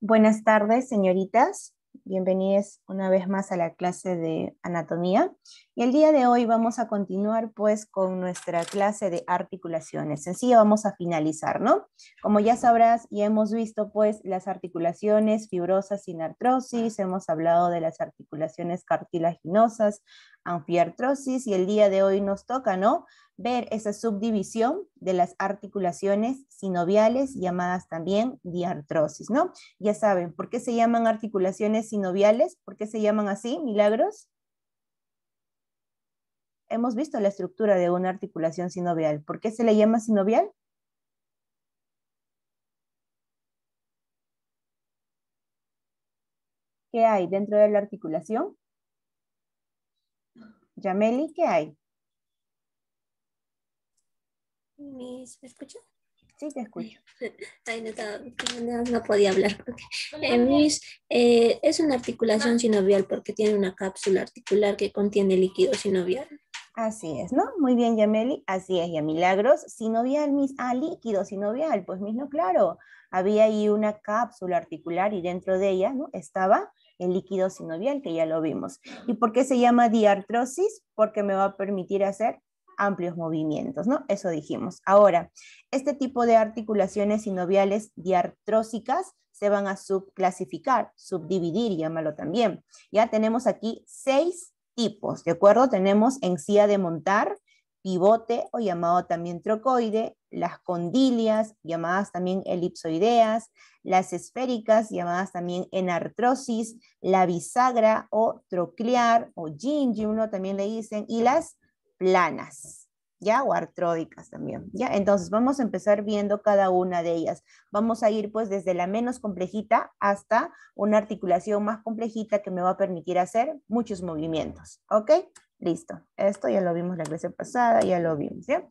Buenas tardes, señoritas. Bienvenidas una vez más a la clase de anatomía. Y el día de hoy vamos a continuar pues con nuestra clase de articulaciones. En sí vamos a finalizar, ¿no? Como ya sabrás, y hemos visto pues las articulaciones fibrosas sin artrosis, hemos hablado de las articulaciones cartilaginosas, anfiartrosis y el día de hoy nos toca, ¿no? Ver esa subdivisión de las articulaciones sinoviales llamadas también diartrosis, ¿no? Ya saben, ¿por qué se llaman articulaciones sinoviales? ¿Por qué se llaman así, milagros? Hemos visto la estructura de una articulación sinovial. ¿Por qué se le llama sinovial? ¿Qué hay dentro de la articulación? Yameli, ¿qué hay? ¿Me escucha? Sí, te escucho. Ay, no, podía hablar. Eh, eh, es una articulación sinovial porque tiene una cápsula articular que contiene líquido sinovial. Así es, ¿no? Muy bien, Yameli. Así es, ya milagros. Sinovial, mis. Ah, líquido sinovial. Pues, mismo, no, claro. Había ahí una cápsula articular y dentro de ella ¿no? estaba el líquido sinovial, que ya lo vimos. ¿Y por qué se llama diartrosis? Porque me va a permitir hacer amplios movimientos, ¿no? Eso dijimos. Ahora, este tipo de articulaciones sinoviales diartrósicas se van a subclasificar, subdividir, llámalo también. Ya tenemos aquí seis tipos, ¿de acuerdo? Tenemos encía de montar, pivote o llamado también trocoide, las condilias, llamadas también elipsoideas, las esféricas, llamadas también enartrosis, la bisagra o troclear o uno también le dicen, y las planas, ¿ya? O artródicas también, ¿ya? Entonces vamos a empezar viendo cada una de ellas. Vamos a ir pues desde la menos complejita hasta una articulación más complejita que me va a permitir hacer muchos movimientos, ¿ok? Listo, esto ya lo vimos la clase pasada, ya lo vimos, ¿ya?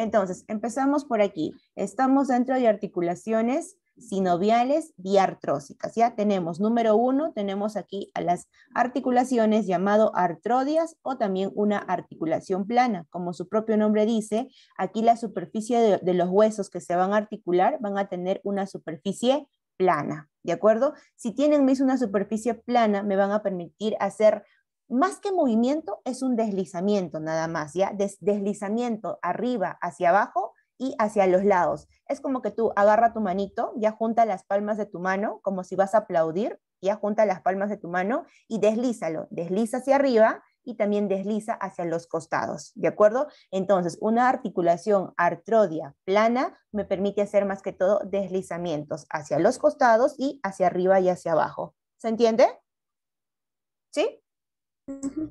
Entonces, empezamos por aquí. Estamos dentro de articulaciones sinoviales diartrósicas. Ya tenemos número uno, tenemos aquí a las articulaciones llamado artrodias o también una articulación plana. Como su propio nombre dice, aquí la superficie de, los huesos que se van a articular van a tener una superficie plana, ¿de acuerdo? Si tienen mis una superficie plana, me van a permitir hacer más que movimiento, es un deslizamiento nada más, ¿ya? deslizamiento arriba hacia abajo y hacia los lados. Es como que tú agarra tu manito, ya junta las palmas de tu mano, como si vas a aplaudir, ya junta las palmas de tu mano y deslízalo, desliza hacia arriba y también desliza hacia los costados, ¿de acuerdo? Entonces, una articulación artrodia plana me permite hacer más que todo deslizamientos hacia los costados y hacia arriba y hacia abajo. ¿Se entiende? ¿Sí?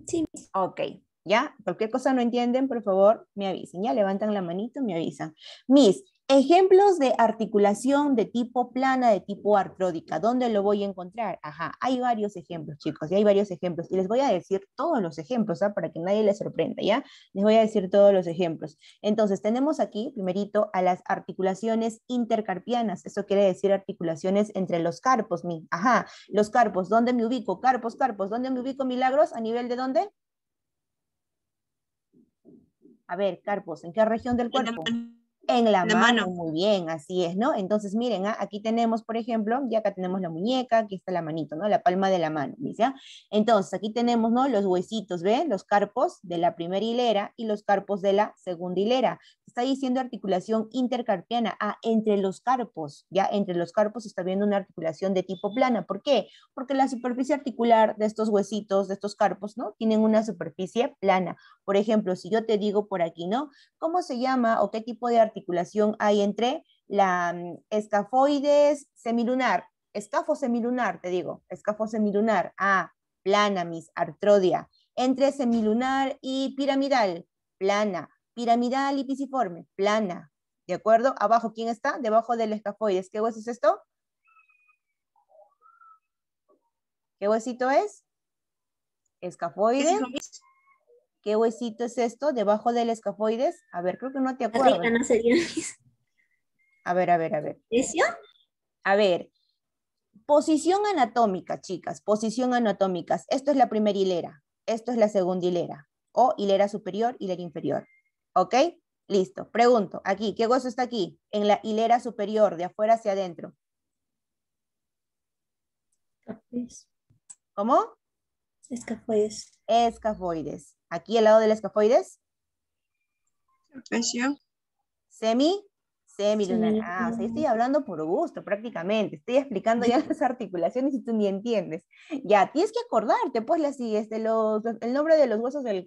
Sí. Ok, ya, cualquier cosa no entienden, por favor, me avisen. Ya levantan la manito, me avisan. Miss, Ejemplos de articulación de tipo plana, de tipo artródica. ¿Dónde lo voy a encontrar? Ajá, hay varios ejemplos, chicos, y hay varios ejemplos. Y les voy a decir todos los ejemplos, ¿ah? para que nadie les sorprenda, ¿ya? Les voy a decir todos los ejemplos. Entonces, tenemos aquí, primerito, a las articulaciones intercarpianas. Eso quiere decir articulaciones entre los carpos. Mi, ajá, los carpos. ¿Dónde me ubico? Carpos, carpos. ¿Dónde me ubico, milagros? ¿A nivel de dónde? A ver, carpos, ¿en qué región del cuerpo? En la, mano. Muy bien, así es, ¿no? Entonces, miren, ah, aquí tenemos, por ejemplo, ya acá tenemos la muñeca, aquí está la manito, ¿no? La palma de la mano, ¿viste? Ah. Entonces, aquí tenemos, ¿no? Los huesitos, ¿ven? Los carpos de la primera hilera y los carpos de la segunda hilera. Está diciendo articulación intercarpiana, ah, entre los carpos, ¿ya? Entre los carpos está viendo una articulación de tipo plana. ¿Por qué? Porque la superficie articular de estos huesitos, de estos carpos, ¿no? Tienen una superficie plana. Por ejemplo, si yo te digo por aquí, ¿no? ¿Cómo se llama o qué tipo de articulación articulación hay entre la mm, escafoides semilunar, escafo semilunar, te digo, escafo semilunar, A, mis artrodia, entre semilunar y piramidal, plana, piramidal y pisiforme, plana, ¿de acuerdo? Abajo, ¿quién está? Debajo del escafoides, ¿qué hueso es esto? ¿Qué huesito es? Escafoides. ¿Qué huesito es esto? ¿Debajo del escafoides? A ver, creo que no te acuerdas. A ver, a ver, a ver. ¿Eso? A ver. Posición anatómica, chicas. Posición anatómica. Esto es la primera hilera. Esto es la segunda hilera. O hilera superior, hilera inferior. ¿Ok? Listo. Pregunto. Aquí, ¿qué hueso está aquí? En la hilera superior, de afuera hacia adentro. ¿Cómo? Escafoides. Escafoides. Aquí al lado del escafoides. Trapecio. Semi. Semilunar. Ah, o estoy hablando por gusto prácticamente. Estoy explicando ya las articulaciones y tú ni entiendes. Ya, tienes que acordarte, pues, la, los, el nombre de los huesos del,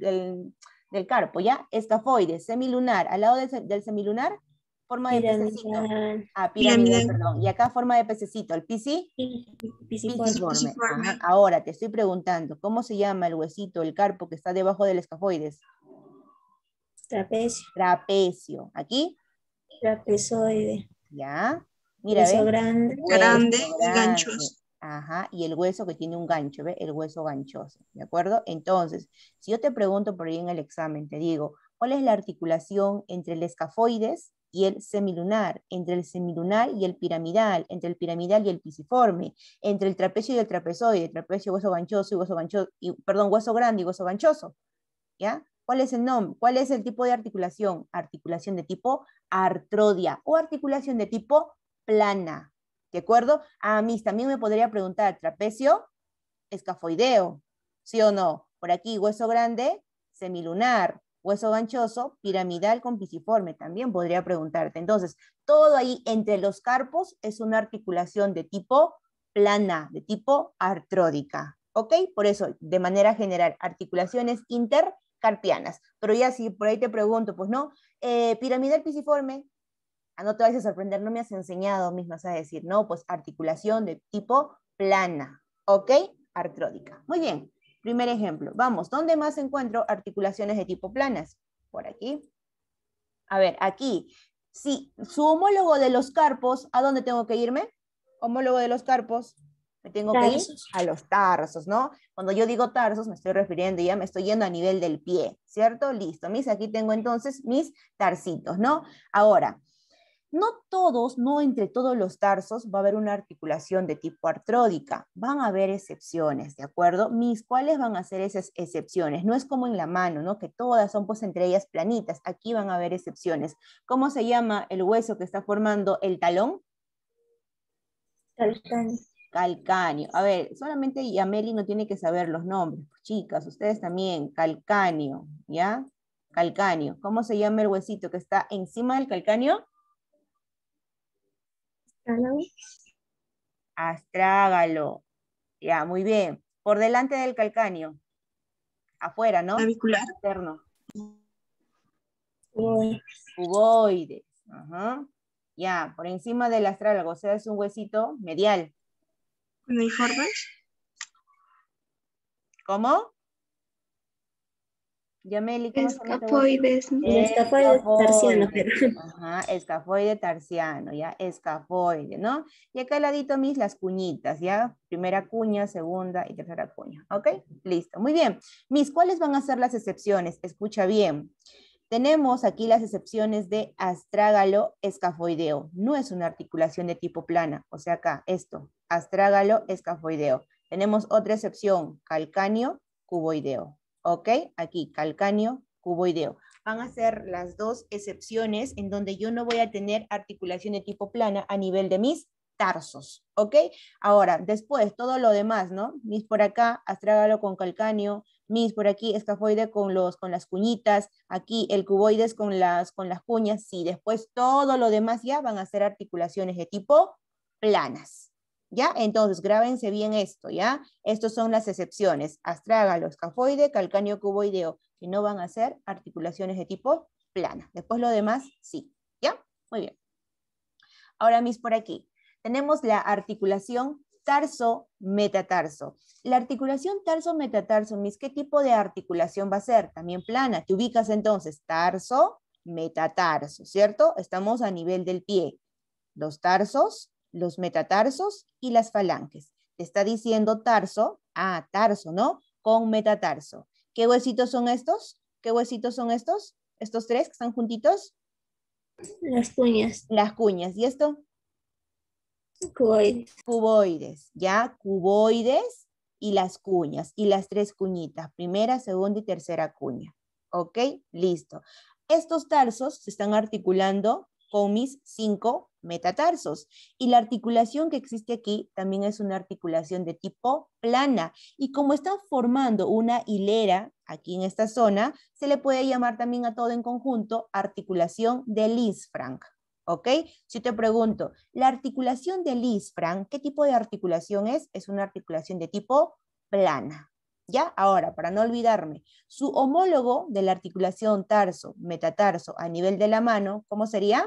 carpo, ¿ya? Escafoides, semilunar. Al lado del semilunar, forma de pececito. Ah, piramidal, perdón. Y acá forma de pececito, el PC. Pisiforme. Ahora te estoy preguntando, ¿cómo se llama el huesito, el carpo que está debajo del escafoides? Trapecio. Trapecio. ¿Aquí? Trapezoide. Ya. Mira, hueso grande. grande, grande. ganchoso. Ajá, y el hueso que tiene un gancho, ¿ve? El hueso ganchoso, ¿de acuerdo? Entonces, si yo te pregunto por ahí en el examen, te digo, ¿cuál es la articulación entre el escafoides y el semilunar, entre el semilunar y el piramidal, entre el piramidal y el pisiforme, entre el trapecio y el trapezoide, trapecio, hueso ganchoso y hueso ganchoso, perdón, hueso grande y hueso ganchoso. ¿Ya? ¿Cuál es el nombre? ¿Cuál es el tipo de articulación? Articulación de tipo artrodia o articulación de tipo plana. ¿De acuerdo? A mí también me podría preguntar trapecio escafoideo, ¿sí o no? Por aquí hueso grande, semilunar, hueso ganchoso, piramidal con pisiforme, también podría preguntarte. Entonces, todo ahí entre los carpos es una articulación de tipo plana, de tipo artródica. ¿Ok? Por eso, de manera general, articulaciones intercarpianas. Pero ya si por ahí te pregunto, pues no, eh, piramidal pisiforme, ah, no te vayas a sorprender, no me has enseñado mismas a decir, no, pues articulación de tipo plana. ¿Ok? Artródica. Muy bien. Primer ejemplo, vamos, ¿dónde más encuentro articulaciones de tipo planas? Por aquí. A ver, aquí, si su homólogo de los carpos, ¿a dónde tengo que irme? Homólogo de los carpos, me tengo que ir a los tarsos, ¿no? Cuando yo digo tarsos, me estoy refiriendo ya, me estoy yendo a nivel del pie, ¿cierto? Listo, mis, aquí tengo entonces mis tarcitos ¿no? Ahora, no todos, no entre todos los tarsos va a haber una articulación de tipo artródica. Van a haber excepciones, ¿de acuerdo? Mis cuáles van a ser esas excepciones. No es como en la mano, ¿no? Que todas son pues entre ellas planitas. Aquí van a haber excepciones. ¿Cómo se llama el hueso que está formando el talón? Calcáneo. Calcáneo. A ver, solamente Yameli no tiene que saber los nombres. Pues, chicas, ustedes también. Calcáneo, ¿ya? Calcáneo. ¿Cómo se llama el huesito que está encima del calcáneo? Astrágalo. Ya, muy bien. Por delante del calcáneo. Afuera, ¿no? Navicular. Externo. cuboide Ya, por encima del astrágalo o sea, es un huesito medial. ¿Cuneiforme? ¿Cómo? Yameli, escafoides. Se Escafoides, escafoides tarsiano. Ajá, escafoide tarsiano, ya, escafoide, ¿no? Y acá al ladito, mis, las cuñitas, ya, primera cuña, segunda y tercera cuña, ¿ok? Listo, muy bien. Mis, ¿cuáles van a ser las excepciones? Escucha bien. Tenemos aquí las excepciones de astrágalo escafoideo. No es una articulación de tipo plana, o sea, acá, esto, astrágalo escafoideo. Tenemos otra excepción, calcáneo cuboideo. ¿ok? Aquí, calcáneo, cuboideo. Van a ser las dos excepciones en donde yo no voy a tener articulación de tipo plana a nivel de mis tarsos, ¿ok? Ahora, después, todo lo demás, ¿no? Mis por acá, astrágalo con calcáneo, mis por aquí, escafoide con, los, con las cuñitas, aquí el cuboides con las, con las cuñas, sí, después todo lo demás ya van a ser articulaciones de tipo planas, ¿Ya? Entonces, grábense bien esto, ¿ya? Estas son las excepciones. Astrágalo, escafoide, calcáneo cuboideo, que no van a ser articulaciones de tipo plana. Después lo demás, sí. ¿Ya? Muy bien. Ahora mis por aquí. Tenemos la articulación tarso-metatarso. La articulación tarso-metatarso, mis, ¿qué tipo de articulación va a ser? También plana. Te ubicas entonces tarso, metatarso, ¿cierto? Estamos a nivel del pie. Los tarsos los metatarsos y las falanges. Te está diciendo tarso, ah, tarso, ¿no? Con metatarso. ¿Qué huesitos son estos? ¿Qué huesitos son estos? ¿Estos tres que están juntitos? Las cuñas. Las cuñas. ¿Y esto? Cuboides. Cuboides, ¿ya? Cuboides y las cuñas, y las tres cuñitas, primera, segunda y tercera cuña. ¿Ok? Listo. Estos tarsos se están articulando con mis cinco metatarsos. Y la articulación que existe aquí también es una articulación de tipo plana. Y como está formando una hilera aquí en esta zona, se le puede llamar también a todo en conjunto articulación de Lisfranc. ¿Ok? Si te pregunto, la articulación de Lisfranc, ¿qué tipo de articulación es? Es una articulación de tipo plana. ¿Ya? Ahora, para no olvidarme, su homólogo de la articulación tarso-metatarso a nivel de la mano, ¿cómo sería?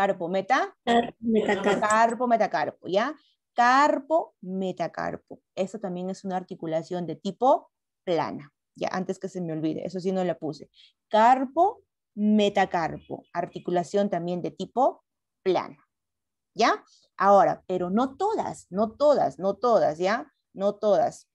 Carpo, meta. metacarpo. Carpo, metacarpo, ¿ya? Carpo, metacarpo. Eso también es una articulación de tipo plana. Ya, antes que se me olvide, eso sí no la puse. Carpo, metacarpo. Articulación también de tipo plana. ¿Ya? Ahora, pero no todas, no todas, no todas, ¿ya? No todas.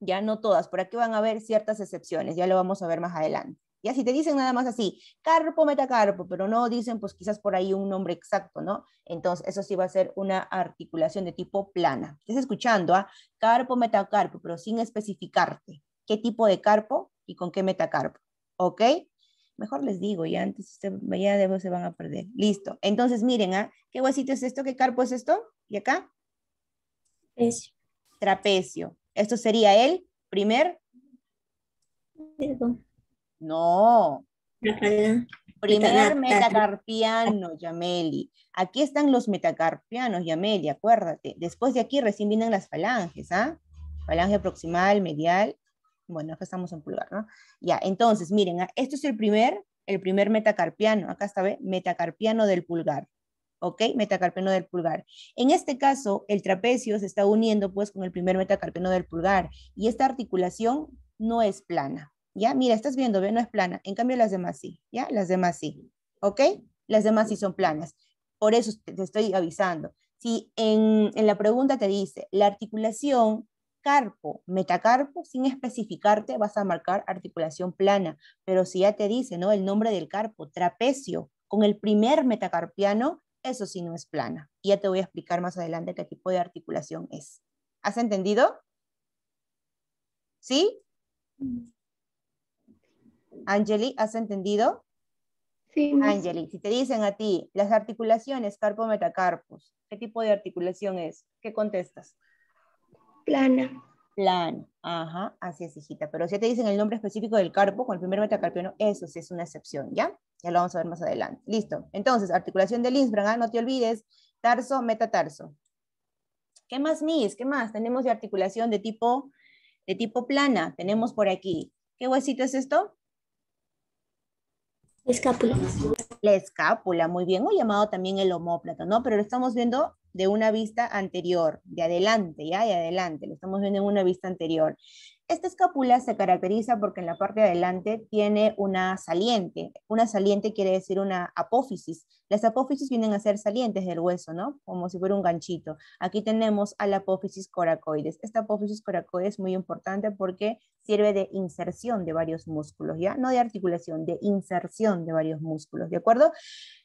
Ya no todas. Por aquí van a haber ciertas excepciones, ya lo vamos a ver más adelante. Ya si te dicen nada más así, carpo, metacarpo, pero no dicen pues quizás por ahí un nombre exacto, ¿no? Entonces eso sí va a ser una articulación de tipo plana. Estás escuchando ¿ah? carpo, metacarpo, pero sin especificarte qué tipo de carpo y con qué metacarpo, ¿ok? Mejor les digo, ya antes ya debo, se van a perder. Listo. Entonces miren, ¿ah? ¿qué huesito es esto? ¿Qué carpo es esto? ¿Y acá? Trapecio. Trapecio. Esto sería el primer no. Primer metacarpiano, Yameli. Aquí están los metacarpianos, Yameli, acuérdate. Después de aquí recién vienen las falanges, ¿ah? Falange proximal, medial. Bueno, acá estamos en pulgar, ¿no? Ya, entonces, miren, ah, esto es el primer, el primer metacarpiano. Acá está, ¿ve? Metacarpiano del pulgar. ¿ok? Metacarpiano del pulgar. En este caso, el trapecio se está uniendo pues con el primer metacarpiano del pulgar y esta articulación no es plana, ¿Ya? Mira, estás viendo, no es plana. En cambio, las demás sí, ¿ya? Las demás sí, ¿ok? Las demás sí son planas. Por eso te estoy avisando. Si en, la pregunta te dice, la articulación carpo, metacarpo, sin especificarte, vas a marcar articulación plana. Pero si ya te dice, ¿no? El nombre del carpo, trapecio, con el primer metacarpiano, eso sí no es plana. Y ya te voy a explicar más adelante qué tipo de articulación es. ¿Has entendido? ¿Sí? Mm. Angeli, ¿has entendido? Sí. Angeli, si te dicen a ti las articulaciones carpo metacarpos, ¿qué tipo de articulación es? ¿Qué contestas? Plana. Plana, ajá, así es, hijita. Pero si te dicen el nombre específico del carpo con el primer metacarpiano, eso sí es una excepción, ¿ya? Ya lo vamos a ver más adelante. Listo. Entonces, articulación del Linsbrand, ¿ah? no te olvides, tarso, metatarso. ¿Qué más, Miss? ¿Qué más? Tenemos de articulación de tipo, de tipo plana. Tenemos por aquí. ¿Qué huesito es esto? Escápula. La escápula, muy bien, o llamado también el homóplato, ¿no? Pero lo estamos viendo de una vista anterior, de adelante, ya, de adelante, lo estamos viendo en una vista anterior. Esta escápula se caracteriza porque en la parte de adelante tiene una saliente. Una saliente quiere decir una apófisis. Las apófisis vienen a ser salientes del hueso, ¿no? Como si fuera un ganchito. Aquí tenemos a la apófisis coracoides. Esta apófisis coracoides es muy importante porque sirve de inserción de varios músculos, ¿ya? No de articulación, de inserción de varios músculos, ¿de acuerdo?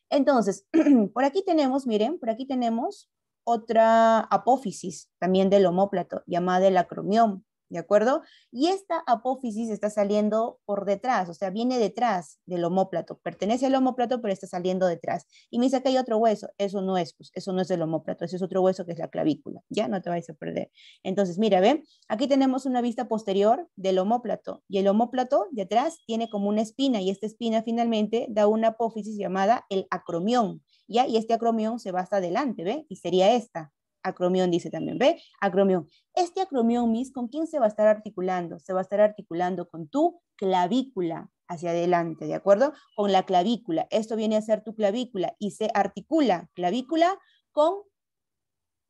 Entonces, por aquí tenemos, miren, por aquí tenemos otra apófisis también del homóplato, llamada el acromión ¿de acuerdo? Y esta apófisis está saliendo por detrás, o sea, viene detrás del homóplato, pertenece al homóplato, pero está saliendo detrás. Y me dice que hay otro hueso, eso no es, pues, eso no es el homóplato, ese es otro hueso que es la clavícula, ya no te vais a perder. Entonces, mira, ven, aquí tenemos una vista posterior del homóplato, y el homóplato de atrás tiene como una espina, y esta espina finalmente da una apófisis llamada el acromión, ¿ya? Y este acromión se va hasta adelante, ¿ve? Y sería esta, acromión dice también, ¿ve? Acromión. Este acromión, mis, ¿con quién se va a estar articulando? Se va a estar articulando con tu clavícula hacia adelante, ¿de acuerdo? Con la clavícula. Esto viene a ser tu clavícula y se articula clavícula con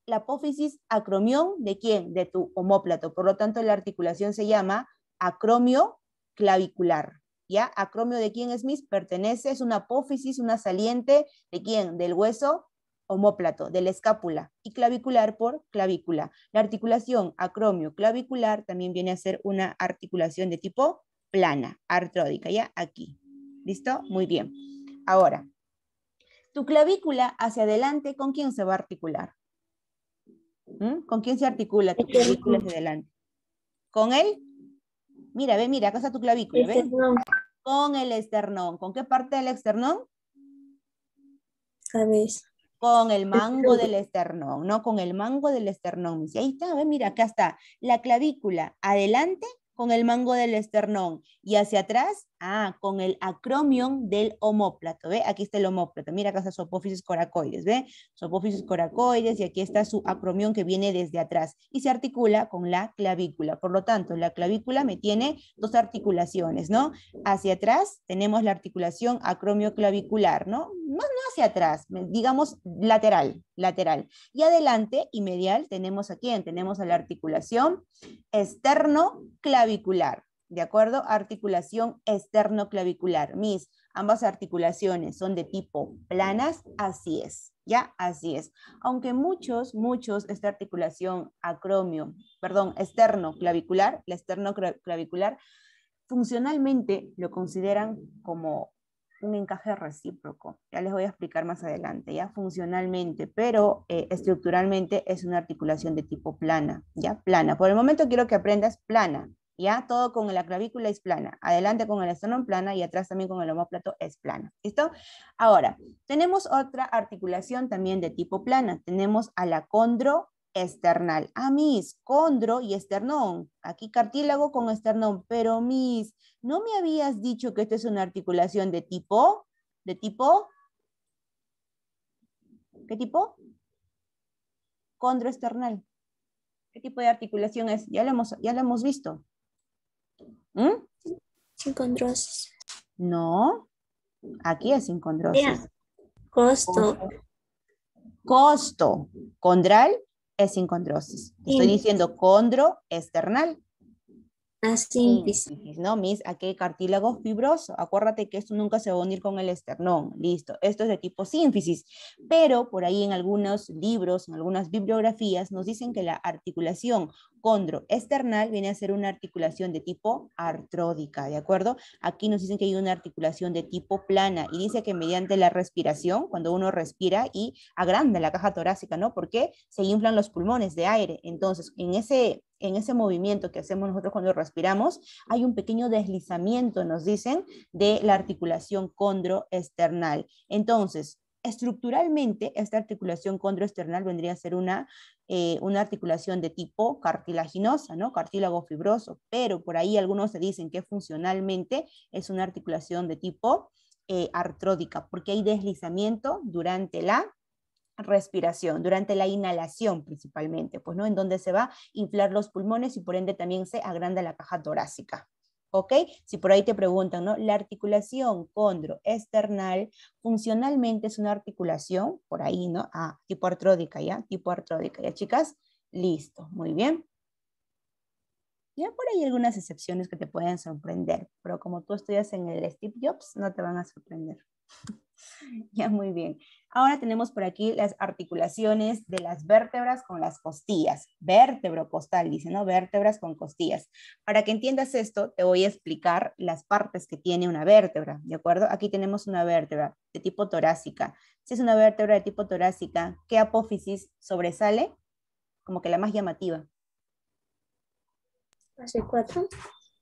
la apófisis acromión de quién? De tu homóplato. Por lo tanto, la articulación se llama acromio clavicular. ¿Ya? Acromio de quién es mis pertenece, es una apófisis, una saliente de quién? Del hueso homóplato, de la escápula, y clavicular por clavícula. La articulación acromio-clavicular también viene a ser una articulación de tipo plana, artródica, ya aquí. ¿Listo? Muy bien. Ahora, tu clavícula hacia adelante, ¿con quién se va a articular? ¿Mm? ¿Con quién se articula tu clavícula hacia adelante? ¿Con él? Mira, ve, mira, acá está tu clavícula, Con el esternón. ¿Con qué parte del esternón? Cabeza. Con el mango del esternón, ¿no? Con el mango del esternón. ahí está, mira, acá está. La clavícula adelante con el mango del esternón y hacia atrás Ah, con el acromion del homóplato, ¿ve? Aquí está el homóplato, mira acá está su apófisis coracoides, ¿ve? Su apófisis coracoides y aquí está su acromion que viene desde atrás y se articula con la clavícula. Por lo tanto, la clavícula me tiene dos articulaciones, ¿no? Hacia atrás tenemos la articulación acromioclavicular, ¿no? No, no hacia atrás, digamos lateral, lateral. Y adelante y medial tenemos aquí, Tenemos a la articulación externo clavicular. ¿de acuerdo? Articulación clavicular. Mis, ambas articulaciones son de tipo planas, así es, ¿ya? Así es. Aunque muchos, muchos, esta articulación acromio, perdón, clavicular, la clavicular, funcionalmente lo consideran como un encaje recíproco. Ya les voy a explicar más adelante, ya funcionalmente, pero eh, estructuralmente es una articulación de tipo plana, ya plana. Por el momento quiero que aprendas plana, ¿ya? Todo con la clavícula es plana, adelante con el esternón plana y atrás también con el homóplato es plana, ¿listo? Ahora, tenemos otra articulación también de tipo plana, tenemos a la condro Ah, mis, condro y esternón. Aquí cartílago con esternón, pero mis, ¿no me habías dicho que esto es una articulación de tipo? ¿De tipo? ¿Qué tipo? Condroesternal. ¿Qué tipo de articulación es? Ya lo ya lo hemos visto. ¿Mm? Sin Sincondrosis. No, aquí es sincondrosis. Costo. Costo. Condral es sincondrosis. Estoy diciendo condro esternal. Así No, mis, aquí hay cartílago fibroso. Acuérdate que esto nunca se va a unir con el esternón. Listo. Esto es de tipo sínfisis. Pero por ahí en algunos libros, en algunas bibliografías, nos dicen que la articulación condroesternal viene a ser una articulación de tipo artródica, ¿de acuerdo? Aquí nos dicen que hay una articulación de tipo plana y dice que mediante la respiración, cuando uno respira y agranda la caja torácica, ¿no? Porque se inflan los pulmones de aire. Entonces, en ese, en ese movimiento que hacemos nosotros cuando respiramos, hay un pequeño deslizamiento, nos dicen, de la articulación condroesternal. Entonces, estructuralmente, esta articulación condroesternal vendría a ser una eh, una articulación de tipo cartilaginosa, ¿no? cartílago fibroso, pero por ahí algunos se dicen que funcionalmente es una articulación de tipo eh, artródica, porque hay deslizamiento durante la respiración, durante la inhalación principalmente, pues, ¿no? En donde se va a inflar los pulmones y por ende también se agranda la caja torácica. ¿Ok? Si por ahí te preguntan, ¿no? La articulación condroesternal funcionalmente es una articulación, por ahí, ¿no? Ah, tipo artródica, ¿ya? Tipo artródica, ¿ya, chicas? Listo, muy bien. Ya por ahí algunas excepciones que te pueden sorprender, pero como tú estudias en el Steve Jobs, no te van a sorprender. ya, muy bien. Ahora tenemos por aquí las articulaciones de las vértebras con las costillas. Vértebro costal, dice, ¿no? Vértebras con costillas. Para que entiendas esto, te voy a explicar las partes que tiene una vértebra, ¿de acuerdo? Aquí tenemos una vértebra de tipo torácica. Si es una vértebra de tipo torácica, ¿qué apófisis sobresale? Como que la más llamativa. cuatro?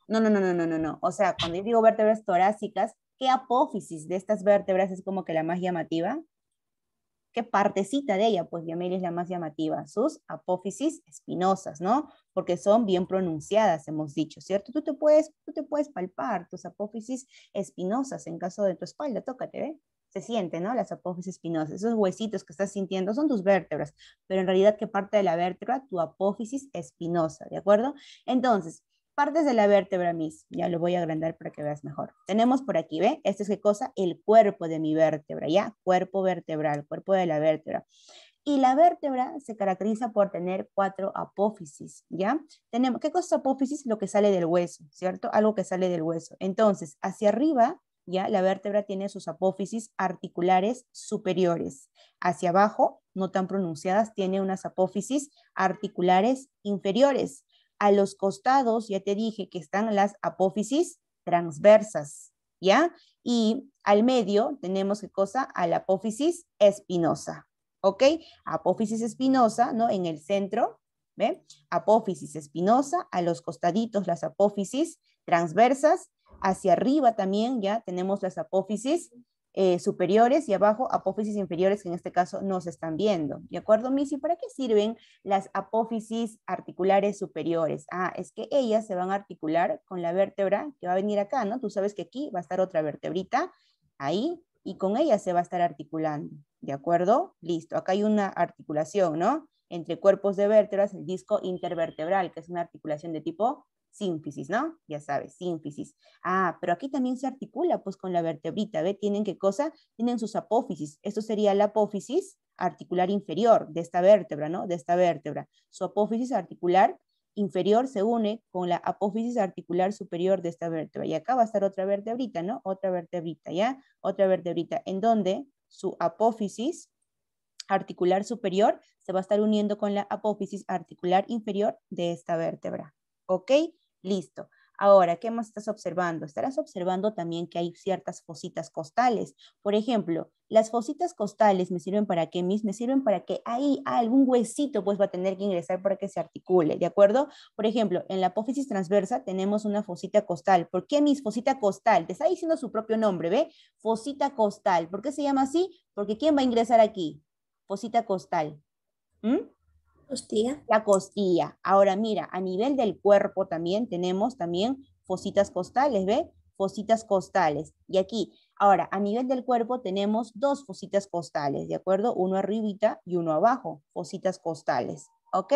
No, no, no, no, no, no, no. O sea, cuando yo digo vértebras torácicas, ¿qué apófisis de estas vértebras es como que la más llamativa? ¿Qué partecita de ella? Pues Diomedes es la más llamativa, sus apófisis espinosas, ¿no? Porque son bien pronunciadas, hemos dicho, ¿cierto? Tú te puedes, tú te puedes palpar tus apófisis espinosas en caso de tu espalda, tócate, ¿ve? ¿eh? Se siente, ¿no? Las apófisis espinosas, esos huesitos que estás sintiendo son tus vértebras, pero en realidad, ¿qué parte de la vértebra? Tu apófisis espinosa, ¿de acuerdo? Entonces, Partes de la vértebra, mis. Ya lo voy a agrandar para que veas mejor. Tenemos por aquí, ¿ve? Esto es qué cosa? El cuerpo de mi vértebra, ¿ya? Cuerpo vertebral, cuerpo de la vértebra. Y la vértebra se caracteriza por tener cuatro apófisis, ¿ya? Tenemos, ¿qué cosa es apófisis? Lo que sale del hueso, ¿cierto? Algo que sale del hueso. Entonces, hacia arriba, ¿ya? La vértebra tiene sus apófisis articulares superiores. Hacia abajo, no tan pronunciadas, tiene unas apófisis articulares inferiores a los costados, ya te dije que están las apófisis transversas, ¿ya? Y al medio tenemos qué cosa? A la apófisis espinosa, ¿ok? Apófisis espinosa, ¿no? En el centro, ¿ve? Apófisis espinosa, a los costaditos las apófisis transversas, hacia arriba también ya tenemos las apófisis eh, superiores y abajo apófisis inferiores que en este caso no se están viendo. ¿De acuerdo, Missy? ¿Para qué sirven las apófisis articulares superiores? Ah, es que ellas se van a articular con la vértebra que va a venir acá, ¿no? Tú sabes que aquí va a estar otra vertebrita, ahí, y con ella se va a estar articulando. ¿De acuerdo? Listo. Acá hay una articulación, ¿no? Entre cuerpos de vértebras, el disco intervertebral, que es una articulación de tipo sínfisis, ¿no? Ya sabes, sínfisis. Ah, pero aquí también se articula pues con la vertebrita, ¿ve? Tienen qué cosa? Tienen sus apófisis. Esto sería la apófisis articular inferior de esta vértebra, ¿no? De esta vértebra. Su apófisis articular inferior se une con la apófisis articular superior de esta vértebra. Y acá va a estar otra vertebrita, ¿no? Otra vertebrita, ¿ya? Otra vertebrita, en donde su apófisis articular superior se va a estar uniendo con la apófisis articular inferior de esta vértebra. ¿Ok? Listo. Ahora, ¿qué más estás observando? Estarás observando también que hay ciertas fositas costales. Por ejemplo, las fositas costales me sirven para qué, mis? Me sirven para que ahí algún huesito pues va a tener que ingresar para que se articule, ¿de acuerdo? Por ejemplo, en la apófisis transversa tenemos una fosita costal. ¿Por qué, mis? Fosita costal. Te está diciendo su propio nombre, ¿ve? Fosita costal. ¿Por qué se llama así? Porque ¿quién va a ingresar aquí? Fosita costal. ¿Mm? Costilla. La costilla. Ahora mira, a nivel del cuerpo también tenemos también fositas costales, ¿ve? Fositas costales. Y aquí, ahora, a nivel del cuerpo tenemos dos fositas costales, ¿de acuerdo? Uno arribita y uno abajo, fositas costales, ¿ok?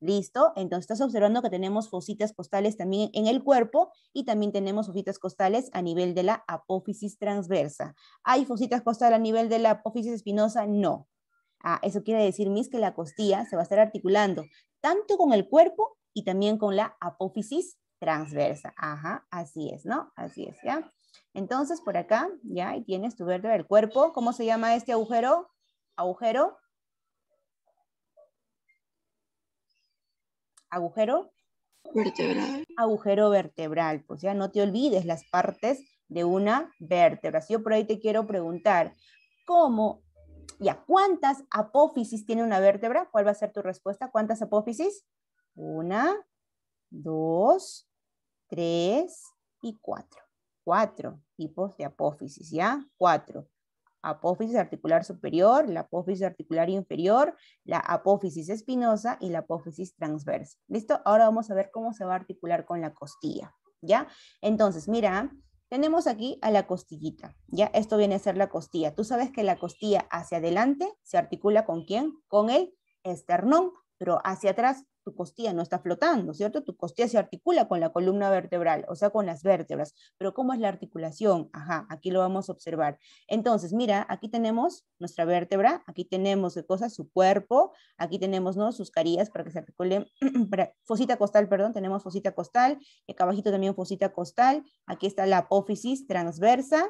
¿Listo? Entonces estás observando que tenemos fositas costales también en el cuerpo y también tenemos fositas costales a nivel de la apófisis transversa. ¿Hay fositas costales a nivel de la apófisis espinosa? No. Ah, eso quiere decir, mis, que la costilla se va a estar articulando tanto con el cuerpo y también con la apófisis transversa. Ajá, así es, ¿no? Así es, ¿ya? Entonces, por acá, ya, ahí tienes tu vértebra del cuerpo. ¿Cómo se llama este agujero? Agujero. Agujero. Vertebral. Agujero vertebral. Pues ya no te olvides las partes de una vértebra. Si yo por ahí te quiero preguntar, ¿cómo ¿cuántas apófisis tiene una vértebra? ¿Cuál va a ser tu respuesta? ¿Cuántas apófisis? Una, dos, tres y cuatro. Cuatro tipos de apófisis, ¿ya? Cuatro. Apófisis articular superior, la apófisis articular inferior, la apófisis espinosa y la apófisis transversa. ¿Listo? Ahora vamos a ver cómo se va a articular con la costilla, ¿ya? Entonces, mira, tenemos aquí a la costillita, ¿ya? Esto viene a ser la costilla. Tú sabes que la costilla hacia adelante se articula con quién? Con el esternón, pero hacia atrás costilla no está flotando, ¿cierto? Tu costilla se articula con la columna vertebral, o sea, con las vértebras. Pero ¿cómo es la articulación? Ajá, aquí lo vamos a observar. Entonces, mira, aquí tenemos nuestra vértebra, aquí tenemos de cosas, su cuerpo, aquí tenemos, ¿no? Sus carillas para que se articulen, fosita costal, perdón, tenemos fosita costal, y acá abajito también fosita costal, aquí está la apófisis transversa,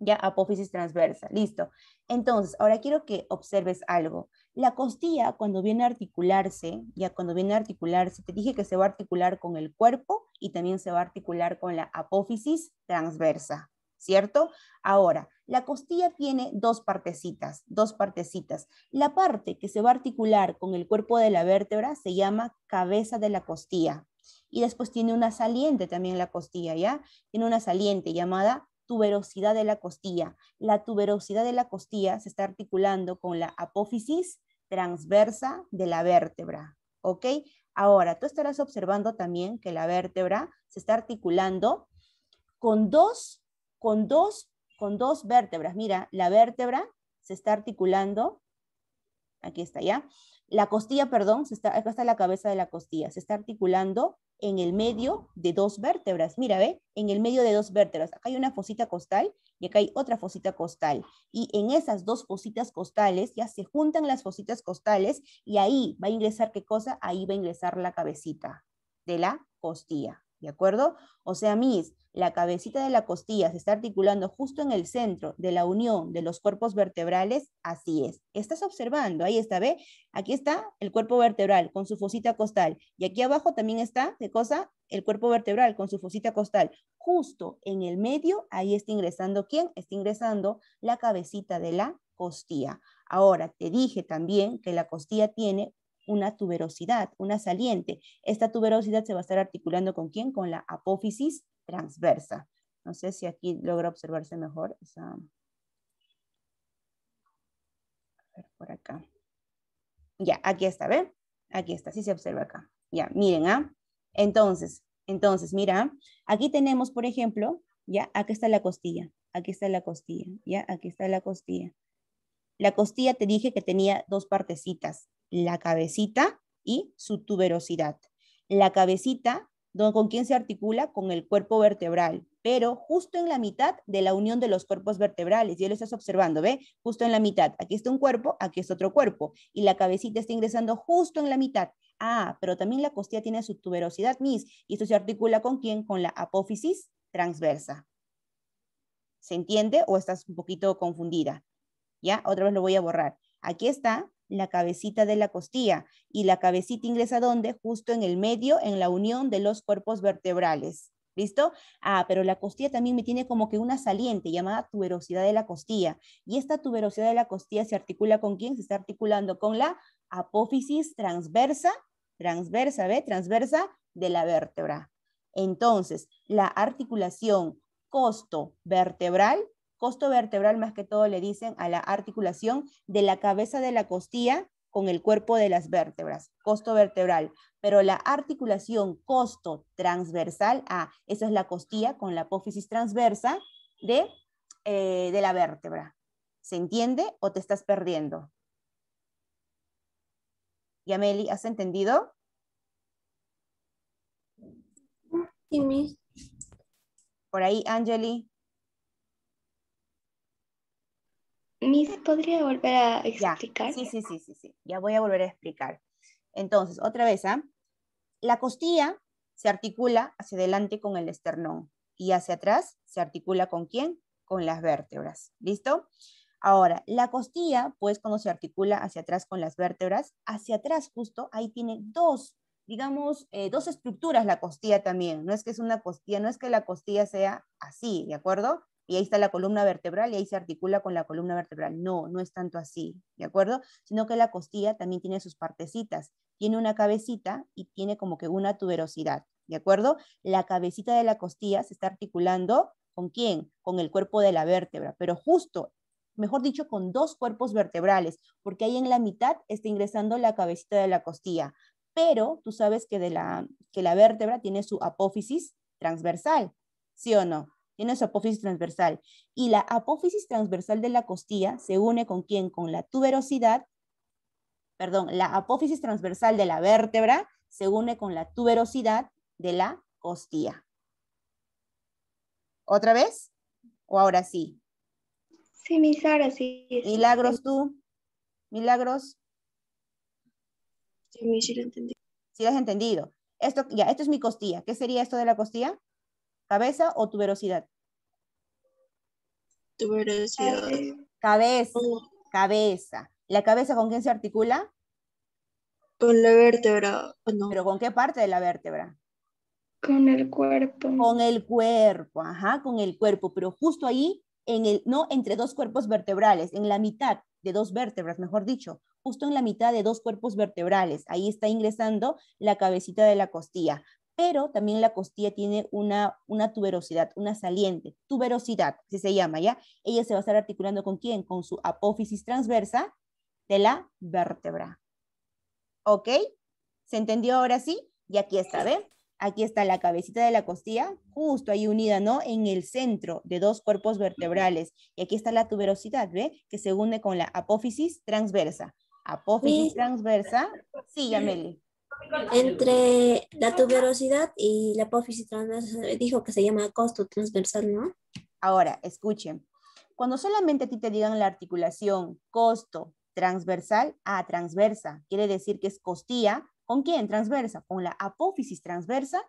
ya apófisis transversa, listo. Entonces, ahora quiero que observes algo. La costilla cuando viene a articularse, ya cuando viene a articularse, te dije que se va a articular con el cuerpo y también se va a articular con la apófisis transversa, ¿cierto? Ahora, la costilla tiene dos partecitas, dos partecitas. La parte que se va a articular con el cuerpo de la vértebra se llama cabeza de la costilla. Y después tiene una saliente también la costilla, ¿ya? Tiene una saliente llamada tuberosidad de la costilla. La tuberosidad de la costilla se está articulando con la apófisis transversa de la vértebra. ¿Ok? Ahora, tú estarás observando también que la vértebra se está articulando con dos, con dos, con dos vértebras. Mira, la vértebra se está articulando, aquí está ya, la costilla, perdón, se está, acá está la cabeza de la costilla, se está articulando en el medio de dos vértebras. Mira, ve, en el medio de dos vértebras. Acá hay una fosita costal y acá hay otra fosita costal. Y en esas dos fositas costales ya se juntan las fositas costales y ahí va a ingresar qué cosa? Ahí va a ingresar la cabecita de la costilla. ¿de acuerdo? O sea, mis, la cabecita de la costilla se está articulando justo en el centro de la unión de los cuerpos vertebrales, así es. Estás observando, ahí está, ¿ve? Aquí está el cuerpo vertebral con su fosita costal y aquí abajo también está, ¿de cosa? El cuerpo vertebral con su fosita costal. Justo en el medio, ahí está ingresando, ¿quién? Está ingresando la cabecita de la costilla. Ahora, te dije también que la costilla tiene una tuberosidad, una saliente. Esta tuberosidad se va a estar articulando con quién? Con la apófisis transversa. No sé si aquí logra observarse mejor. Esa... por acá. Ya, aquí está, ¿ven? Aquí está, sí se observa acá. Ya, miren, ¿ah? Entonces, entonces, mira, aquí tenemos, por ejemplo, ya, aquí está la costilla, aquí está la costilla, ya, aquí está la costilla. La costilla te dije que tenía dos partecitas, la cabecita y su tuberosidad. La cabecita, ¿con quién se articula? Con el cuerpo vertebral, pero justo en la mitad de la unión de los cuerpos vertebrales. Ya lo estás observando, ¿ve? Justo en la mitad. Aquí está un cuerpo, aquí está otro cuerpo. Y la cabecita está ingresando justo en la mitad. Ah, pero también la costilla tiene su tuberosidad, Miss. Y esto se articula con quién? Con la apófisis transversa. ¿Se entiende o estás un poquito confundida? Ya, otra vez lo voy a borrar. Aquí está la cabecita de la costilla. ¿Y la cabecita ingresa dónde? Justo en el medio, en la unión de los cuerpos vertebrales. ¿Listo? Ah, pero la costilla también me tiene como que una saliente llamada tuberosidad de la costilla. Y esta tuberosidad de la costilla se articula con quién? Se está articulando con la apófisis transversa, transversa, ¿ve? Transversa de la vértebra. Entonces, la articulación costo vertebral Costo vertebral más que todo le dicen a la articulación de la cabeza de la costilla con el cuerpo de las vértebras, costo vertebral, pero la articulación costo transversal, a ah, esa es la costilla con la apófisis transversa de, eh, de la vértebra. ¿Se entiende o te estás perdiendo? Yameli, ¿has entendido? Sí, Por ahí, Angeli. Miss, ¿podría volver a explicar? sí, sí, sí, sí, sí. Ya voy a volver a explicar. Entonces, otra vez, ¿ah? La costilla se articula hacia adelante con el esternón y hacia atrás se articula con quién? Con las vértebras. ¿Listo? Ahora, la costilla, pues cuando se articula hacia atrás con las vértebras, hacia atrás justo, ahí tiene dos, digamos, eh, dos estructuras la costilla también. No es que es una costilla, no es que la costilla sea así, ¿de acuerdo? y ahí está la columna vertebral y ahí se articula con la columna vertebral. No, no es tanto así, ¿de acuerdo? Sino que la costilla también tiene sus partecitas, tiene una cabecita y tiene como que una tuberosidad, ¿de acuerdo? La cabecita de la costilla se está articulando con quién? Con el cuerpo de la vértebra, pero justo, mejor dicho, con dos cuerpos vertebrales, porque ahí en la mitad está ingresando la cabecita de la costilla. Pero tú sabes que, de la, que la vértebra tiene su apófisis transversal, ¿sí o no? tiene su apófisis transversal. Y la apófisis transversal de la costilla se une con quién? Con la tuberosidad, perdón, la apófisis transversal de la vértebra se une con la tuberosidad de la costilla. ¿Otra vez? ¿O ahora sí? Sí, mis Sara sí. Milagros tú. Milagros. Sí, sí lo entendí. Sí has entendido. Esto, ya, esto es mi costilla. ¿Qué sería esto de la costilla? ¿Cabeza o tuberosidad? Tuberosidad. Eh, cabeza. Oh. Cabeza. ¿La cabeza con quién se articula? Con la vértebra. ¿Pero con qué parte de la vértebra? Con el cuerpo. Con el cuerpo, ajá, con el cuerpo, pero justo ahí, en el, no entre dos cuerpos vertebrales, en la mitad de dos vértebras, mejor dicho, justo en la mitad de dos cuerpos vertebrales. Ahí está ingresando la cabecita de la costilla pero también la costilla tiene una, una tuberosidad, una saliente, tuberosidad, si se llama, ¿ya? Ella se va a estar articulando con quién? Con su apófisis transversa de la vértebra. ¿Ok? ¿Se entendió ahora sí? Y aquí está, ¿ven? Aquí está la cabecita de la costilla, justo ahí unida, ¿no? En el centro de dos cuerpos vertebrales. Y aquí está la tuberosidad, ¿ve? Que se une con la apófisis transversa. Apófisis transversa. Sí, Yameli. Entre la tuberosidad y la apófisis transversal, dijo que se llama costo transversal, ¿no? Ahora, escuchen. Cuando solamente a ti te digan la articulación costo transversal a transversa, quiere decir que es costilla, ¿con quién? Transversa, con la apófisis transversa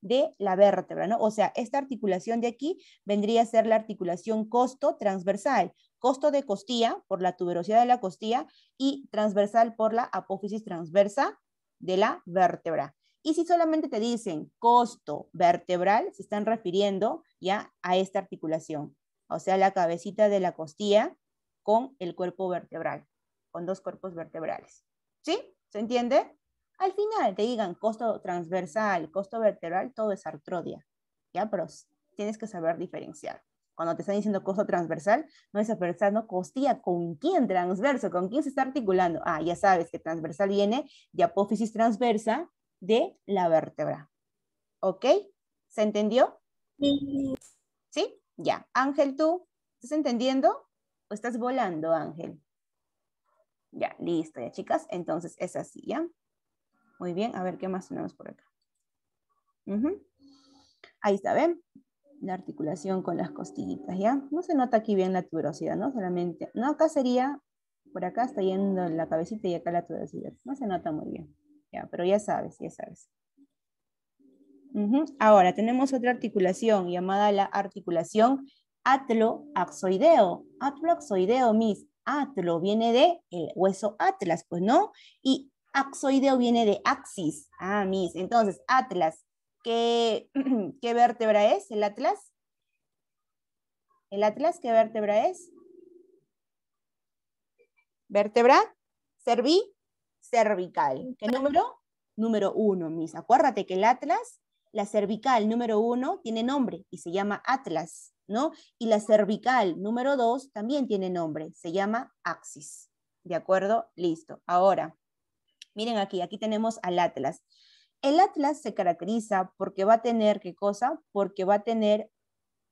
de la vértebra, ¿no? O sea, esta articulación de aquí vendría a ser la articulación costo transversal, costo de costilla por la tuberosidad de la costilla y transversal por la apófisis transversa de la vértebra. Y si solamente te dicen costo vertebral, se están refiriendo ya a esta articulación, o sea, la cabecita de la costilla con el cuerpo vertebral, con dos cuerpos vertebrales. ¿Sí? ¿Se entiende? Al final te digan costo transversal, costo vertebral, todo es artrodia, ¿ya? Pero tienes que saber diferenciar cuando te están diciendo costo transversal, no es transversal, costilla con quién transverso, con quién se está articulando. Ah, ya sabes que transversal viene de apófisis transversa de la vértebra. ¿Ok? ¿Se entendió? Sí. ¿Sí? Ya. Ángel, ¿tú estás entendiendo o estás volando, Ángel? Ya, listo, ya chicas. Entonces es así, ¿ya? Muy bien, a ver qué más tenemos por acá. Ahí está, ¿ven? la articulación con las costillitas, ¿ya? No se nota aquí bien la tuberosidad, ¿no? Solamente, no, acá sería, por acá está yendo la cabecita y acá la tuberosidad. No se nota muy bien, ¿ya? Pero ya sabes, ya sabes. Ahora, tenemos otra articulación llamada la articulación atloaxoideo. Atloaxoideo, mis. Atlo viene de el hueso atlas, pues, ¿no? Y axoideo viene de axis. Ah, mis. Entonces, atlas ¿Qué, vértebra es el atlas? ¿El atlas qué vértebra es? ¿Vértebra? cervical. ¿Qué número? Número uno, mis. Acuérdate que el atlas, la cervical número uno, tiene nombre y se llama atlas, ¿no? Y la cervical número dos también tiene nombre, se llama axis. ¿De acuerdo? Listo. Ahora, miren aquí, aquí tenemos al atlas. El Atlas se caracteriza porque va a tener, ¿qué cosa? Porque va a tener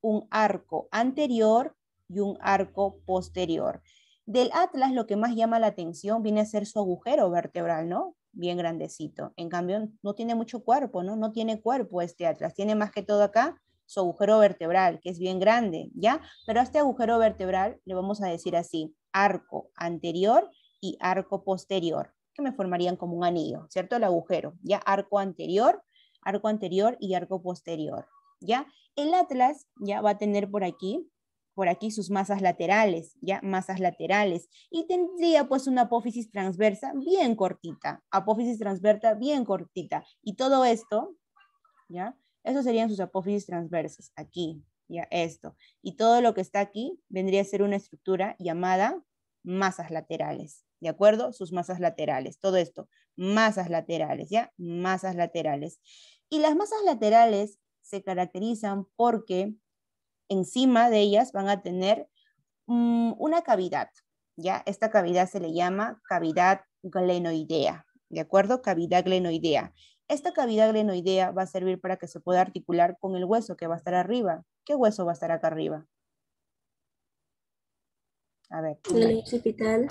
un arco anterior y un arco posterior. Del Atlas lo que más llama la atención viene a ser su agujero vertebral, ¿no? Bien grandecito. En cambio, no tiene mucho cuerpo, ¿no? No tiene cuerpo este Atlas. Tiene más que todo acá su agujero vertebral, que es bien grande, ¿ya? Pero a este agujero vertebral le vamos a decir así, arco anterior y arco posterior que me formarían como un anillo, ¿cierto? El agujero, ¿ya? Arco anterior, arco anterior y arco posterior, ¿ya? El atlas, ¿ya? Va a tener por aquí, por aquí sus masas laterales, ¿ya? Masas laterales. Y tendría pues una apófisis transversa bien cortita, apófisis transversa bien cortita. Y todo esto, ¿ya? Esos serían sus apófisis transversas, aquí, ya esto. Y todo lo que está aquí vendría a ser una estructura llamada masas laterales. ¿de acuerdo? Sus masas laterales, todo esto, masas laterales, ¿ya? Masas laterales. Y las masas laterales se caracterizan porque encima de ellas van a tener mm, una cavidad, ¿ya? Esta cavidad se le llama cavidad glenoidea, ¿de acuerdo? Cavidad glenoidea. Esta cavidad glenoidea va a servir para que se pueda articular con el hueso que va a estar arriba. ¿Qué hueso va a estar acá arriba? A ver. El occipital.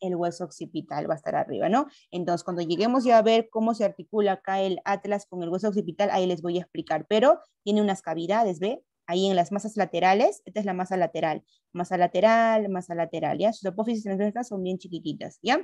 el hueso occipital va a estar arriba, ¿no? Entonces, cuando lleguemos ya a ver cómo se articula acá el atlas con el hueso occipital, ahí les voy a explicar, pero tiene unas cavidades, ¿ve? Ahí en las masas laterales, esta es la masa lateral, masa lateral, masa lateral, ¿ya? Sus apófisis transversas son bien chiquititas, ¿ya?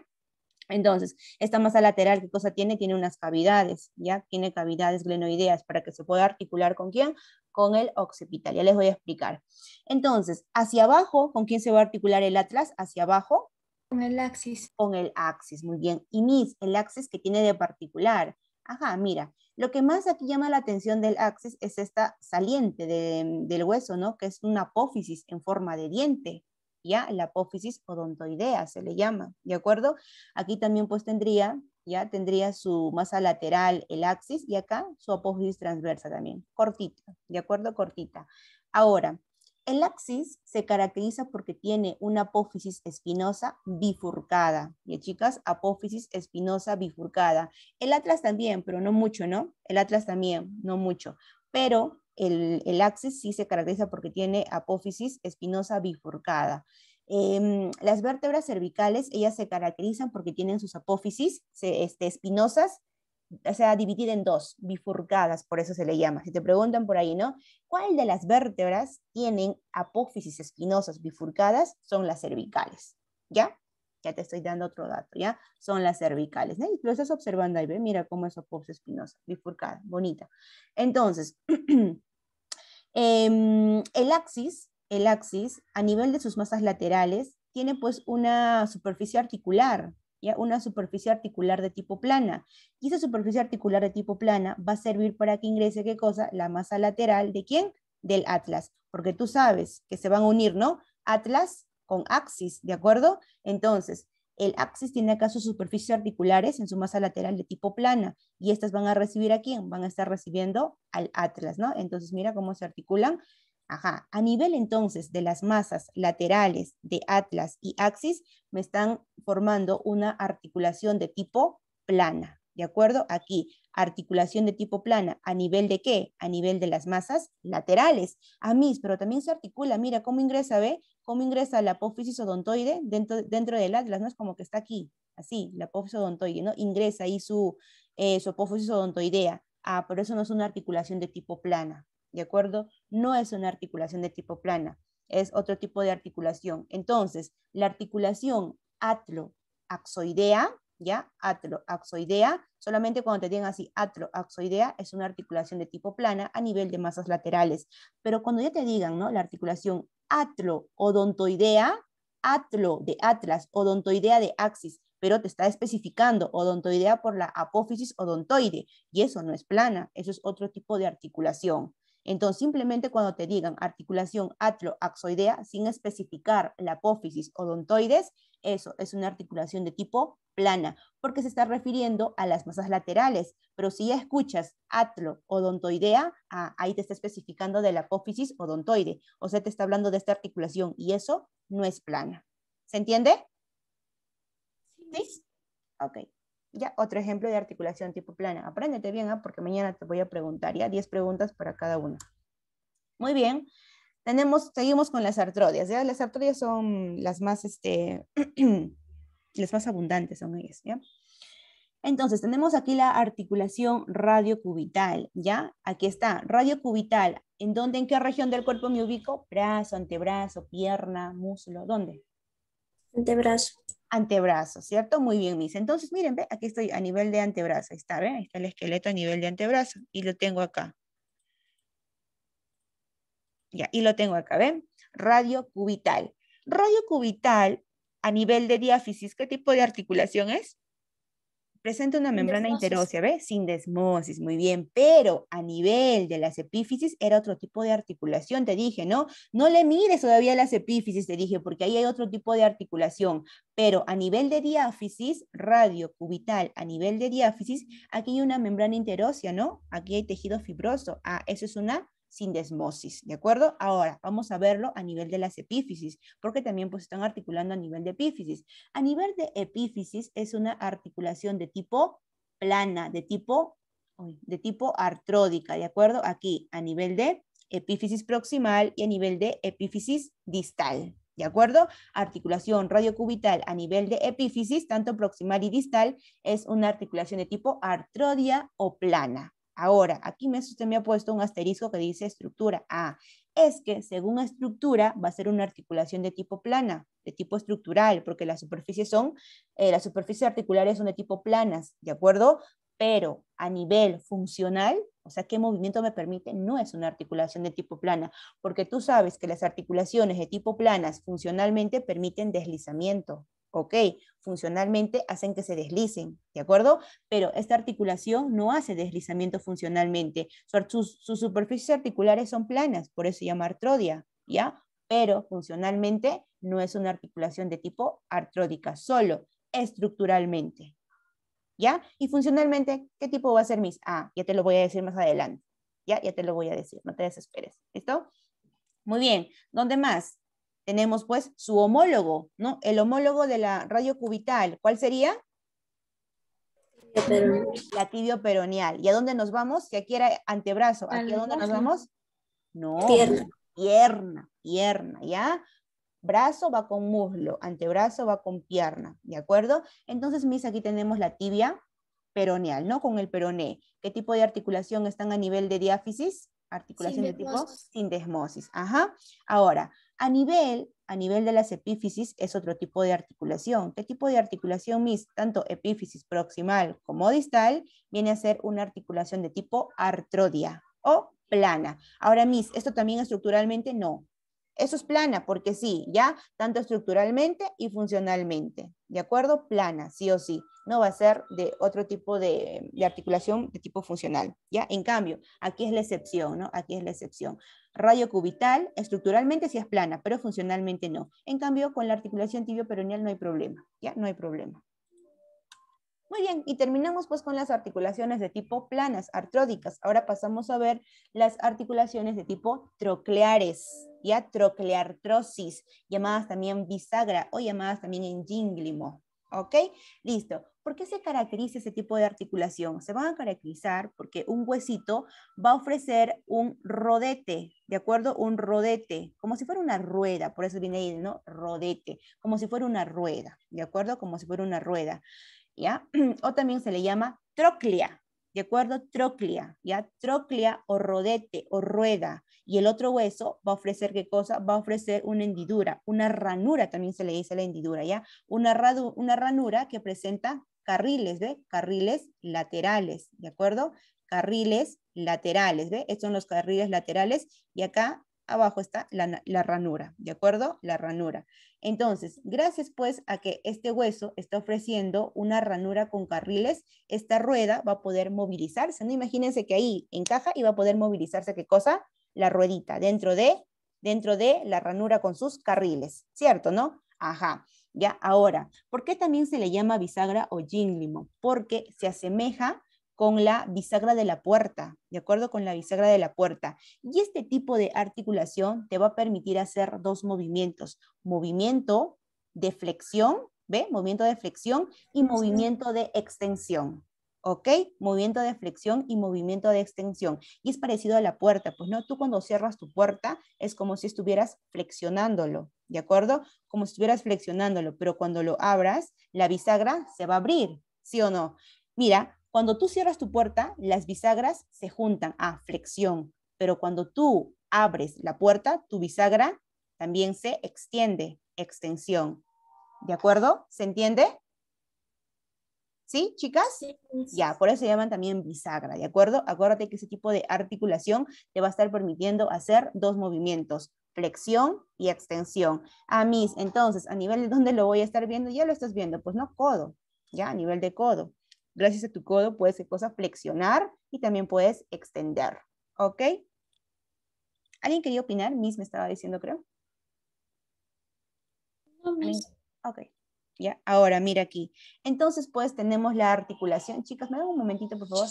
Entonces, esta masa lateral, ¿qué cosa tiene? Tiene unas cavidades, ¿ya? Tiene cavidades glenoideas para que se pueda articular con quién? Con el occipital, ya les voy a explicar. Entonces, hacia abajo, ¿con quién se va a articular el atlas? Hacia abajo. Con el axis. Con el axis, muy bien. Y mis, el axis que tiene de particular. Ajá, mira, lo que más aquí llama la atención del axis es esta saliente del hueso, ¿no? Que es una apófisis en forma de diente. ¿ya? La apófisis odontoidea se le llama, ¿de acuerdo? Aquí también pues tendría, ¿ya? Tendría su masa lateral, el axis, y acá su apófisis transversa también, cortita, ¿de acuerdo? Cortita. Ahora, el axis se caracteriza porque tiene una apófisis espinosa bifurcada. Y chicas, apófisis espinosa bifurcada. El atlas también, pero no mucho, ¿no? El atlas también, no mucho pero el, axis sí se caracteriza porque tiene apófisis espinosa bifurcada. Em, las vértebras cervicales, ellas se caracterizan porque tienen sus apófisis este, espinosas, o sea, divididas en dos, bifurcadas, por eso se le llama. Si te preguntan por ahí, ¿no? ¿Cuál de las vértebras tienen apófisis espinosas bifurcadas? Son las cervicales, ¿ya? ya te estoy dando otro dato, ¿ya? Son las cervicales, ¿eh? Lo estás observando ahí, ¿ve? Mira cómo es pose espinosa, bifurcada, bonita. Entonces, em, el axis, el axis, a nivel de sus masas laterales, tiene pues una superficie articular, ¿ya? Una superficie articular de tipo plana. Y esa superficie articular de tipo plana va a servir para que ingrese, ¿qué cosa? La masa lateral, ¿de quién? Del atlas. Porque tú sabes que se van a unir, ¿no? Atlas con axis, ¿de acuerdo? Entonces, el axis tiene acá sus superficies articulares en su masa lateral de tipo plana, y estas van a recibir a quién? Van a estar recibiendo al atlas, ¿no? Entonces, mira cómo se articulan. Ajá, a nivel entonces de las masas laterales de atlas y axis, me están formando una articulación de tipo plana, ¿de acuerdo? Aquí, articulación de tipo plana, ¿a nivel de qué? A nivel de las masas laterales, a mis, pero también se articula, mira cómo ingresa, ¿ve? ¿Cómo ingresa la apófisis odontoide dentro, dentro del atlas? No es como que está aquí, así, la apófisis odontoide, ¿no? Ingresa ahí eh, su, apófisis odontoidea. Ah, pero eso no es una articulación de tipo plana, ¿de acuerdo? No es una articulación de tipo plana, es otro tipo de articulación. Entonces, la articulación atlo-axoidea, ¿ya? Atlo-axoidea, solamente cuando te digan así, atlo-axoidea, es una articulación de tipo plana a nivel de masas laterales. Pero cuando ya te digan, ¿no? La articulación atlo odontoidea, atlo de atlas, odontoidea de axis, pero te está especificando odontoidea por la apófisis odontoide y eso no es plana, eso es otro tipo de articulación. Entonces, simplemente cuando te digan articulación atlo-axoidea, sin especificar la apófisis odontoides, eso es una articulación de tipo plana, porque se está refiriendo a las masas laterales. Pero si ya escuchas atlo odontoidea, ah, ahí te está especificando de la apófisis odontoide. O sea, te está hablando de esta articulación y eso no es plana. ¿Se entiende? Sí. Ok. Ya, otro ejemplo de articulación tipo plana. Apréndete bien, ¿ah? porque mañana te voy a preguntar, ya 10 preguntas para cada una. Muy bien. Tenemos, seguimos con las artrodias, Las artrodias son las más, este, las más abundantes son Entonces, tenemos aquí la articulación radiocubital, ¿ya? Aquí está, radiocubital. ¿En dónde, en qué región del cuerpo me ubico? Brazo, antebrazo, pierna, muslo, ¿dónde? Antebrazo. Antebrazo, ¿cierto? Muy bien, mis. Entonces, miren, ve, aquí estoy a nivel de antebrazo. Ahí está, ¿ven? está el esqueleto a nivel de antebrazo. Y lo tengo acá. Ya, y lo tengo acá, ¿ven? Radio cubital. Radio cubital a nivel de diáfisis, ¿qué tipo de articulación es? presenta una membrana ¿ves? Sin desmosis, muy bien, pero a nivel de las epífisis era otro tipo de articulación, te dije, ¿no? No le mires todavía las epífisis, te dije, porque ahí hay otro tipo de articulación, pero a nivel de diáfisis, radio cubital, a nivel de diáfisis, aquí hay una membrana interósea, ¿no? Aquí hay tejido fibroso, ah, eso es una sin desmosis, ¿de acuerdo? Ahora, vamos a verlo a nivel de las epífisis, porque también pues están articulando a nivel de epífisis. A nivel de epífisis es una articulación de tipo plana, de tipo, de tipo artródica, ¿de acuerdo? Aquí, a nivel de epífisis proximal y a nivel de epífisis distal, ¿De acuerdo? Articulación radiocubital a nivel de epífisis, tanto proximal y distal, es una articulación de tipo artrodia o plana. Ahora, aquí me, usted me ha puesto un asterisco que dice estructura. Ah, es que según estructura va a ser una articulación de tipo plana, de tipo estructural, porque las superficies son, eh, las superficies articulares son de tipo planas, ¿de acuerdo? Pero a nivel funcional, o sea, ¿qué movimiento me permite? No es una articulación de tipo plana, porque tú sabes que las articulaciones de tipo planas funcionalmente permiten deslizamiento, ok, funcionalmente hacen que se deslicen, ¿de acuerdo? Pero esta articulación no hace deslizamiento funcionalmente. Sus, superficies articulares son planas, por eso se llama artrodia, ¿ya? Pero funcionalmente no es una articulación de tipo artródica, solo estructuralmente, ¿ya? Y funcionalmente, ¿qué tipo va a ser mis? Ah, ya te lo voy a decir más adelante, ¿ya? Ya te lo voy a decir, no te desesperes, ¿listo? Muy bien, ¿dónde más? tenemos pues su homólogo, ¿no? El homólogo de la radio cubital, ¿cuál sería? La tibio peroneal. ¿Y a dónde nos vamos? Si aquí era antebrazo, ¿aquí a dónde nos vamos? No, pierna. pierna, pierna, ¿ya? Brazo va con muslo, antebrazo va con pierna, ¿de acuerdo? Entonces, mis, aquí tenemos la tibia peroneal, ¿no? Con el peroné. ¿Qué tipo de articulación están a nivel de diáfisis? articulación de tipo sindesmosis. Ajá. Ahora, a nivel, a nivel de las epífisis es otro tipo de articulación. ¿Qué tipo de articulación, Miss? Tanto epífisis proximal como distal viene a ser una articulación de tipo artrodia o plana. Ahora, Miss, ¿esto también estructuralmente? No. Eso es plana, porque sí, ya, tanto estructuralmente y funcionalmente, ¿de acuerdo? Plana, sí o sí. No va a ser de otro tipo de, articulación de tipo funcional, ¿ya? En cambio, aquí es la excepción, ¿no? Aquí es la excepción. Radio cubital, estructuralmente sí es plana, pero funcionalmente no. En cambio, con la articulación tibio-peroneal no hay problema, ¿ya? No hay problema. Muy bien, y terminamos pues con las articulaciones de tipo planas, artródicas. Ahora pasamos a ver las articulaciones de tipo trocleares, ya trocleartrosis, llamadas también bisagra o llamadas también jínglimo, ¿Ok? Listo. ¿Por qué se caracteriza ese tipo de articulación? Se van a caracterizar porque un huesito va a ofrecer un rodete, ¿de acuerdo? Un rodete, como si fuera una rueda, por eso viene ahí, ¿no? Rodete, como si fuera una rueda, ¿de acuerdo? Como si fuera una rueda. O también se le llama troclea, ¿de acuerdo? Troclea, ¿ya? Troclea o rodete o rueda. Y el otro hueso va a ofrecer qué cosa? Va a ofrecer una hendidura, una ranura también se le dice la hendidura, ¿ya? Una, una ranura que presenta carriles, ¿ve? Carriles laterales, ¿de acuerdo? Carriles laterales, ¿ve? Estos son los carriles laterales y acá abajo está la, ranura, ¿de acuerdo? La ranura. Entonces, gracias pues a que este hueso está ofreciendo una ranura con carriles, esta rueda va a poder movilizarse, ¿no? Imagínense que ahí encaja y va a poder movilizarse, ¿qué cosa? La ruedita, dentro de, dentro de la ranura con sus carriles, ¿cierto, no? Ajá. Ya, ahora, ¿por qué también se le llama bisagra o jinglimo? Porque se asemeja con la bisagra de la puerta, ¿de acuerdo? Con la bisagra de la puerta. Y este tipo de articulación te va a permitir hacer dos movimientos, movimiento de flexión, ¿ve? Movimiento de flexión y movimiento de extensión. ¿ok? Movimiento de flexión y movimiento de extensión. Y es parecido a la puerta, pues no, tú cuando cierras tu puerta es como si estuvieras flexionándolo, ¿de acuerdo? Como si estuvieras flexionándolo, pero cuando lo abras, la bisagra se va a abrir, ¿sí o no? Mira, cuando tú cierras tu puerta, las bisagras se juntan a flexión, pero cuando tú abres la puerta, tu bisagra también se extiende, extensión. ¿De acuerdo? ¿Se entiende? ¿Sí, chicas? Ya, por eso se llaman también bisagra, ¿de acuerdo? Acuérdate que ese tipo de articulación te va a estar permitiendo hacer dos movimientos, flexión y extensión. A ah, mis, entonces, a nivel de dónde lo voy a estar viendo, ya lo estás viendo, pues no codo, ya, a nivel de codo. Gracias a tu codo puedes, ser cosa? Flexionar y también puedes extender, ¿ok? ¿Alguien quería opinar? Miss me estaba diciendo, creo. Ok. Ya, ahora mira aquí. Entonces, pues tenemos la articulación. Chicas, me dan un momentito, por favor.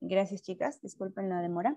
Gracias, chicas. Disculpen la demora.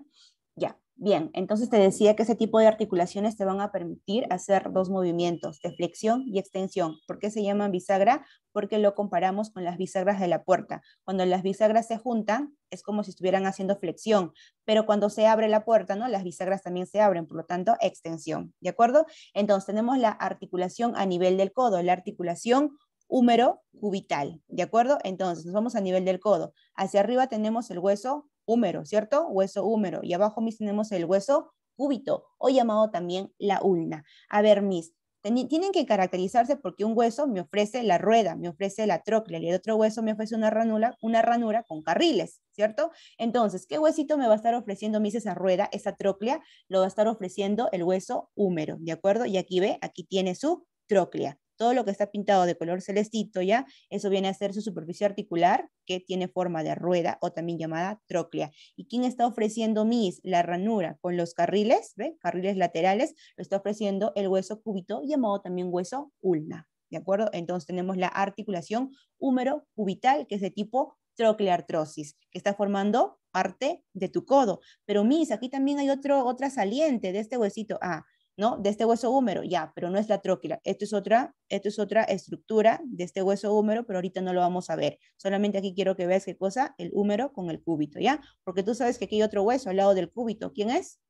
Ya, bien. Entonces te decía que ese tipo de articulaciones te van a permitir hacer dos movimientos, de flexión y extensión. ¿Por qué se llaman bisagra? Porque lo comparamos con las bisagras de la puerta. Cuando las bisagras se juntan, es como si estuvieran haciendo flexión, pero cuando se abre la puerta, ¿no? Las bisagras también se abren, por lo tanto, extensión, ¿de acuerdo? Entonces tenemos la articulación a nivel del codo, la articulación húmero cubital, ¿de acuerdo? Entonces, nos vamos a nivel del codo. Hacia arriba tenemos el hueso húmero, ¿cierto? Hueso húmero. Y abajo, mis, tenemos el hueso cúbito, o llamado también la ulna. A ver, mis, tienen que caracterizarse porque un hueso me ofrece la rueda, me ofrece la tróclea, y el otro hueso me ofrece una ranura, una ranura con carriles, ¿cierto? Entonces, ¿qué huesito me va a estar ofreciendo mis esa rueda, esa tróclea? Lo va a estar ofreciendo el hueso húmero, ¿de acuerdo? Y aquí ve, aquí tiene su tróclea todo lo que está pintado de color celestito, ¿ya? Eso viene a ser su superficie articular, que tiene forma de rueda o también llamada troclea ¿Y quién está ofreciendo MIS? La ranura con los carriles, Carriles laterales, lo está ofreciendo el hueso cúbito, llamado también hueso ulna, ¿de acuerdo? Entonces tenemos la articulación húmero cubital, que es de tipo trocleartrosis, que está formando parte de tu codo. Pero mis, aquí también hay otro, otra saliente de este huesito. Ah, ¿no? De este hueso húmero, ya, pero no es la tróquila. Esto es otra, es otra estructura de este hueso húmero, pero ahorita no lo vamos a ver. Solamente aquí quiero que veas qué cosa, el húmero con el cúbito, ¿ya? Porque tú sabes que aquí hay otro hueso al lado del cúbito. ¿Quién es?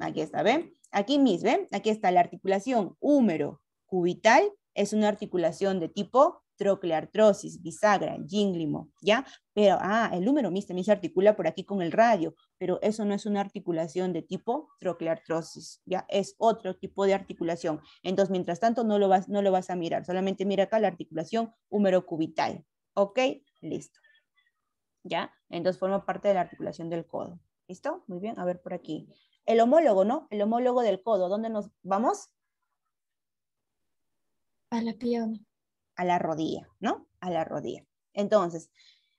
aquí está, ¿ven? Aquí mismo, ¿ven? Aquí está la articulación húmero cubital, es una articulación de tipo trocleartrosis, bisagra, ginglimo, ¿ya? Pero, ah, el húmero mis también se articula por aquí con el radio, pero eso no es una articulación de tipo trocleartrosis, ¿ya? Es otro tipo de articulación. Entonces, mientras tanto, no lo vas, no lo vas a mirar, solamente mira acá la articulación húmero-cubital, ¿ok? Listo. ¿Ya? Entonces forma parte de la articulación del codo. ¿Listo? Muy bien, a ver por aquí. El homólogo, ¿no? El homólogo del codo, ¿dónde nos vamos? A la pierna a la rodilla, ¿no? A la rodilla. Entonces,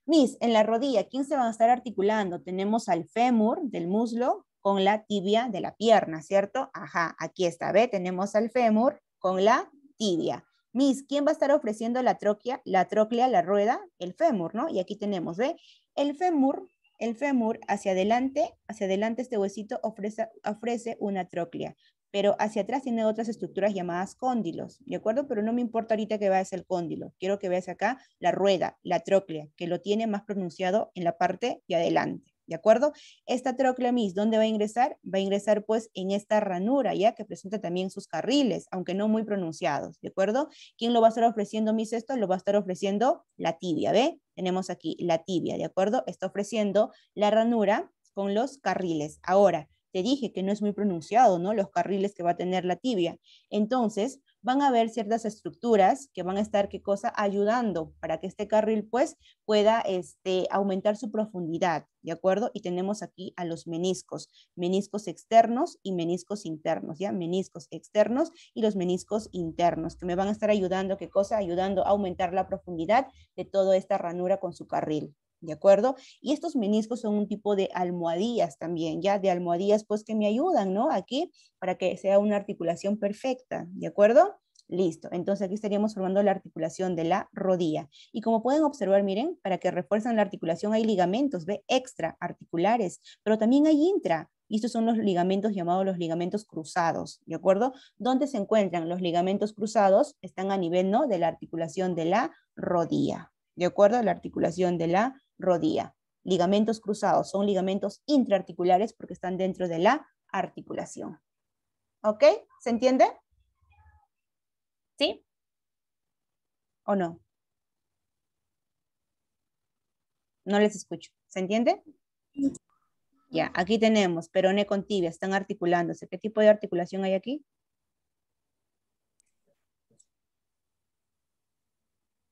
mis, en la rodilla, ¿quién se va a estar articulando? Tenemos al fémur del muslo con la tibia de la pierna, ¿cierto? Ajá, aquí está, ¿ve? Tenemos al fémur con la tibia. Mis, ¿quién va a estar ofreciendo la troquia, la troclea, la rueda? El fémur, ¿no? Y aquí tenemos, ¿ve? El fémur, el fémur hacia adelante, hacia adelante este huesito ofrece, ofrece una troclea pero hacia atrás tiene otras estructuras llamadas cóndilos, ¿de acuerdo? Pero no me importa ahorita que ser el cóndilo, quiero que veas acá la rueda, la tróclea, que lo tiene más pronunciado en la parte de adelante, ¿de acuerdo? Esta tróclea mis, ¿dónde va a ingresar? Va a ingresar pues en esta ranura, ya que presenta también sus carriles, aunque no muy pronunciados, ¿de acuerdo? ¿Quién lo va a estar ofreciendo mis esto? Lo va a estar ofreciendo la tibia, ¿ve? Tenemos aquí la tibia, ¿de acuerdo? Está ofreciendo la ranura con los carriles. Ahora, te dije que no es muy pronunciado, ¿no? Los carriles que va a tener la tibia. Entonces, van a haber ciertas estructuras que van a estar, ¿qué cosa? Ayudando para que este carril, pues, pueda este, aumentar su profundidad, ¿de acuerdo? Y tenemos aquí a los meniscos, meniscos externos y meniscos internos, ¿ya? Meniscos externos y los meniscos internos, que me van a estar ayudando, ¿qué cosa? Ayudando a aumentar la profundidad de toda esta ranura con su carril. ¿de acuerdo? Y estos meniscos son un tipo de almohadillas también, ya de almohadillas pues que me ayudan, ¿no? Aquí para que sea una articulación perfecta, ¿de acuerdo? Listo, entonces aquí estaríamos formando la articulación de la rodilla. Y como pueden observar, miren, para que refuerzan la articulación hay ligamentos, ¿ve? Extra articulares, pero también hay intra, y estos son los ligamentos llamados los ligamentos cruzados, ¿de acuerdo? ¿Dónde se encuentran los ligamentos cruzados? Están a nivel, ¿no? De la articulación de la rodilla, ¿de acuerdo? La articulación de la rodilla. Ligamentos cruzados son ligamentos intraarticulares porque están dentro de la articulación. ¿Ok? ¿Se entiende? ¿Sí? ¿O no? No les escucho. ¿Se entiende? Ya, aquí tenemos perone con tibia, están articulándose. ¿Qué tipo de articulación hay aquí?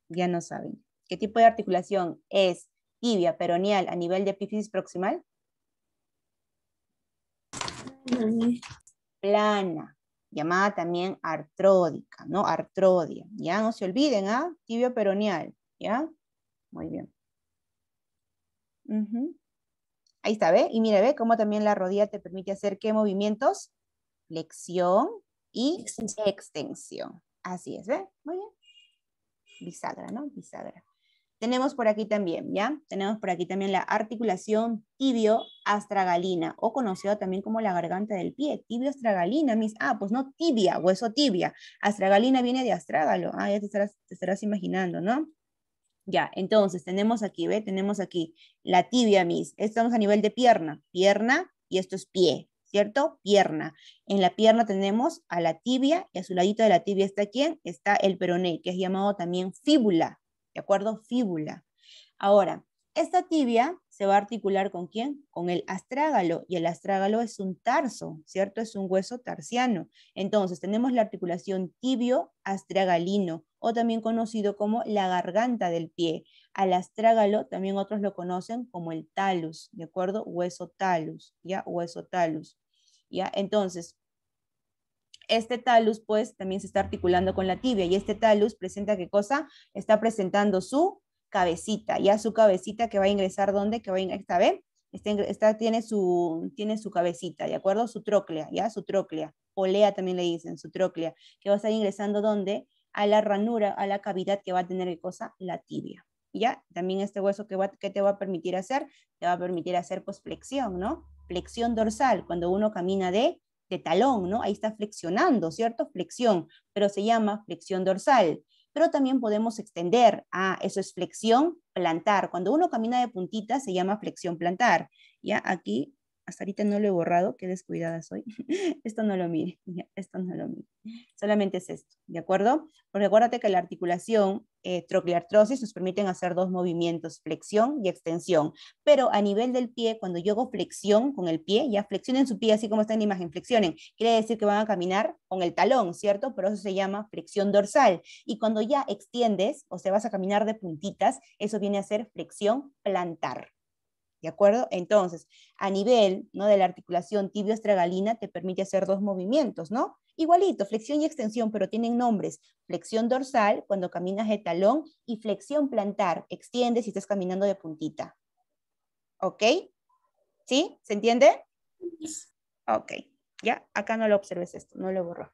Ya no saben. ¿Qué tipo de articulación es tibia peroneal a nivel de epífisis proximal? Mm. Plana, llamada también artródica, ¿no? Artrodia, ya no se olviden, ¿ah? Tibia, Tibio peroneal, ¿ya? Muy bien. Ahí está, ¿ve? Y mira, ¿ve cómo también la rodilla te permite hacer qué movimientos? Flexión y extensión. Así es, ¿ve? Muy bien. Bisagra, ¿no? Bisagra. Tenemos por aquí también, ¿ya? Tenemos por aquí también la articulación tibio-astragalina, o conocida también como la garganta del pie. Tibio-astragalina, mis, ah, pues no tibia, hueso tibia. Astragalina viene de astrágalo, ah, ya te estarás, imaginando, ¿no? Ya, entonces tenemos aquí, ¿ve? Tenemos aquí la tibia, mis. Estamos a nivel de pierna, pierna, y esto es pie, ¿cierto? Pierna. En la pierna tenemos a la tibia y a su ladito de la tibia está quién? Está el peroné, que es llamado también fíbula, ¿de acuerdo? Fíbula. Ahora, esta tibia se va a articular con quién? Con el astrágalo, y el astrágalo es un tarso, ¿cierto? Es un hueso tarsiano. Entonces, tenemos la articulación tibio-astragalino, o también conocido como la garganta del pie. Al astrágalo también otros lo conocen como el talus, ¿de acuerdo? Hueso talus, ¿ya? Hueso talus, ¿ya? Entonces, este talus pues también se está articulando con la tibia y este talus presenta qué cosa? Está presentando su cabecita, ya su cabecita que va a ingresar ¿dónde? Que va a ingresar, este Está, tiene, su, tiene su cabecita, ¿de acuerdo? Su tróclea, ¿ya? Su tróclea, Olea también le dicen, su tróclea, que va a estar ingresando ¿dónde? A la ranura, a la cavidad que va a tener qué cosa? La tibia. ¿Ya? También este hueso que, va, te va a permitir hacer, te va a permitir hacer pues flexión, ¿no? Flexión dorsal, cuando uno camina de de talón, ¿no? Ahí está flexionando, ¿cierto? Flexión, pero se llama flexión dorsal. Pero también podemos extender a, ah, eso es flexión plantar. Cuando uno camina de puntita se llama flexión plantar. Ya aquí hasta ahorita no lo he borrado, qué descuidada soy. esto no lo mire, esto no lo mire. Solamente es esto, ¿de acuerdo? Porque acuérdate que la articulación eh, trocleartrosis nos permiten hacer dos movimientos, flexión y extensión. Pero a nivel del pie, cuando yo hago flexión con el pie, ya flexionen su pie así como está en la imagen, flexionen. Quiere decir que van a caminar con el talón, ¿cierto? Pero eso se llama flexión dorsal. Y cuando ya extiendes, o se vas a caminar de puntitas, eso viene a ser flexión plantar. ¿De acuerdo? Entonces, a nivel ¿no? de la articulación tibio tibioestragalina te permite hacer dos movimientos, ¿no? Igualito, flexión y extensión, pero tienen nombres. Flexión dorsal, cuando caminas de talón, y flexión plantar, extiende si estás caminando de puntita. ¿Ok? ¿Sí? ¿Se entiende? Ok. Ya, acá no lo observes esto, no lo borro.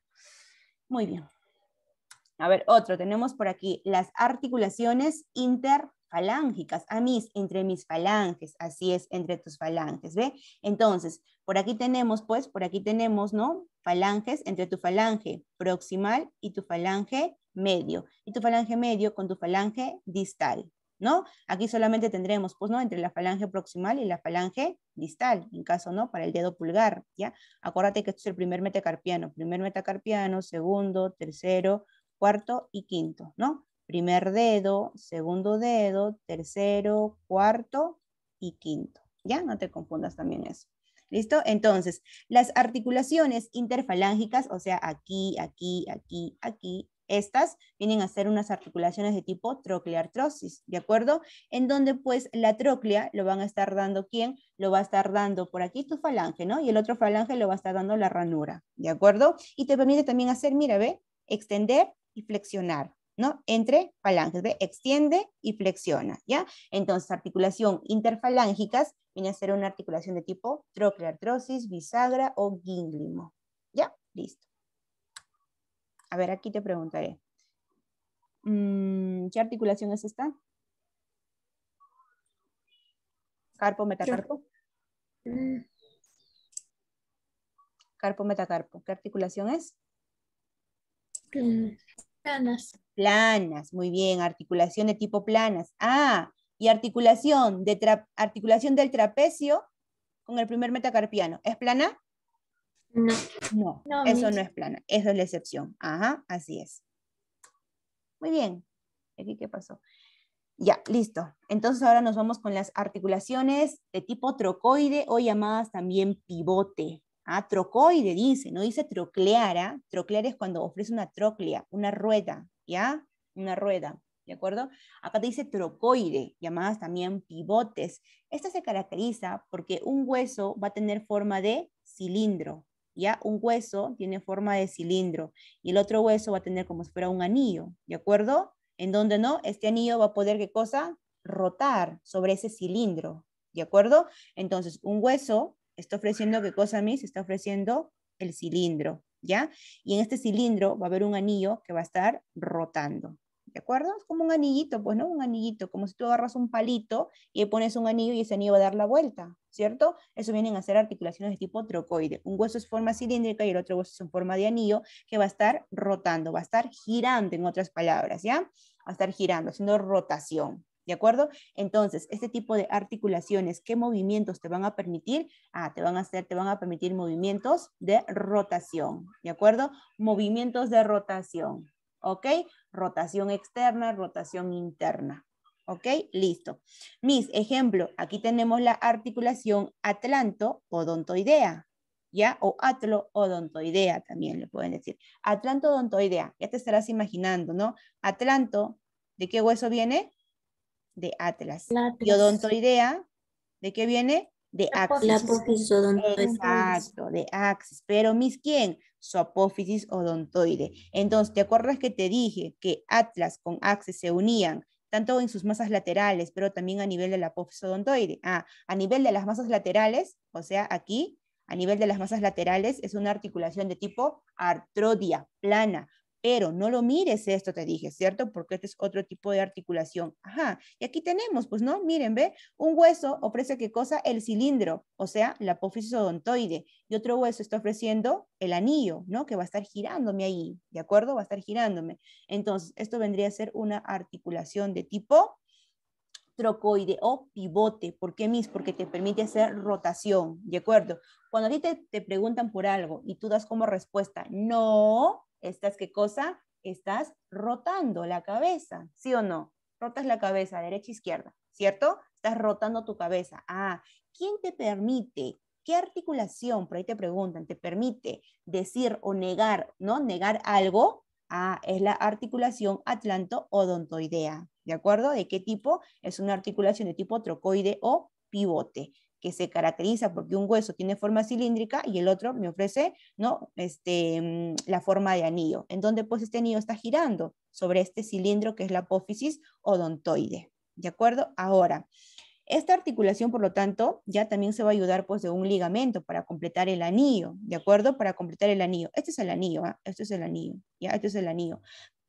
Muy bien. A ver, otro. Tenemos por aquí las articulaciones inter falángicas, a mis, entre mis falanges, así es, entre tus falanges, ¿ve? Entonces, por aquí tenemos, pues, por aquí tenemos, ¿no? Falanges entre tu falange proximal y tu falange medio, y tu falange medio con tu falange distal, ¿no? Aquí solamente tendremos, pues, ¿no? Entre la falange proximal y la falange distal, en caso, ¿no? Para el dedo pulgar, ¿ya? Acuérdate que esto es el primer metacarpiano, primer metacarpiano, segundo, tercero, cuarto y quinto, ¿no? primer dedo, segundo dedo, tercero, cuarto y quinto. Ya no te confundas también eso. ¿Listo? Entonces, las articulaciones interfalángicas, o sea, aquí, aquí, aquí, aquí, estas vienen a ser unas articulaciones de tipo trocleartrosis, ¿de acuerdo? En donde pues la troclea lo van a estar dando quién? Lo va a estar dando por aquí tu falange, ¿no? Y el otro falange lo va a estar dando la ranura, ¿de acuerdo? Y te permite también hacer, mira, ve, extender y flexionar, ¿no? Entre falanges, ¿ve? Extiende y flexiona, ¿ya? Entonces, articulación interfalángicas viene a ser una articulación de tipo trocleartrosis, bisagra o guínglimo, ¿ya? Listo. A ver, aquí te preguntaré. Mm, ¿Qué articulación es esta? Carpo, metacarpo. Carpo, metacarpo. ¿Qué articulación es? Mm planas, muy bien, articulación de tipo planas. Ah, y articulación, de articulación del trapecio con el primer metacarpiano. ¿Es plana? No. No, eso no es plana, eso es la excepción. Ajá, así es. Muy bien. ¿Aquí qué pasó? Ya, listo. Entonces ahora nos vamos con las articulaciones de tipo trocoide o llamadas también pivote. Ah, trocoide dice, no dice trocleara. Troclear es cuando ofrece una troclea, una rueda, ¿ya? Una rueda, ¿de acuerdo? Acá te dice trocoide, llamadas también pivotes. Esta se caracteriza porque un hueso va a tener forma de cilindro, ¿ya? Un hueso tiene forma de cilindro y el otro hueso va a tener como si fuera un anillo, ¿de acuerdo? En donde no, este anillo va a poder, ¿qué cosa? Rotar sobre ese cilindro, ¿de acuerdo? Entonces, un hueso está ofreciendo, ¿qué cosa a mí? Se está ofreciendo el cilindro. Y en este cilindro va a haber un anillo que va a estar rotando, ¿de acuerdo? Es como un anillito, pues, ¿no? Un anillito, como si tú agarras un palito y pones un anillo y ese anillo va a dar la vuelta, ¿cierto? Eso vienen a ser articulaciones de tipo trocoide. Un hueso es forma cilíndrica y el otro hueso es en forma de anillo que va a estar rotando, va a estar girando, en otras palabras, ¿ya? Va a estar girando, haciendo rotación, ¿De acuerdo? Entonces, este tipo de articulaciones, ¿qué movimientos te van a permitir? Ah, te van a hacer, te van a permitir movimientos de rotación. ¿De acuerdo? Movimientos de rotación. ¿Ok? Rotación externa, rotación interna. ¿Ok? Listo. Mis, ejemplo, aquí tenemos la articulación atlanto-odontoidea. ¿Ya? O atlo-odontoidea también le pueden decir. Atlanto-odontoidea. Ya te estarás imaginando, ¿no? Atlanto, ¿de qué hueso viene? de Atlas. Y odontoidea, ¿de qué viene? De axis. apófisis Exacto, de axis. Pero, mis, ¿quién? Su apófisis odontoide. Entonces, ¿te acuerdas que te dije que Atlas con axis se unían tanto en sus masas laterales, pero también a nivel de la apófisis odontoide? Ah, a nivel de las masas laterales, o sea, aquí, a nivel de las masas laterales, es una articulación de tipo artrodia, plana, pero no lo mires esto, te dije, ¿cierto? Porque este es otro tipo de articulación. Ajá, y aquí tenemos, pues no, miren, ve, un hueso ofrece qué cosa? El cilindro, o sea, la apófisis odontoide, y otro hueso está ofreciendo el anillo, ¿no? Que va a estar girándome ahí, ¿de acuerdo? Va a estar girándome. Entonces, esto vendría a ser una articulación de tipo trocoide o pivote. ¿Por qué, mis? Porque te permite hacer rotación, ¿de acuerdo? Cuando a ti te, te preguntan por algo y tú das como respuesta, no, estás qué cosa? Estás rotando la cabeza, ¿sí o no? Rotas la cabeza, derecha, izquierda, ¿cierto? Estás rotando tu cabeza. Ah, ¿quién te permite? ¿Qué articulación, por ahí te preguntan, te permite decir o negar, ¿no? Negar algo, Ah, es la articulación atlanto-odontoidea. ¿De acuerdo? ¿De qué tipo? Es una articulación de tipo trocoide o pivote que se caracteriza porque un hueso tiene forma cilíndrica y el otro me ofrece ¿no? este, mm, la forma de anillo, en donde pues este anillo está girando sobre este cilindro que es la apófisis odontoide. ¿De acuerdo? Ahora, esta articulación, por lo tanto, ya también se va a ayudar pues, de un ligamento para completar el anillo, ¿de acuerdo? Para completar el anillo. Este es el anillo, ¿ah? este es el anillo, ¿ya? Este es el anillo.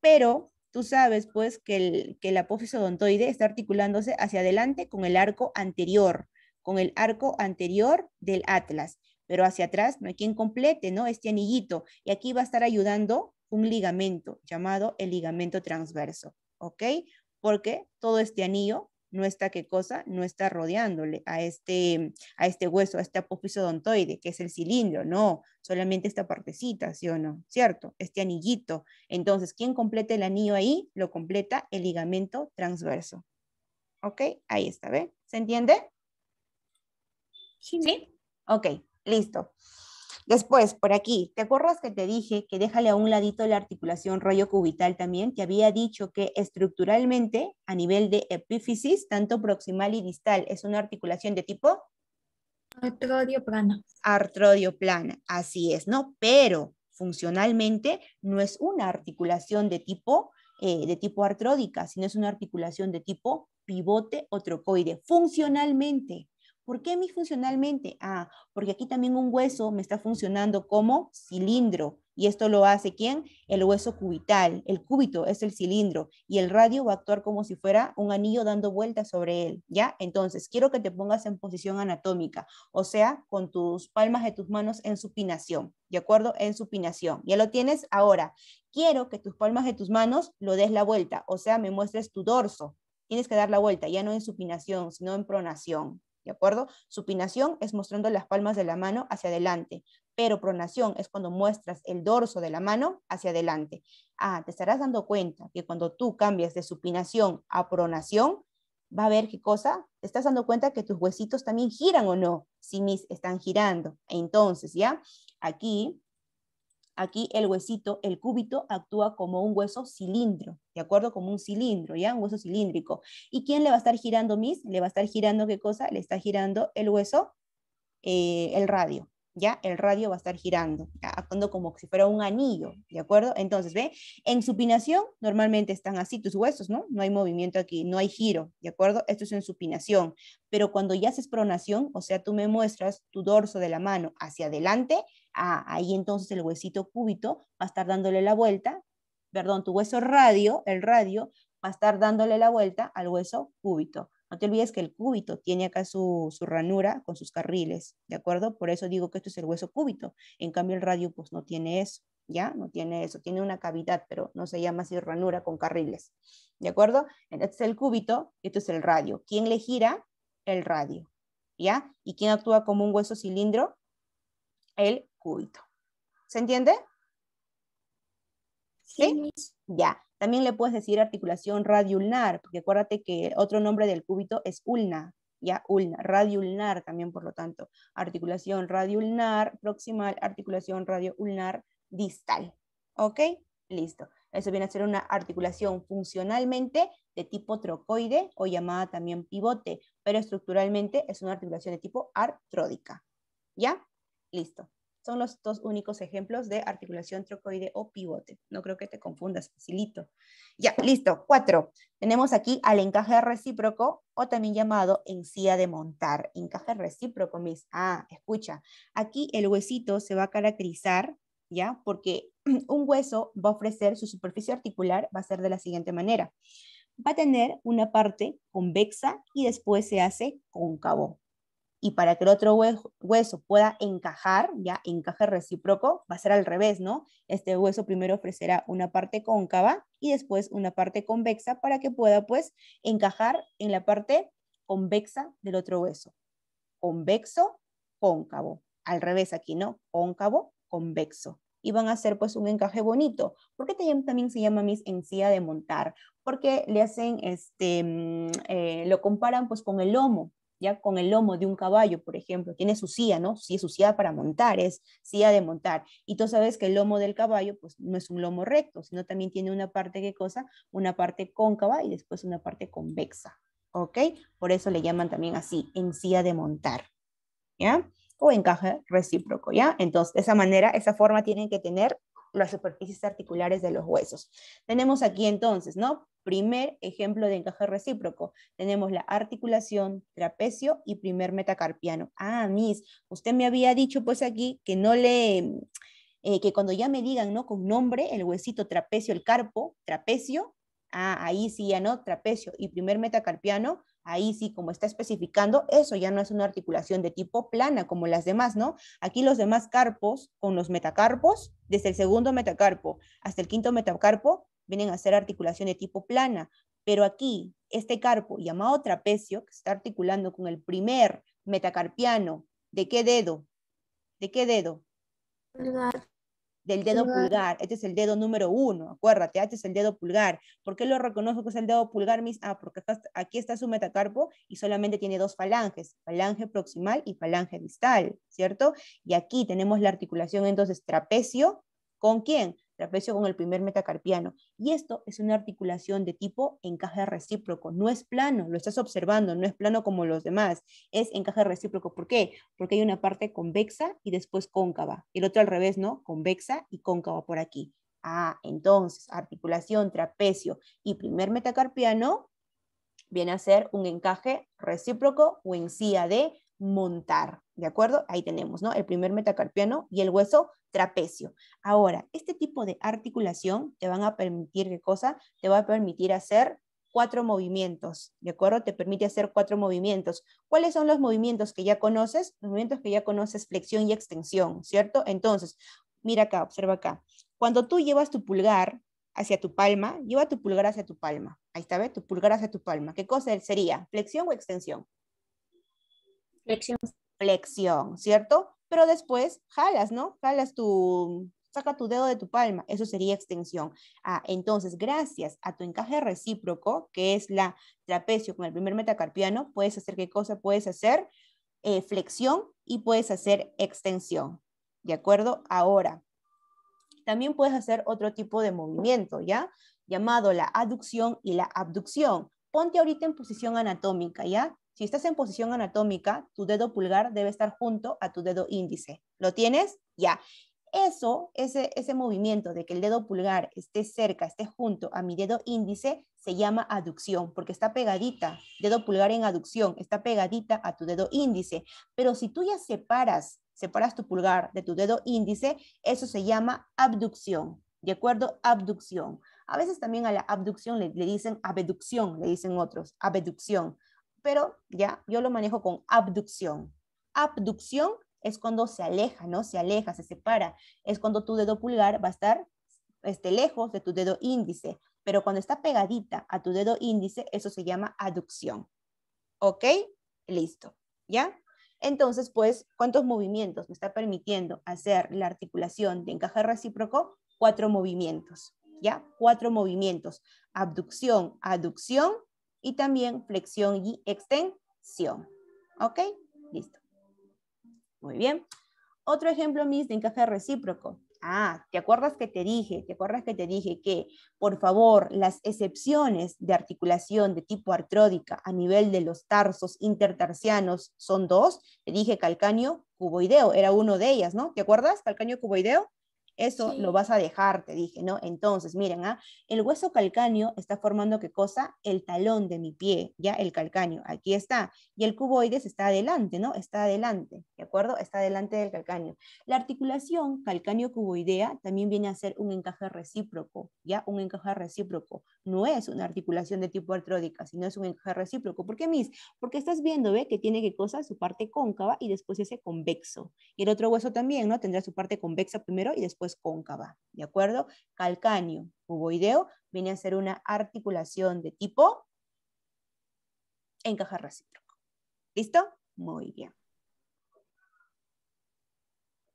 Pero tú sabes pues que, el, que la apófisis odontoide está articulándose hacia adelante con el arco anterior, con el arco anterior del atlas, pero hacia atrás no hay quien complete, ¿no? Este anillito. Y aquí va a estar ayudando un ligamento llamado el ligamento transverso, ¿ok? Porque todo este anillo no está, ¿qué cosa? No está rodeándole a este, a este hueso, a este apofisodontoide, que es el cilindro, no, solamente esta partecita, ¿sí o no? ¿Cierto? Este anillito. Entonces, ¿quién complete el anillo ahí? Lo completa el ligamento transverso. ¿Ok? Ahí está, ¿ve? ¿Se entiende? Sí. Ok, listo. Después, por aquí, ¿te acuerdas que te dije que déjale a un ladito la articulación rollo cubital también? Te había dicho que estructuralmente, a nivel de epífisis, tanto proximal y distal, es una articulación de tipo Artrodioplana. Artrodioplana, así es, ¿no? Pero funcionalmente no es una articulación de tipo, eh, de tipo artródica, sino es una articulación de tipo pivote o trocoide, funcionalmente. ¿Por qué mi funcionalmente? Ah, porque aquí también un hueso me está funcionando como cilindro. Y esto lo hace quién? El hueso cubital. El cúbito es el cilindro y el radio va a actuar como si fuera un anillo dando vueltas sobre él, ¿ya? Entonces, quiero que te pongas en posición anatómica, o sea, con tus palmas de tus manos en supinación, ¿de acuerdo? En supinación. Ya lo tienes ahora. Quiero que tus palmas de tus manos lo des la vuelta, o sea, me muestres tu dorso. Tienes que dar la vuelta, ya no en supinación, sino en pronación, ¿de acuerdo? Supinación es mostrando las palmas de la mano hacia adelante, pero pronación es cuando muestras el dorso de la mano hacia adelante. Ah, te estarás dando cuenta que cuando tú cambias de supinación a pronación, va a ver qué cosa, te estás dando cuenta que tus huesitos también giran o no, si mis están girando. Entonces, ¿ya? Aquí Aquí el huesito, el cúbito, actúa como un hueso cilindro, ¿de acuerdo? Como un cilindro, ¿ya? Un hueso cilíndrico. ¿Y quién le va a estar girando, Miss? Le va a estar girando, ¿qué cosa? Le está girando el hueso, eh, el radio, ¿ya? El radio va a estar girando, ¿ya? actuando como si fuera un anillo, ¿de acuerdo? Entonces, ¿ve? En supinación, normalmente están así tus huesos, ¿no? No hay movimiento aquí, no hay giro, ¿de acuerdo? Esto es en supinación. Pero cuando ya haces pronación, o sea, tú me muestras tu dorso de la mano hacia adelante, ahí entonces el huesito cúbito va a estar dándole la vuelta, perdón, tu hueso radio, el radio, va a estar dándole la vuelta al hueso cúbito. No te olvides que el cúbito tiene acá su, ranura con sus carriles, ¿de acuerdo? Por eso digo que esto es el hueso cúbito. En cambio, el radio pues no tiene eso, ¿ya? No tiene eso, tiene una cavidad, pero no se llama así ranura con carriles, ¿de acuerdo? es el cúbito, esto es el radio. ¿Quién le gira? El radio, ¿ya? ¿Y quién actúa como un hueso cilindro? El cúbito. ¿Se entiende? Sí. Ya. También le puedes decir articulación radiulnar, porque acuérdate que otro nombre del cúbito es ulna, ya ulna, radiulnar también, por lo tanto, articulación radiulnar proximal, articulación radioulnar distal. ¿Ok? Listo. Eso viene a ser una articulación funcionalmente de tipo trocoide o llamada también pivote, pero estructuralmente es una articulación de tipo artródica. ¿Ya? Listo son los dos únicos ejemplos de articulación trocoide o pivote. No creo que te confundas, facilito. Ya, listo. Cuatro. Tenemos aquí al encaje recíproco o también llamado encía de montar. Encaje recíproco, mis. Ah, escucha. Aquí el huesito se va a caracterizar, ¿ya? Porque un hueso va a ofrecer su superficie articular, va a ser de la siguiente manera. Va a tener una parte convexa y después se hace cóncavo y para que el otro hueso pueda encajar, ya encaje recíproco, va a ser al revés, ¿no? Este hueso primero ofrecerá una parte cóncava y después una parte convexa para que pueda pues encajar en la parte convexa del otro hueso. Convexo, cóncavo. Al revés aquí, ¿no? Cóncavo, convexo. Y van a hacer pues un encaje bonito. ¿Por qué también se llama mis encía de montar? Porque le hacen, este, mm, eh, lo comparan pues con el lomo, ya con el lomo de un caballo, por ejemplo, tiene su silla, ¿no? Si es su silla para montar, es silla de montar. Y tú sabes que el lomo del caballo, pues no es un lomo recto, sino también tiene una parte, ¿qué cosa? Una parte cóncava y después una parte convexa, ¿ok? Por eso le llaman también así, en silla de montar, ¿ya? O encaje recíproco, ¿ya? Entonces, de esa manera, esa forma tienen que tener las superficies articulares de los huesos. Tenemos aquí entonces, ¿no? Primer ejemplo de encaje recíproco. Tenemos la articulación, trapecio y primer metacarpiano. Ah, Miss, usted me había dicho pues aquí que no le... Eh, que cuando ya me digan, ¿no? Con nombre, el huesito trapecio, el carpo, trapecio, ah, ahí sí ya, ¿no? Trapecio y primer metacarpiano, ahí sí, como está especificando, eso ya no es una articulación de tipo plana como las demás, ¿no? Aquí los demás carpos con los metacarpos, desde el segundo metacarpo hasta el quinto metacarpo, vienen a ser articulación de tipo plana, pero aquí este carpo llamado trapecio, que está articulando con el primer metacarpiano, ¿de qué dedo? ¿De qué dedo? del dedo pulgar. Este es el dedo número uno, acuérdate, este es el dedo pulgar. ¿Por qué lo reconozco que es el dedo pulgar, mis? Ah, porque aquí está su metacarpo y solamente tiene dos falanges, falange proximal y falange distal, ¿cierto? Y aquí tenemos la articulación entonces trapecio, ¿con quién? trapecio con el primer metacarpiano. Y esto es una articulación de tipo encaje recíproco, no es plano, lo estás observando, no es plano como los demás, es encaje recíproco. ¿Por qué? Porque hay una parte convexa y después cóncava. El otro al revés, ¿no? Convexa y cóncava por aquí. Ah, entonces, articulación, trapecio y primer metacarpiano viene a ser un encaje recíproco o encía de montar, ¿de acuerdo? Ahí tenemos, ¿no? El primer metacarpiano y el hueso trapecio. Ahora, este tipo de articulación te van a permitir, ¿qué cosa? Te va a permitir hacer cuatro movimientos, ¿de acuerdo? Te permite hacer cuatro movimientos. ¿Cuáles son los movimientos que ya conoces? Los movimientos que ya conoces, flexión y extensión, ¿cierto? Entonces, mira acá, observa acá. Cuando tú llevas tu pulgar hacia tu palma, lleva tu pulgar hacia tu palma. Ahí está, ¿ves? Tu pulgar hacia tu palma. ¿Qué cosa sería? ¿Flexión o extensión? Flexión. Flexión, ¿cierto? pero después jalas, ¿no? Jalas tu, saca tu dedo de tu palma, eso sería extensión. Ah, entonces, gracias a tu encaje recíproco, que es la trapecio con el primer metacarpiano, puedes hacer qué cosa, puedes hacer eh, flexión y puedes hacer extensión, ¿de acuerdo? Ahora, también puedes hacer otro tipo de movimiento, ¿ya? Llamado la aducción y la abducción. Ponte ahorita en posición anatómica, ¿ya? Si estás en posición anatómica, tu dedo pulgar debe estar junto a tu dedo índice. ¿Lo tienes? Ya. Eso, ese, ese movimiento de que el dedo pulgar esté cerca, esté junto a mi dedo índice, se llama aducción, porque está pegadita, dedo pulgar en aducción, está pegadita a tu dedo índice. Pero si tú ya separas, separas tu pulgar de tu dedo índice, eso se llama abducción. ¿De acuerdo? Abducción. A veces también a la abducción le, dicen abducción, le dicen otros, abducción pero ya yo lo manejo con abducción. Abducción es cuando se aleja, ¿no? Se aleja, se separa. Es cuando tu dedo pulgar va a estar este, lejos de tu dedo índice, pero cuando está pegadita a tu dedo índice, eso se llama aducción. ¿Ok? Listo. ¿Ya? Entonces, pues, ¿cuántos movimientos me está permitiendo hacer la articulación de encaje recíproco? Cuatro movimientos, ¿ya? Cuatro movimientos. Abducción, aducción, y también flexión y extensión. ¿Ok? Listo. Muy bien. Otro ejemplo, Miss, de encaje recíproco. Ah, ¿te acuerdas que te dije? ¿Te acuerdas que te dije que, por favor, las excepciones de articulación de tipo artródica a nivel de los tarsos intertarsianos son dos? Te dije calcáneo cuboideo, era uno de ellas, ¿no? ¿Te acuerdas? Calcáneo cuboideo. Eso lo vas a dejar, te dije, ¿no? Entonces, miren, ¿ah? el hueso calcáneo está formando qué cosa? El talón de mi pie, ya el calcáneo, aquí está. Y el cuboides está adelante, ¿no? Está adelante, ¿de acuerdo? Está adelante del calcáneo. La articulación calcáneo-cuboidea también viene a ser un encaje recíproco, ¿ya? Un encaje recíproco. No es una articulación de tipo artródica, sino es un encaje recíproco. ¿Por qué, Miss? Porque estás viendo, ¿ve? Que tiene qué cosa? Su parte cóncava y después ese convexo. Y el otro hueso también, ¿no? Tendrá su parte convexa primero y después pues cóncava, ¿de acuerdo? Calcáneo cuboideo viene a ser una articulación de tipo encaja recíproco. ¿Listo? Muy bien.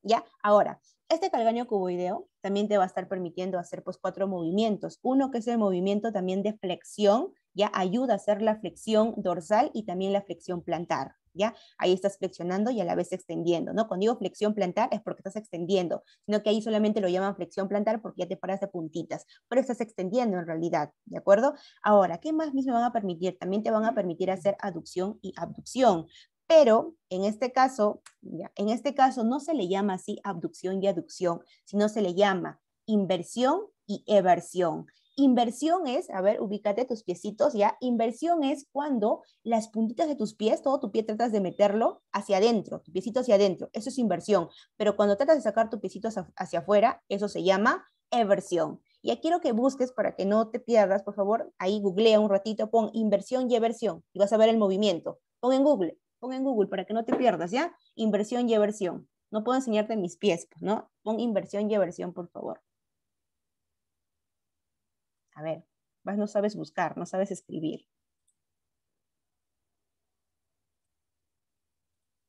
¿Ya? Ahora, este calcáneo cuboideo también te va a estar permitiendo hacer pues cuatro movimientos. Uno que es el movimiento también de flexión, ya ayuda a hacer la flexión dorsal y también la flexión plantar. Ahí estás flexionando y a la vez extendiendo, ¿no? Cuando digo flexión plantar es porque estás extendiendo, sino que ahí solamente lo llaman flexión plantar porque ya te paras de puntitas, pero estás extendiendo en realidad, ¿de acuerdo? Ahora, ¿qué más me van a permitir? También te van a permitir hacer aducción y abducción. Pero en este caso, en este caso no se le llama así abducción y aducción, sino se le llama inversión y eversión. Inversión es, a ver, ubícate tus piecitos, ¿ya? Inversión es cuando las puntitas de tus pies, todo tu pie tratas de meterlo hacia adentro, tu piecito hacia adentro, eso es inversión. Pero cuando tratas de sacar tu piecito hacia, afuera, eso se llama eversión. Y aquí quiero que busques para que no te pierdas, por favor, ahí googlea un ratito, pon inversión y eversión y vas a ver el movimiento. Pon en Google, pon en Google para que no te pierdas, ¿ya? Inversión y eversión. No puedo enseñarte mis pies, ¿no? Pon inversión y eversión, por favor ver, vas, no sabes buscar, no sabes escribir.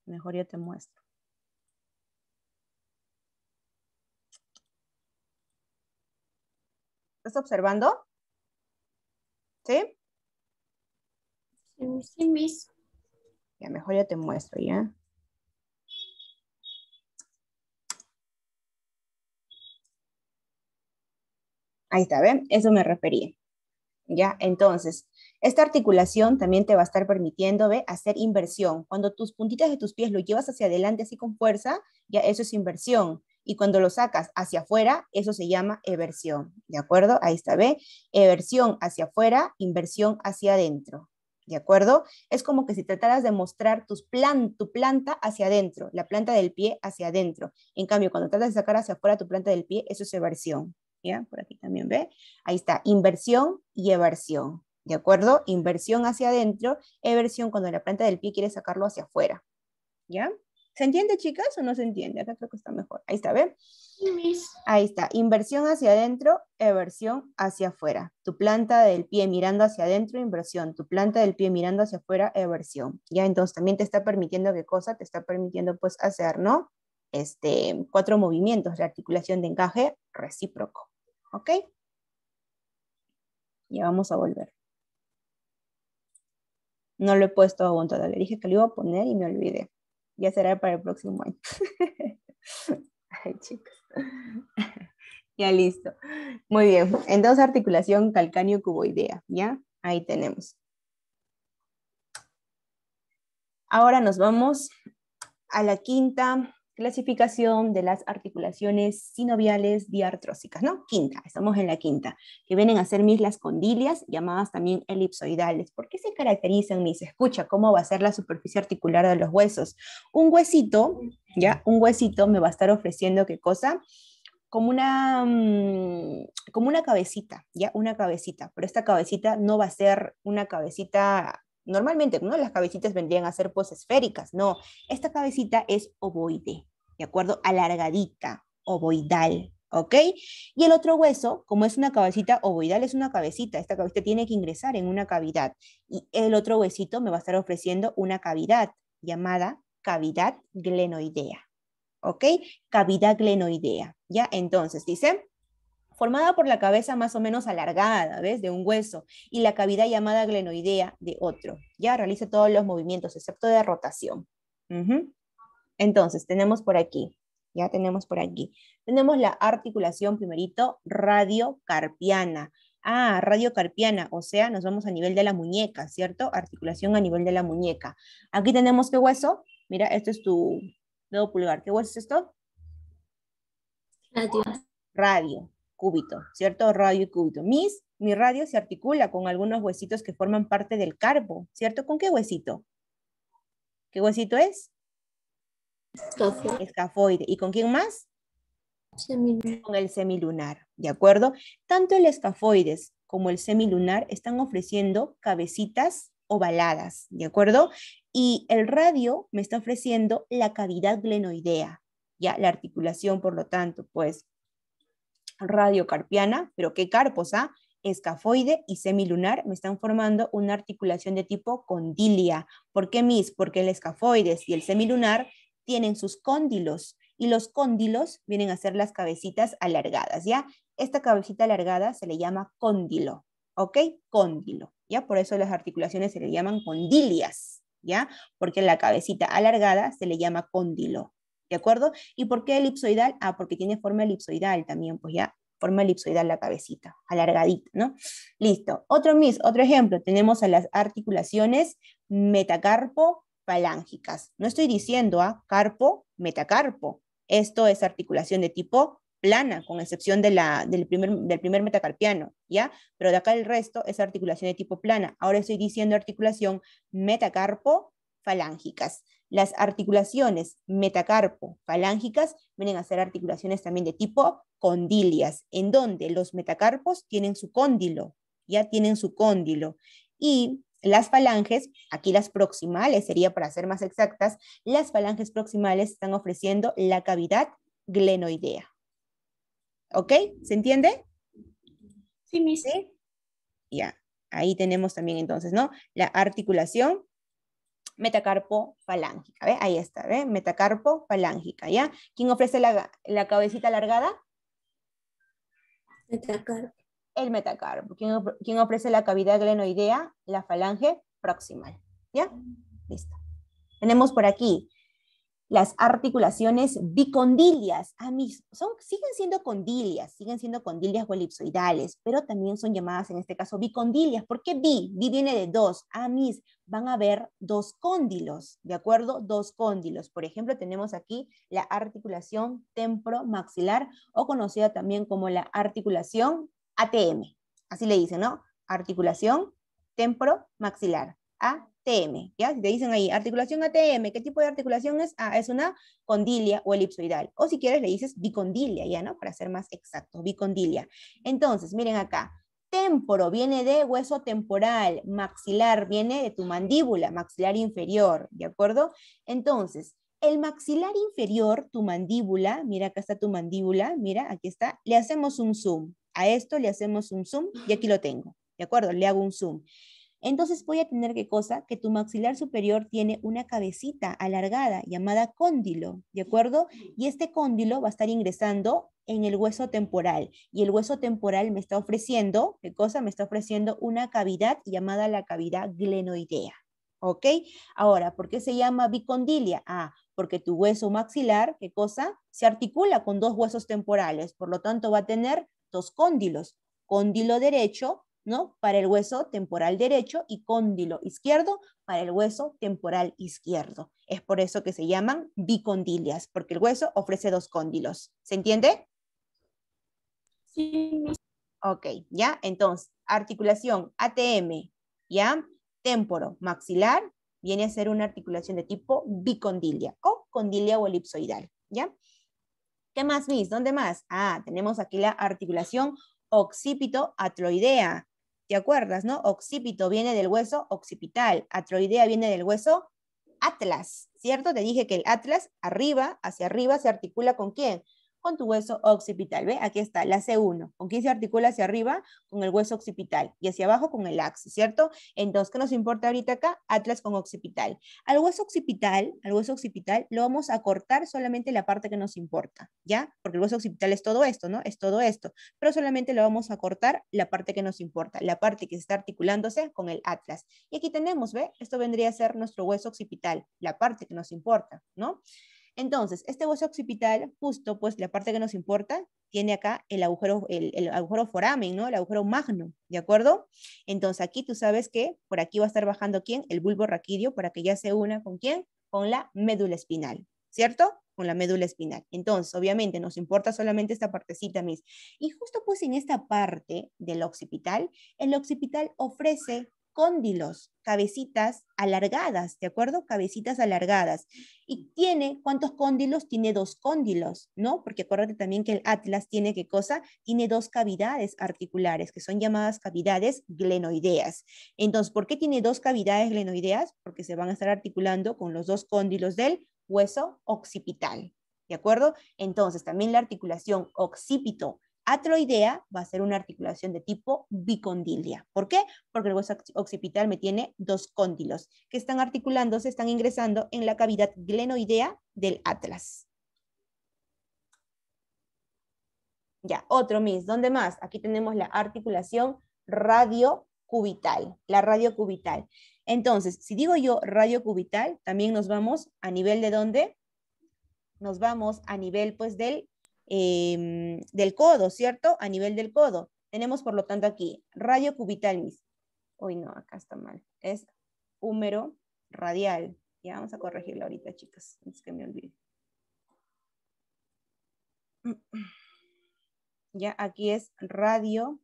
Mejor yo te muestro. ¿Estás observando? ¿Sí? Sí, sí, Ya, mejor ya te muestro, ¿ya? Ahí está, ¿ven? Eso me refería. ¿Ya? Entonces, esta articulación también te va a estar permitiendo ¿ve? hacer inversión. Cuando tus puntitas de tus pies lo llevas hacia adelante así con fuerza, ya eso es inversión. Y cuando lo sacas hacia afuera, eso se llama eversión. ¿De acuerdo? Ahí está, ¿ve? Eversión hacia afuera, inversión hacia adentro. ¿De acuerdo? Es como que si trataras de mostrar tus plan, tu planta hacia adentro, la planta del pie hacia adentro. En cambio, cuando tratas de sacar hacia afuera tu planta del pie, eso es eversión. ¿ya? Por aquí también ve. Ahí está, inversión y eversión, ¿de acuerdo? Inversión hacia adentro, eversión cuando la planta del pie quiere sacarlo hacia afuera, ¿ya? ¿Se entiende, chicas, o no se entiende? Acá creo que está mejor. Ahí está, ¿ve? Ahí está, inversión hacia adentro, eversión hacia afuera. Tu planta del pie mirando hacia adentro, inversión. Tu planta del pie mirando hacia afuera, eversión. Ya, entonces también te está permitiendo qué cosa, te está permitiendo pues hacer, ¿no? Este, cuatro movimientos de articulación de encaje recíproco. ¿Ok? y vamos a volver. No lo he puesto aún todavía. Le dije que lo iba a poner y me olvidé. Ya será para el próximo año. Ay, chicos. ya listo. Muy bien. Entonces, articulación calcáneo cuboidea. ¿Ya? Ahí tenemos. Ahora nos vamos a la quinta clasificación de las articulaciones sinoviales diartrósicas, ¿no? Quinta, estamos en la quinta, que vienen a ser mis las condilias, llamadas también elipsoidales. ¿Por qué se caracterizan mis? Escucha, ¿cómo va a ser la superficie articular de los huesos? Un huesito, ¿ya? Un huesito me va a estar ofreciendo qué cosa? Como una, mm, como una cabecita, ¿ya? Una cabecita, pero esta cabecita no va a ser una cabecita normalmente ¿no? las cabecitas vendrían a ser posesféricas, no, esta cabecita es ovoide, ¿de acuerdo? Alargadita, ovoidal, ¿ok? Y el otro hueso, como es una cabecita ovoidal, es una cabecita, esta cabecita tiene que ingresar en una cavidad y el otro huesito me va a estar ofreciendo una cavidad llamada cavidad glenoidea, ¿ok? Cavidad glenoidea, ¿ya? Entonces, dice formada por la cabeza más o menos alargada, ¿ves? De un hueso, y la cavidad llamada glenoidea de otro. Ya realiza todos los movimientos, excepto de rotación. Uh entonces, tenemos por aquí, ya tenemos por aquí, tenemos la articulación primerito radiocarpiana. Ah, radiocarpiana, o sea, nos vamos a nivel de la muñeca, ¿cierto? Articulación a nivel de la muñeca. Aquí tenemos qué hueso. Mira, esto es tu dedo pulgar. ¿Qué hueso es esto? Radio. Radio, cúbito, ¿cierto? Radio y cúbito. Mis, mi radio se articula con algunos huesitos que forman parte del carpo, ¿cierto? ¿Con qué huesito? ¿Qué huesito es? Escafoide. ¿Y con quién más? Con el semilunar, ¿de acuerdo? Tanto el escafoides como el semilunar están ofreciendo cabecitas ovaladas, ¿de acuerdo? Y el radio me está ofreciendo la cavidad glenoidea, ya la articulación, por lo tanto, pues radiocarpiana, pero qué carpos, ¿ah? Escafoide y semilunar me están formando una articulación de tipo condilia. ¿Por qué mis? Porque el escafoides y el semilunar tienen sus cóndilos y los cóndilos vienen a ser las cabecitas alargadas, ¿ya? Esta cabecita alargada se le llama cóndilo, ¿ok? Cóndilo, ¿ya? Por eso las articulaciones se le llaman condilias, ¿ya? Porque la cabecita alargada se le llama cóndilo, ¿de acuerdo? ¿Y por qué elipsoidal? Ah, porque tiene forma elipsoidal también, pues ya, forma elipsoidal la cabecita, alargadita, ¿no? Listo. Otro mis, otro ejemplo, tenemos a las articulaciones metacarpo, falángicas. No estoy diciendo a ¿ah? carpo, metacarpo. Esto es articulación de tipo plana, con excepción de la, del, primer, del primer metacarpiano, ¿ya? Pero de acá el resto es articulación de tipo plana. Ahora estoy diciendo articulación metacarpo-falángicas. Las articulaciones metacarpo-falángicas vienen a ser articulaciones también de tipo condilias, en donde los metacarpos tienen su cóndilo, ya tienen su cóndilo. Y las falanges, aquí las proximales sería para ser más exactas, las falanges proximales están ofreciendo la cavidad glenoidea. ¿Ok? ¿Se entiende? Sí, mis. Ya, ahí tenemos también entonces, ¿no? La articulación metacarpo falángica, Ahí está, ¿ve? Metacarpo falángica, ¿ya? ¿Quién ofrece la, la cabecita alargada? Metacarpo el metacarpo, quien, ofrece la cavidad glenoidea, la falange proximal. ¿Ya? Listo. Tenemos por aquí las articulaciones bicondilias. A ah, son, siguen siendo condilias, siguen siendo condilias o elipsoidales, pero también son llamadas en este caso bicondilias. ¿Por qué bi? Bi viene de dos. A ah, van a haber dos cóndilos, ¿de acuerdo? Dos cóndilos. Por ejemplo, tenemos aquí la articulación temporomaxilar o conocida también como la articulación ATM, así le dicen, ¿no? Articulación maxilar. ATM, ¿ya? te dicen ahí, articulación ATM, ¿qué tipo de articulación es? Ah, es una condilia o elipsoidal, o si quieres le dices bicondilia, ¿ya? ¿no? Para ser más exacto, bicondilia. Entonces, miren acá, Temporo viene de hueso temporal, maxilar viene de tu mandíbula, maxilar inferior, ¿de acuerdo? Entonces, el maxilar inferior, tu mandíbula, mira acá está tu mandíbula, mira, aquí está, le hacemos un zoom, a esto le hacemos un zoom y aquí lo tengo, ¿de acuerdo? Le hago un zoom. Entonces voy a tener qué cosa? Que tu maxilar superior tiene una cabecita alargada llamada cóndilo, ¿de acuerdo? Y este cóndilo va a estar ingresando en el hueso temporal y el hueso temporal me está ofreciendo, ¿qué cosa? Me está ofreciendo una cavidad llamada la cavidad glenoidea. ¿Ok? Ahora, ¿por qué se llama bicondilia? Ah, porque tu hueso maxilar, ¿qué cosa? Se articula con dos huesos temporales, por lo tanto va a tener dos cóndilos, cóndilo derecho, ¿no? Para el hueso temporal derecho y cóndilo izquierdo para el hueso temporal izquierdo. Es por eso que se llaman bicondilias, porque el hueso ofrece dos cóndilos. ¿Se entiende? Sí. Ok, ya, entonces, articulación ATM, ya, temporo maxilar, viene a ser una articulación de tipo bicondilia o condilia o elipsoidal, ya. ¿Qué más, Miss? ¿Dónde más? Ah, tenemos aquí la articulación occipito-atroidea. ¿Te acuerdas, no? Occipito viene del hueso occipital, atroidea viene del hueso atlas, ¿cierto? Te dije que el atlas arriba, hacia arriba, se articula con quién? con tu hueso occipital. ¿Ve? Aquí está, la C1. ¿Con quién se articula hacia arriba? Con el hueso occipital. Y hacia abajo con el axis, ¿cierto? Entonces, ¿qué nos importa ahorita acá? Atlas con occipital. Al hueso occipital, al hueso occipital, lo vamos a cortar solamente la parte que nos importa, ¿ya? Porque el hueso occipital es todo esto, ¿no? Es todo esto. Pero solamente lo vamos a cortar la parte que nos importa, la parte que se está articulándose con el atlas. Y aquí tenemos, ¿ve? Esto vendría a ser nuestro hueso occipital, la parte que nos importa, ¿no? Entonces, este hueso occipital, justo pues la parte que nos importa, tiene acá el agujero, el, agujero foramen, ¿no? El agujero magno, ¿de acuerdo? Entonces aquí tú sabes que por aquí va a estar bajando quién? El bulbo raquídeo para que ya se una con quién? Con la médula espinal, ¿cierto? Con la médula espinal. Entonces, obviamente nos importa solamente esta partecita, mis. Y justo pues en esta parte del occipital, el occipital ofrece cóndilos, cabecitas alargadas, ¿de acuerdo? Cabecitas alargadas. Y tiene, ¿cuántos cóndilos? Tiene dos cóndilos, ¿no? Porque acuérdate también que el atlas tiene, ¿qué cosa? Tiene dos cavidades articulares, que son llamadas cavidades glenoideas. Entonces, ¿por qué tiene dos cavidades glenoideas? Porque se van a estar articulando con los dos cóndilos del hueso occipital, ¿de acuerdo? Entonces, también la articulación occipito atroidea va a ser una articulación de tipo bicondilia. ¿Por qué? Porque el hueso occipital me tiene dos cóndilos que están articulando, se están ingresando en la cavidad glenoidea del atlas. Ya, otro mis. ¿Dónde más? Aquí tenemos la articulación radiocubital, la radiocubital. Entonces, si digo yo radiocubital, también nos vamos a nivel de dónde? Nos vamos a nivel pues del Em, del codo, ¿cierto? A nivel del codo. Tenemos, por lo tanto, aquí radio mis Uy, no, acá está mal. Es húmero radial. Ya vamos a corregirlo ahorita, chicas, antes que me olvide. Ya, aquí es radio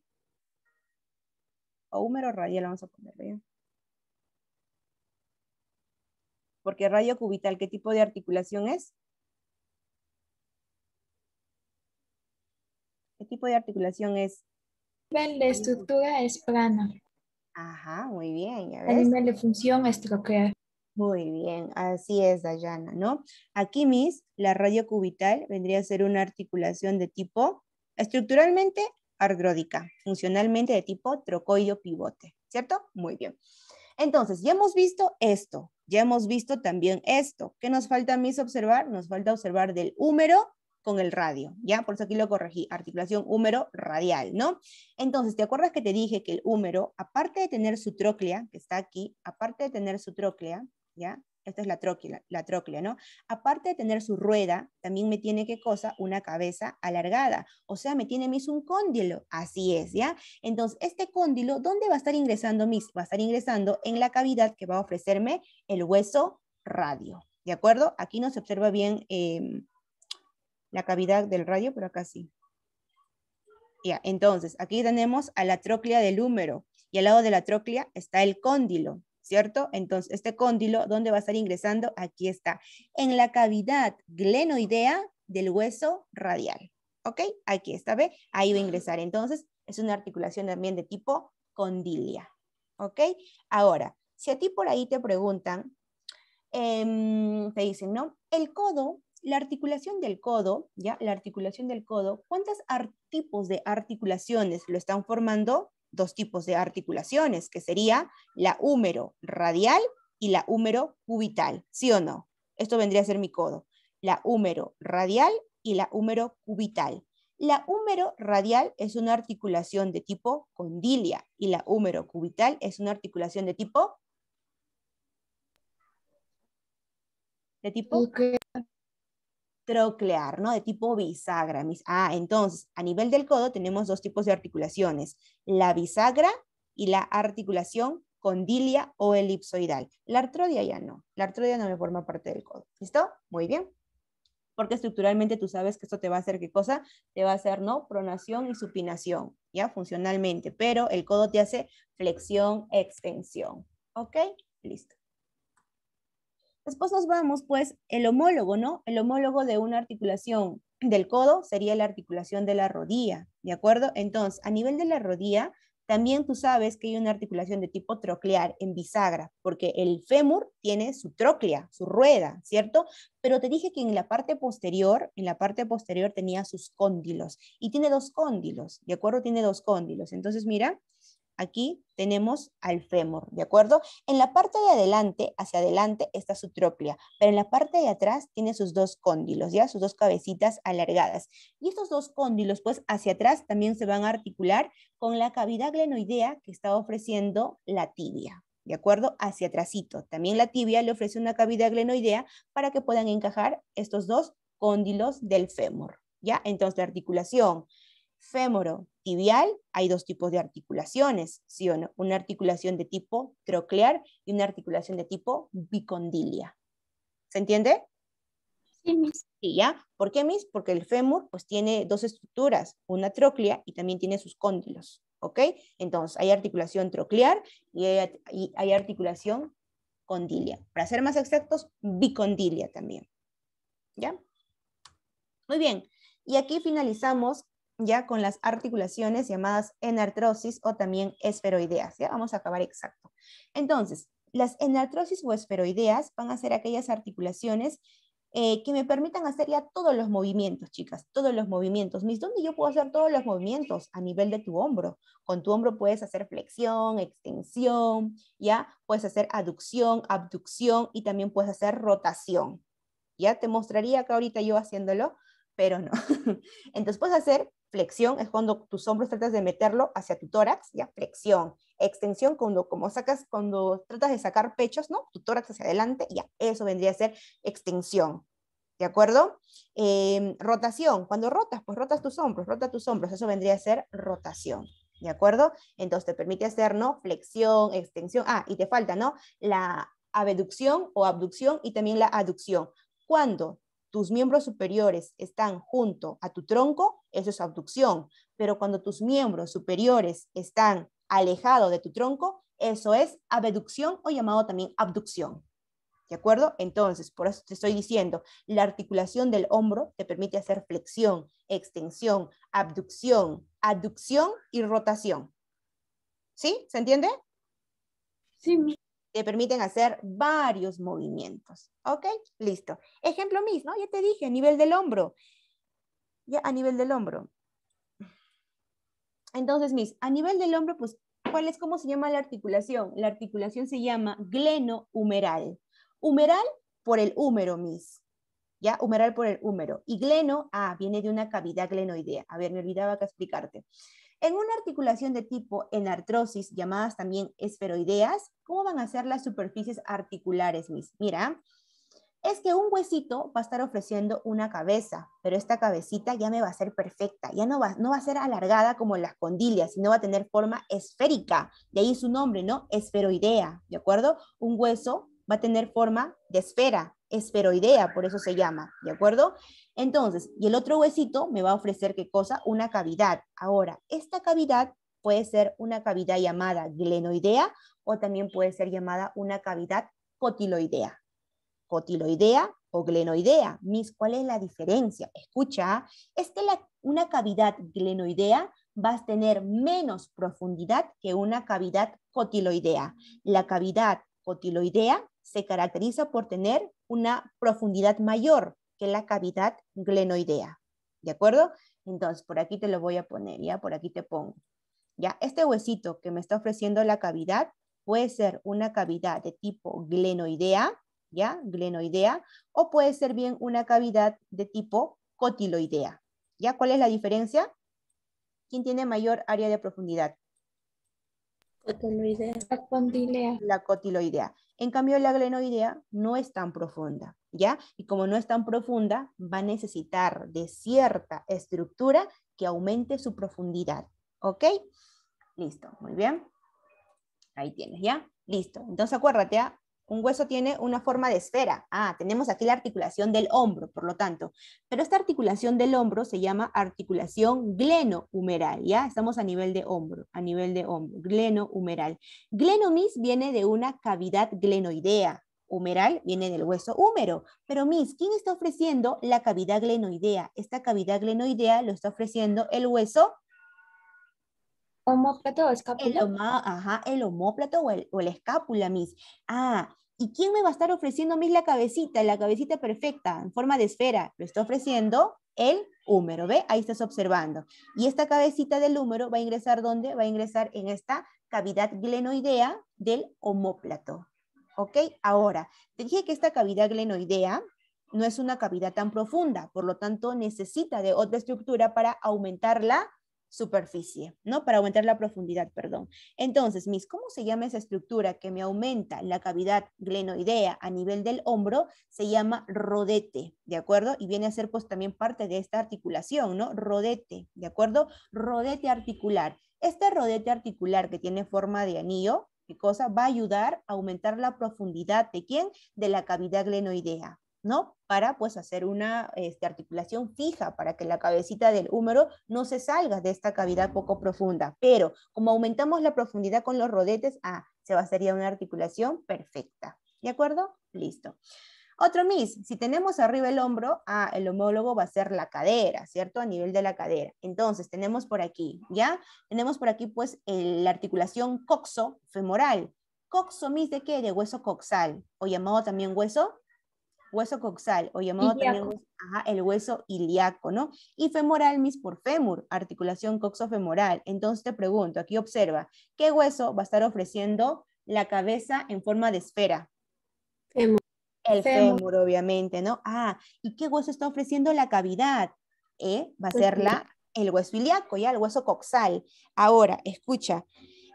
o húmero radial, vamos a ponerlo. Porque radio cubital, ¿qué tipo de articulación es? tipo de articulación es? La estructura es plana. Ajá, muy bien. ¿ya nivel de función es troquear. Muy bien, así es, Dayana, ¿no? Aquí, Miss, la radio cubital vendría a ser una articulación de tipo estructuralmente artródica, funcionalmente de tipo trocoideo pivote, ¿cierto? Muy bien. Entonces, ya hemos visto esto, ya hemos visto también esto. ¿Qué nos falta, Miss, observar? Nos falta observar del húmero con el radio, ¿ya? Por eso aquí lo corregí, articulación húmero radial, ¿no? Entonces, ¿te acuerdas que te dije que el húmero, aparte de tener su tróclea, que está aquí, aparte de tener su tróclea, ¿ya? Esta es la tróclea, la ¿no? Aparte de tener su rueda, también me tiene, ¿qué cosa? Una cabeza alargada. O sea, me tiene, mis un cóndilo. Así es, ¿ya? Entonces, este cóndilo, ¿dónde va a estar ingresando, mis? Va a estar ingresando en la cavidad que va a ofrecerme el hueso radio. ¿De acuerdo? Aquí no se observa bien... Eh, la cavidad del radio, pero acá sí. Ya, entonces, aquí tenemos a la tróclea del húmero y al lado de la tróclea está el cóndilo, ¿cierto? Entonces, este cóndilo, ¿dónde va a estar ingresando? Aquí está, en la cavidad glenoidea del hueso radial. ¿Ok? Aquí está, ¿ve? Ahí va a ingresar. Entonces, es una articulación también de tipo condilia. ¿Ok? Ahora, si a ti por ahí te preguntan, em, te dicen, ¿no? El codo la articulación del codo, ¿ya? La articulación del codo, ¿cuántos tipos de articulaciones lo están formando? Dos tipos de articulaciones, que sería la húmero radial y la húmero cubital, ¿sí o no? Esto vendría a ser mi codo. La húmero radial y la húmero cubital. La húmero radial es una articulación de tipo condilia y la húmero cubital es una articulación de tipo de tipo troclear, ¿no? De tipo bisagra. Ah, entonces, a nivel del codo tenemos dos tipos de articulaciones, la bisagra y la articulación condilia o elipsoidal. La artrodia ya no, la artrodia no me forma parte del codo. ¿Listo? Muy bien. Porque estructuralmente tú sabes que esto te va a hacer qué cosa? Te va a hacer, ¿no? Pronación y supinación, ¿ya? Funcionalmente, pero el codo te hace flexión, extensión. ¿Ok? Listo. Después nos vamos, pues, el homólogo, ¿no? El homólogo de una articulación del codo sería la articulación de la rodilla, ¿de acuerdo? Entonces, a nivel de la rodilla, también tú sabes que hay una articulación de tipo troclear en bisagra, porque el fémur tiene su troclea, su rueda, ¿cierto? Pero te dije que en la parte posterior, en la parte posterior tenía sus cóndilos y tiene dos cóndilos, ¿de acuerdo? Tiene dos cóndilos. Entonces, mira, Aquí tenemos al fémur, ¿de acuerdo? En la parte de adelante, hacia adelante, está su tróclea, pero en la parte de atrás tiene sus dos cóndilos, ¿ya? Sus dos cabecitas alargadas. Y estos dos cóndilos, pues, hacia atrás también se van a articular con la cavidad glenoidea que está ofreciendo la tibia, ¿de acuerdo? Hacia atrásito. También la tibia le ofrece una cavidad glenoidea para que puedan encajar estos dos cóndilos del fémur, ¿ya? Entonces, la articulación fémoro, hay dos tipos de articulaciones, ¿sí o no? Una articulación de tipo troclear y una articulación de tipo bicondilia. ¿Se entiende? Sí, Miss. ¿ya? ¿Por qué, Miss? Porque el fémur pues tiene dos estructuras, una troclea y también tiene sus cóndilos, ¿ok? Entonces, hay articulación troclear y hay, y hay articulación condilia. Para ser más exactos, bicondilia también, ¿ya? Muy bien. Y aquí finalizamos ya con las articulaciones llamadas enartrosis o también esferoideas. Ya vamos a acabar exacto. Entonces, las enartrosis o esferoideas van a ser aquellas articulaciones eh, que me permitan hacer ya todos los movimientos, chicas, todos los movimientos. Mis, ¿dónde yo puedo hacer todos los movimientos? A nivel de tu hombro. Con tu hombro puedes hacer flexión, extensión, ¿ya? Puedes hacer aducción, abducción y también puedes hacer rotación. Ya te mostraría acá ahorita yo haciéndolo, pero no. Entonces puedes hacer Flexión es cuando tus hombros tratas de meterlo hacia tu tórax, ya, flexión. Extensión, cuando como sacas, cuando tratas de sacar pechos, ¿no? Tu tórax hacia adelante, ya, eso vendría a ser extensión. ¿De acuerdo? Em, rotación, cuando rotas, pues rotas tus hombros, rota tus hombros, eso vendría a ser rotación. ¿De acuerdo? Entonces te permite hacer, ¿no? Flexión, extensión. Ah, y te falta, ¿no? La abducción o abducción y también la aducción. ¿cuándo? tus miembros superiores están junto a tu tronco, eso es abducción. Pero cuando tus miembros superiores están alejados de tu tronco, eso es abducción o llamado también abducción. ¿De acuerdo? Entonces, por eso te estoy diciendo, la articulación del hombro te permite hacer flexión, extensión, abducción, aducción y rotación. ¿Sí? ¿Se entiende? Sí, te permiten hacer varios movimientos. ¿Ok? Listo. Ejemplo mismo, ya te dije, a nivel del hombro. Ya a nivel del hombro. Entonces, Miss, a nivel del hombro, pues, ¿cuál es cómo se llama la articulación? La articulación se llama gleno-humeral. Humeral por el húmero, Miss. ¿Ya? Humeral por el húmero. Y gleno, ah, viene de una cavidad glenoidea. A ver, me olvidaba que explicarte. En una articulación de tipo en artrosis llamadas también esferoideas, ¿cómo van a ser las superficies articulares, mis? Mira, es que un huesito va a estar ofreciendo una cabeza, pero esta cabecita ya me va a ser perfecta, ya no va, no va a ser alargada como las condilias, sino va a tener forma esférica, de ahí su nombre, ¿no? Esferoidea, ¿de acuerdo? Un hueso va a tener forma de esfera, esferoidea, por eso se llama, ¿de acuerdo? Entonces, y el otro huesito me va a ofrecer qué cosa? Una cavidad. Ahora, esta cavidad puede ser una cavidad llamada glenoidea o también puede ser llamada una cavidad cotiloidea. Cotiloidea o glenoidea. Mis, ¿cuál es la diferencia? Escucha, es que una cavidad glenoidea va a tener menos profundidad que una cavidad cotiloidea. La cavidad cotiloidea se caracteriza por tener una profundidad mayor que la cavidad glenoidea. ¿De acuerdo? Entonces, por aquí te lo voy a poner, ¿ya? Por aquí te pongo. ¿Ya? Este huesito que me está ofreciendo la cavidad puede ser una cavidad de tipo glenoidea, ¿ya? Glenoidea, o puede ser bien una cavidad de tipo cotiloidea. ¿Ya? ¿Cuál es la diferencia? ¿Quién tiene mayor área de profundidad? Cotiloidea. La cotiloidea. La cotiloidea. En cambio, la glenoidea no es tan profunda, ¿ya? Y como no es tan profunda, va a necesitar de cierta estructura que aumente su profundidad, ¿ok? Listo, muy bien. Ahí tienes, ¿ya? Listo. Entonces acuérdate, ¿ya? ¿ah? Un hueso tiene una forma de esfera. Ah, tenemos aquí la articulación del hombro, por lo tanto. Pero esta articulación del hombro se llama articulación glenohumeral, ¿ya? Estamos a nivel de hombro, a nivel de hombro, glenohumeral. Glenomis viene de una cavidad glenoidea, humeral viene del hueso húmero. Pero mis, ¿quién está ofreciendo la cavidad glenoidea? Esta cavidad glenoidea lo está ofreciendo el hueso Homóplato o escápula. ajá, el homóplato o la escápula, Miss. Ah, ¿y quién me va a estar ofreciendo, Miss, la cabecita, la cabecita perfecta, en forma de esfera? Lo está ofreciendo el húmero, ¿ve? Ahí estás observando. Y esta cabecita del húmero va a ingresar ¿dónde? Va a ingresar en esta cavidad glenoidea del homóplato. ¿Ok? Ahora, te dije que esta cavidad glenoidea no es una cavidad tan profunda, por lo tanto necesita de otra estructura para aumentar la superficie, ¿no? Para aumentar la profundidad, perdón. Entonces, mis, ¿cómo se llama esa estructura que me aumenta la cavidad glenoidea a nivel del hombro? Se llama rodete, ¿de acuerdo? Y viene a ser pues también parte de esta articulación, ¿no? Rodete, ¿de acuerdo? Rodete articular. Este rodete articular que tiene forma de anillo, ¿qué cosa? Va a ayudar a aumentar la profundidad de quién? De la cavidad glenoidea. ¿no? Para pues, hacer una este, articulación fija, para que la cabecita del húmero no se salga de esta cavidad poco profunda. Pero como aumentamos la profundidad con los rodetes, ah, se va a sería una articulación perfecta. ¿De acuerdo? Listo. Otro MIS, si tenemos arriba el hombro, ah, el homólogo va a ser la cadera, ¿cierto? A nivel de la cadera. Entonces, tenemos por aquí, ¿ya? Tenemos por aquí, pues, la articulación coxo-femoral. ¿Coxo MIS de qué? De hueso coxal, o llamado también hueso hueso coxal o llamado también el hueso ilíaco, ¿no? Y femoral mis por fémur, articulación coxofemoral. Entonces te pregunto, aquí observa, ¿qué hueso va a estar ofreciendo la cabeza en forma de esfera? Fémur. El fémur, obviamente, ¿no? Ah, ¿y qué hueso está ofreciendo la cavidad? ¿Eh? Va a ser pues la, el hueso ilíaco, ya el hueso coxal. Ahora, escucha,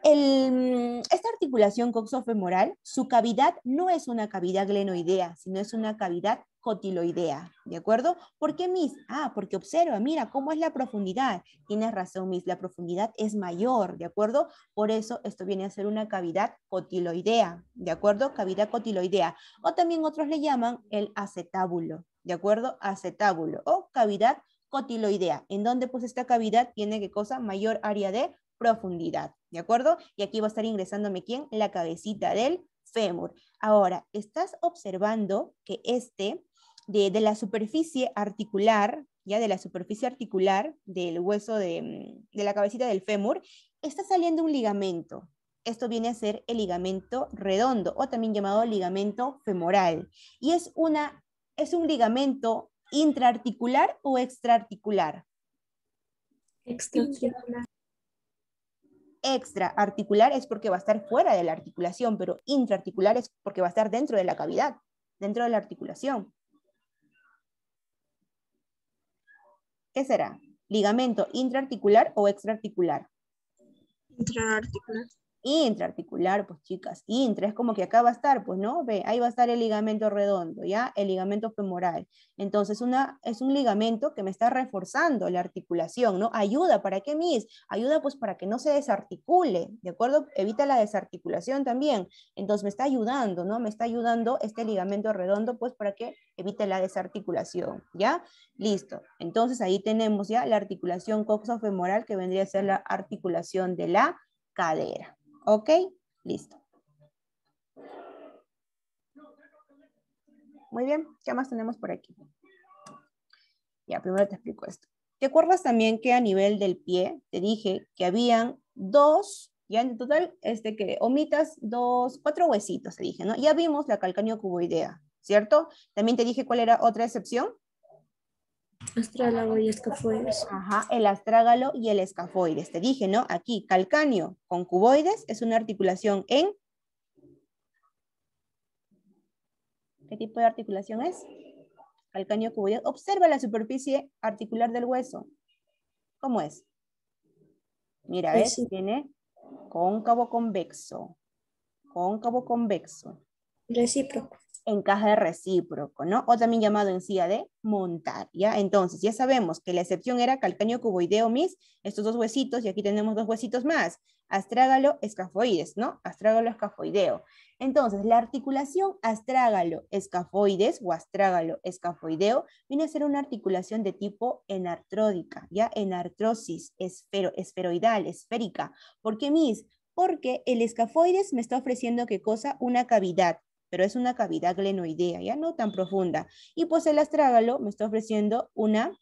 Mm, esta articulación coxofemoral, su cavidad no es una cavidad glenoidea, sino es una cavidad cotiloidea, ¿de acuerdo? ¿Por qué, Miss? Ah, porque observa, mira cómo es la profundidad. Tienes razón, Miss, la profundidad es mayor, ¿de acuerdo? Por eso esto viene a ser una cavidad cotiloidea, ¿de acuerdo? Cavidad cotiloidea. O también otros le llaman el acetábulo, ¿de acuerdo? Acetábulo o cavidad cotiloidea, en donde pues esta cavidad tiene qué cosa? Mayor área de profundidad, ¿de acuerdo? Y aquí va a estar ingresándome quién? La cabecita del fémur. Ahora, estás observando que este, de, la superficie articular, ya de la superficie articular del hueso de, la cabecita del fémur, está saliendo un ligamento, esto viene a ser el ligamento redondo o también llamado ligamento femoral. Y es, una, es un ligamento intraarticular o extraarticular. Extraarticular extraarticular es porque va a estar fuera de la articulación, pero intraarticular es porque va a estar dentro de la cavidad, dentro de la articulación. ¿Qué será? ¿Ligamento intraarticular o extraarticular? Intraarticular intraarticular, pues chicas, intra, es como que acá va a estar, pues no, ve, ahí va a estar el ligamento redondo, ¿ya? El ligamento femoral. Entonces, una, es un ligamento que me está reforzando la articulación, ¿no? Ayuda, ¿para qué, mis? Ayuda pues para que no se desarticule, ¿de acuerdo? Evita la desarticulación también. Entonces, me está ayudando, ¿no? Me está ayudando este ligamento redondo, pues para que evite la desarticulación, ¿ya? Listo. Entonces, ahí tenemos ya la articulación coxofemoral, que vendría a ser la articulación de la cadera. ¿Ok? Listo. Muy bien, ¿qué más tenemos por aquí? Ya, primero te explico esto. ¿Te acuerdas también que a nivel del pie te dije que habían dos, ya en total, este que omitas dos, cuatro huesitos, te dije, ¿no? Ya vimos la calcáneo cuboidea, ¿cierto? También te dije cuál era otra excepción, Astrágalo y escafoides. Ajá, el astrágalo y el escafoides. Te dije, ¿no? Aquí, calcáneo con cuboides es una articulación en... ¿Qué tipo de articulación es? Calcáneo cuboides. Observa la superficie articular del hueso. ¿Cómo es? Mira, ¿ves? Tiene cóncavo convexo. Cóncavo convexo. Recíproco de recíproco, ¿no? O también llamado en de montar, ¿ya? Entonces, ya sabemos que la excepción era calcáneo cuboideo mis, estos dos huesitos, y aquí tenemos dos huesitos más, astrágalo escafoides, ¿no? Astrágalo escafoideo. Entonces, la articulación astrágalo escafoides o astrágalo escafoideo viene a ser una articulación de tipo enartródica, ¿ya? Enartrosis, esfero, esferoidal, esférica. ¿Por qué mis? Porque el escafoides me está ofreciendo qué cosa? Una cavidad pero es una cavidad glenoidea, ya no tan profunda. Y pues el astrágalo me está ofreciendo una,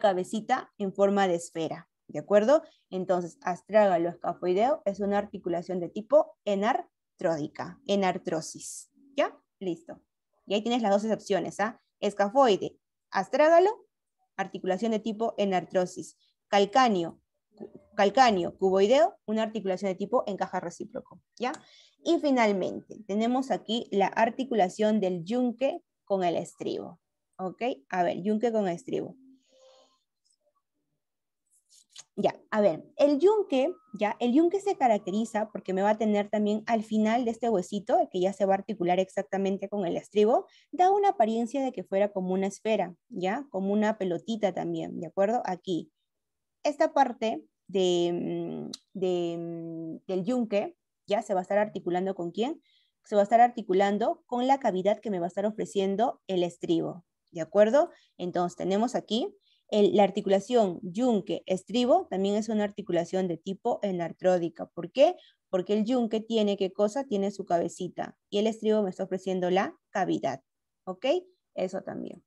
cabecita en forma de esfera, ¿de acuerdo? Entonces, astrágalo escafoideo es una articulación de tipo enartródica, enartrosis, ¿ya? Listo. Y ahí tienes las dos excepciones, ¿ah? Escafoide, astrágalo, articulación de tipo enartrosis. Calcáneo, calcáneo cuboideo, una articulación de tipo encaja recíproco. ¿ya? Y finalmente, tenemos aquí la articulación del yunque con el estribo. ¿Ok? A ver, yunque con estribo. Ya, a ver, el yunque, ya, el yunque se caracteriza porque me va a tener también al final de este huesito, que ya se va a articular exactamente con el estribo, da una apariencia de que fuera como una esfera, ya, como una pelotita también, ¿de acuerdo? Aquí. Esta parte mm, mm, del yunque ¿ya? Se va a estar articulando con quién? Se va a estar articulando con la cavidad que me va a estar ofreciendo el estribo, ¿de acuerdo? Entonces tenemos aquí la articulación yunque-estribo, también es una articulación de tipo enartródica. ¿Por qué? Porque el yunque tiene, ¿qué cosa? Tiene su cabecita y el estribo me está ofreciendo la cavidad, ¿ok? Eso también.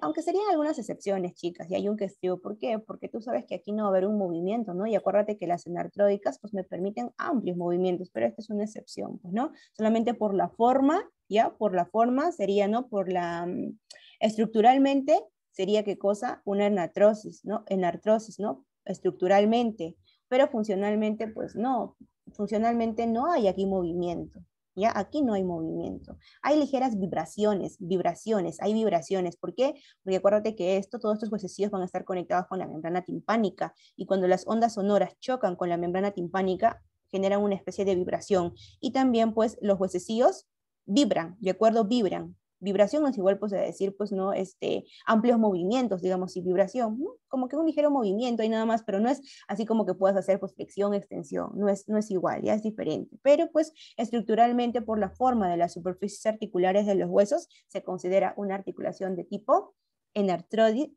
Aunque serían algunas excepciones, chicas, y hay un que castigo. ¿Por qué? Porque tú sabes que aquí no va a haber un movimiento, ¿no? Y acuérdate que las enartródicas, pues me permiten amplios movimientos, pero esta es una excepción, pues, ¿no? Solamente por la forma, ¿ya? Por la forma sería, ¿no? Por la... Mm, estructuralmente sería, ¿qué cosa? Una enartrosis, ¿no? Enartrosis, ¿no? Estructuralmente, pero funcionalmente, pues no. Funcionalmente no hay aquí movimiento, ¿ya? Aquí no hay movimiento. Hay ligeras vibraciones, vibraciones, hay vibraciones. ¿Por qué? Porque acuérdate que esto, todos estos huesecillos van a estar conectados con la membrana timpánica y cuando las ondas sonoras chocan con la membrana timpánica, generan una especie de vibración. Y también, pues, los huesecillos vibran, ¿de acuerdo? Vibran vibración es igual pues a decir pues no, este, amplios movimientos, digamos, y vibración, como que un ligero movimiento y nada más, pero no es así como que puedas hacer pues flexión, extensión, no es, no es igual, ya es diferente, pero pues estructuralmente por la forma de las superficies articulares de los huesos se considera una articulación de tipo en,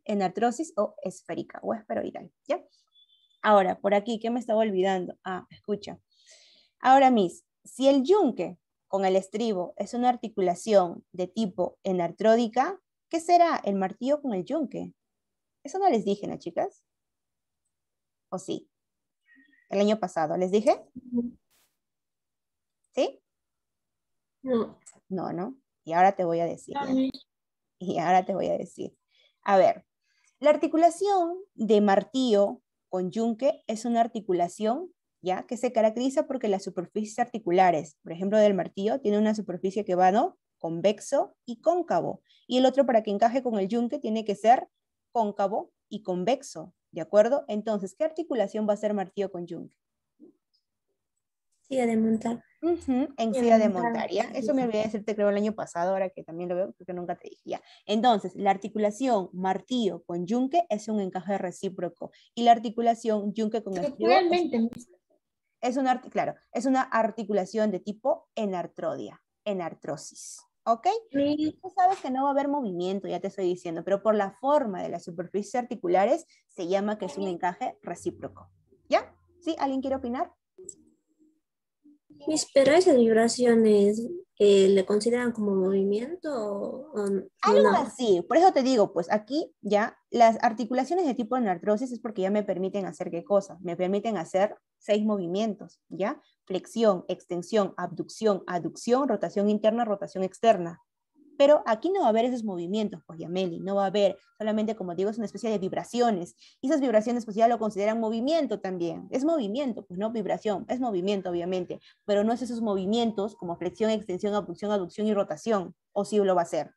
en artrosis o esférica o esferoidal, ¿ya? Ahora, por aquí, ¿qué me estaba olvidando? Ah, escucha. Ahora, Miss, si el yunque con el estribo es una articulación de tipo enartródica, ¿qué será el martillo con el yunque? Eso no les dije, ¿no, chicas? ¿O sí? El año pasado, ¿les dije? ¿Sí? No. No, Y ahora te voy a decir. Y ahora te voy a decir. A ver, la articulación de martillo con yunque es una articulación ¿ya? Que se caracteriza porque las superficies articulares, por ejemplo, del martillo, tiene una superficie que va, ¿no? Convexo y cóncavo. Y el otro, para que encaje con el yunque, tiene que ser cóncavo y convexo, ¿de acuerdo? Entonces, ¿qué articulación va a ser martillo con yunque? Silla de montar. en silla, de montar, Eso me olvidé decirte, creo, el año pasado, ahora que también lo veo, porque nunca te dije, Entonces, la articulación martillo con yunque es un encaje recíproco, y la articulación yunque con el Realmente, es una, claro, es una articulación de tipo enartrodia, enartrosis. ¿Ok? Sí. Tú sabes que no va a haber movimiento, ya te estoy diciendo, pero por la forma de las superficies articulares se llama que es un encaje recíproco. ¿Ya? ¿Sí? ¿Alguien quiere opinar? Mis, pero de vibraciones eh, le consideran como movimiento algo así. Por eso te digo, pues aquí ya las articulaciones de tipo de artrosis es porque ya me permiten hacer qué cosa. Me permiten hacer seis movimientos, ¿ya? Flexión, extensión, abducción, aducción, rotación interna, rotación externa pero aquí no va a haber esos movimientos, pues Yameli, no va a haber, solamente como digo, es una especie de vibraciones, y esas vibraciones pues ya lo consideran movimiento también, es movimiento, pues no vibración, es movimiento obviamente, pero no es esos movimientos como flexión, extensión, abducción, aducción y rotación, o si lo va a hacer.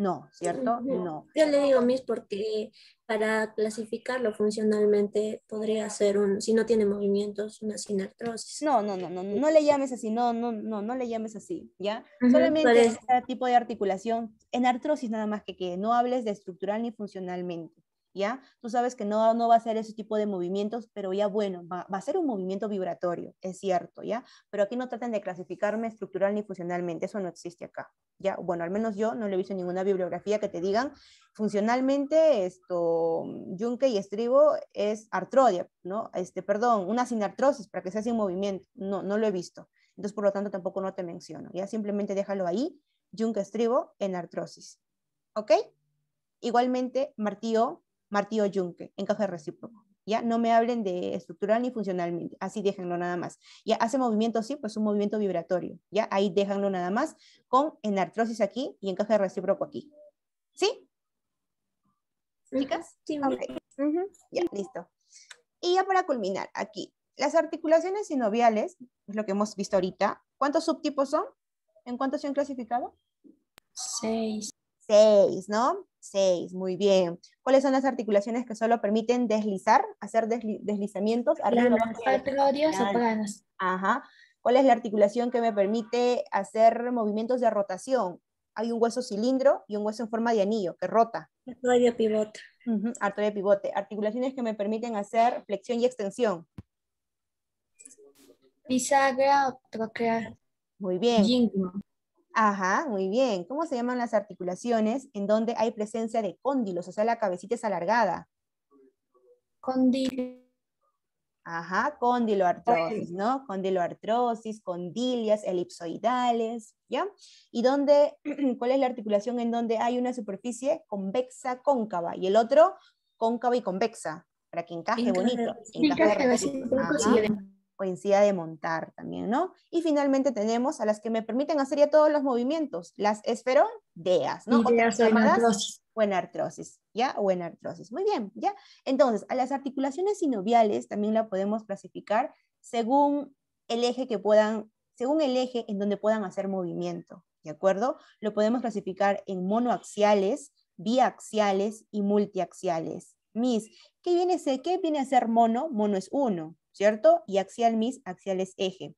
No, ¿cierto? No. Yo le digo Miss porque para clasificarlo funcionalmente podría ser un, si no tiene movimientos, una sinartrosis. No, no, no, no, no le llames así, no, no, no, no le llames así, ¿ya? Solamente este tipo de articulación, en artrosis nada más que que no hables de estructural ni funcionalmente. ¿ya? Tú sabes que no, no va a ser ese tipo de movimientos, pero ya bueno, va, a ser un movimiento vibratorio, es cierto, ¿ya? Pero aquí no traten de clasificarme estructural ni funcionalmente, eso no existe acá, ¿ya? Bueno, al menos yo no le he visto ninguna bibliografía que te digan funcionalmente esto, yunque y estribo es artrodia, ¿no? Este, perdón, una sinartrosis para que sea sin movimiento, no, no lo he visto. Entonces, por lo tanto, tampoco no te menciono, ¿ya? Simplemente déjalo ahí, yunque estribo en artrosis, ¿ok? Igualmente, martillo martillo junque, encaje recíproco. ¿Ya? No me hablen de estructural ni funcionalmente, así déjenlo nada más. ¿Ya? Hace movimiento, sí, pues un movimiento vibratorio, ¿ya? Ahí déjenlo nada más con enartrosis aquí y encaje recíproco aquí. ¿Sí? ¿Chicas? Sí. Ya, listo. Y ya para culminar, aquí, las articulaciones sinoviales, es lo que hemos visto ahorita, ¿cuántos subtipos son? ¿En cuántos se han clasificado? Seis. Seis, ¿no? Seis, muy bien. ¿Cuáles son las articulaciones que solo permiten deslizar, hacer deslizamientos? Arriba planos. Ajá. ¿Cuál es la articulación que me permite hacer movimientos de rotación? Hay un hueso cilindro y un hueso en forma de anillo que rota. Artoria pivote. Uh pivote. Articulaciones que me permiten hacer flexión y extensión. Bisagra o Muy bien. Ajá, muy bien. ¿Cómo se llaman las articulaciones en donde hay presencia de cóndilos? O sea, la cabecita es alargada. Cóndilo. Ajá, cóndiloartrosis, ¿no? Condiloartrosis, condilias, elipsoidales, ¿ya? ¿Y dónde, cuál es la articulación en donde hay una superficie convexa, cóncava y el otro cóncava y convexa? Para que encaje bonito. Encaje, o de montar también, ¿no? Y finalmente tenemos a las que me permiten hacer ya todos los movimientos, las esferoideas, ¿no? o, artrosis. o en artrosis, ¿ya? O en artrosis. Muy bien, ¿ya? Entonces, a las articulaciones sinoviales también la podemos clasificar según el eje que puedan, según el eje en donde puedan hacer movimiento, ¿de acuerdo? Lo podemos clasificar en monoaxiales, biaxiales y multiaxiales. Mis, ¿qué viene, qué viene a ser mono? Mono es uno. ¿cierto? Y axial mis, axial es eje.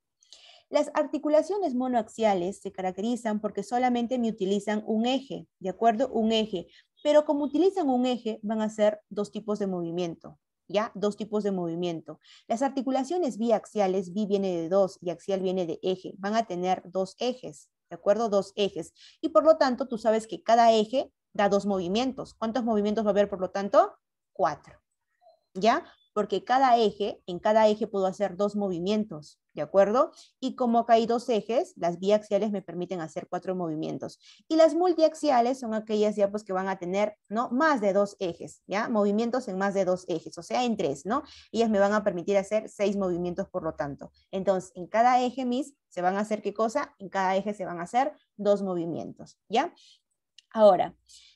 Las articulaciones monoaxiales se caracterizan porque solamente me utilizan un eje, ¿de acuerdo? Un eje. Pero como utilizan un eje, van a ser dos tipos de movimiento, ¿ya? Dos tipos de movimiento. Las articulaciones biaxiales, bi viene de dos y axial viene de eje, van a tener dos ejes, ¿de acuerdo? Dos ejes. Y por lo tanto, tú sabes que cada eje da dos movimientos. ¿Cuántos movimientos va a haber, por lo tanto? Cuatro. ¿Ya? porque cada eje, en cada eje puedo hacer dos movimientos, ¿de acuerdo? Y como acá hay dos ejes, las biaxiales me permiten hacer cuatro movimientos. Y las multiaxiales son aquellas ya pues que van a tener, ¿no? Más de dos ejes, ¿ya? Movimientos en más de dos ejes, o sea, en tres, ¿no? Ellas me van a permitir hacer seis movimientos por lo tanto. Entonces, en cada eje mis se van a hacer qué cosa? En cada eje se van a hacer dos movimientos, ¿ya? Ahora,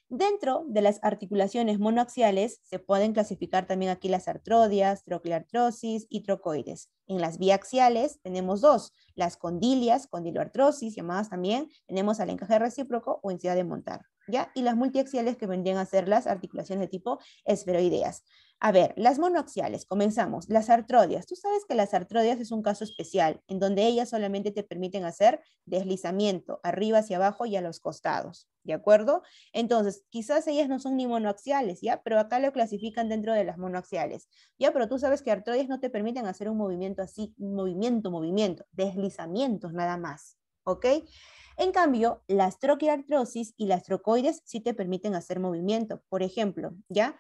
Dentro de las articulaciones monoaxiales se pueden clasificar también aquí las artrodias, trocleartrosis y trocoides. En las biaxiales tenemos dos, las condilias, condiloartrosis, llamadas también, tenemos al encaje recíproco o ansiedad de montar. ¿Ya? Y las multiaxiales que vendrían a ser las articulaciones de tipo esferoideas. A ver, las monoaxiales, comenzamos. Las artrodias. Tú sabes que las artrodias es un caso especial, en donde ellas solamente te permiten hacer deslizamiento, arriba hacia abajo y a los costados. ¿De acuerdo? Entonces, quizás ellas no son ni monoaxiales, ¿ya? Pero acá lo clasifican dentro de las monoaxiales. ¿Ya? Pero tú sabes que artrodias no te permiten hacer un movimiento así, movimiento, movimiento, deslizamientos nada más. ¿Ok? En cambio, las troquiartrosis y las trocoides sí te permiten hacer movimiento. Por ejemplo, ¿ya?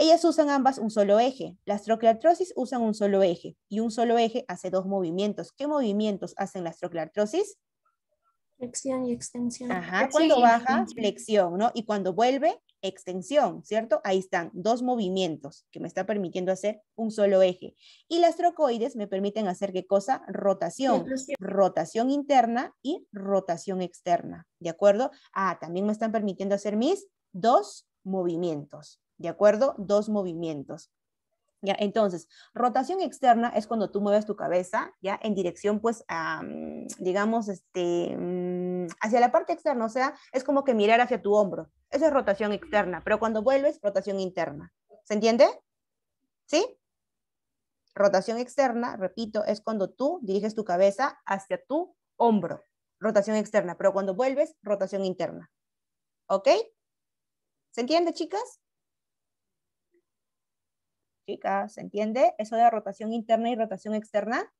Ellas usan ambas un solo eje. Las trocleartrosis usan un solo eje y un solo eje hace dos movimientos. ¿Qué movimientos hacen las trocleartrosis? Flexión y extensión. Ajá, cuando baja, flexión. ¿no? Y cuando vuelve, extensión, ¿cierto? Ahí están dos movimientos que me está permitiendo hacer un solo eje. Y las trocoides me permiten hacer qué cosa? Rotación. Rotación interna y rotación externa, ¿de acuerdo? Ah, también me están permitiendo hacer mis dos movimientos. ¿de acuerdo? Dos movimientos. ¿Ya? Entonces, rotación externa es cuando tú mueves tu cabeza, ¿ya? En dirección, pues, digamos, este, mm, hacia la parte externa, o sea, es como que mirar hacia tu hombro. Eso es rotación externa, pero cuando vuelves, rotación interna. ¿Se entiende? ¿Sí? Rotación externa, repito, es cuando tú diriges tu cabeza hacia tu hombro. Rotación externa, pero cuando vuelves, rotación interna. ¿Ok? ¿Se entiende, chicas? chicas, ¿se entiende? Eso de rotación interna y rotación externa.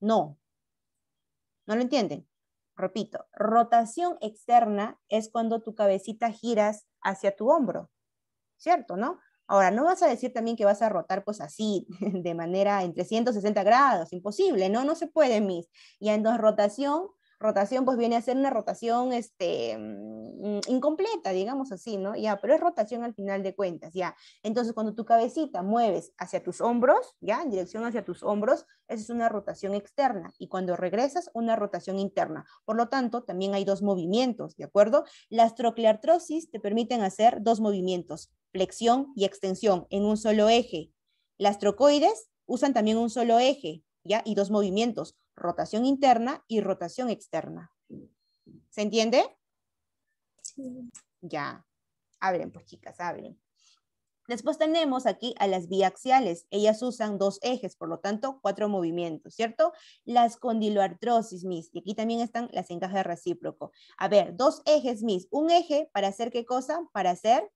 No. ¿No lo entienden? Repito, rotación externa es cuando tu cabecita giras hacia tu hombro, ¿cierto? ¿No? Ahora, no vas a decir también que vas a rotar pues así, de manera en 360 grados, imposible, ¿no? No se puede, Miss. Y en rotación rotación pues viene a ser una rotación este, mm, incompleta, digamos así, ¿no? Ya, pero es rotación al final de cuentas, ya. Entonces, cuando tu cabecita mueves hacia tus hombros, ya, en dirección hacia tus hombros, esa es una rotación externa y cuando regresas, una rotación interna. Por lo tanto, también hay dos movimientos, ¿de acuerdo? Las trocleartrosis te permiten hacer dos movimientos, flexión y extensión en un solo eje. Las trocoides usan también un solo eje, ¿ya? Y dos movimientos, rotación interna y rotación externa. ¿Se entiende? Ya. Abren, pues chicas, abren. Después tenemos aquí a las biaxiales. Ellas usan dos ejes, por lo tanto, cuatro movimientos, ¿cierto? Las condiloartrosis, mis. Y aquí también están las encajes recíproco. A ver, dos ejes, mis. Un eje para hacer qué cosa? Para hacer,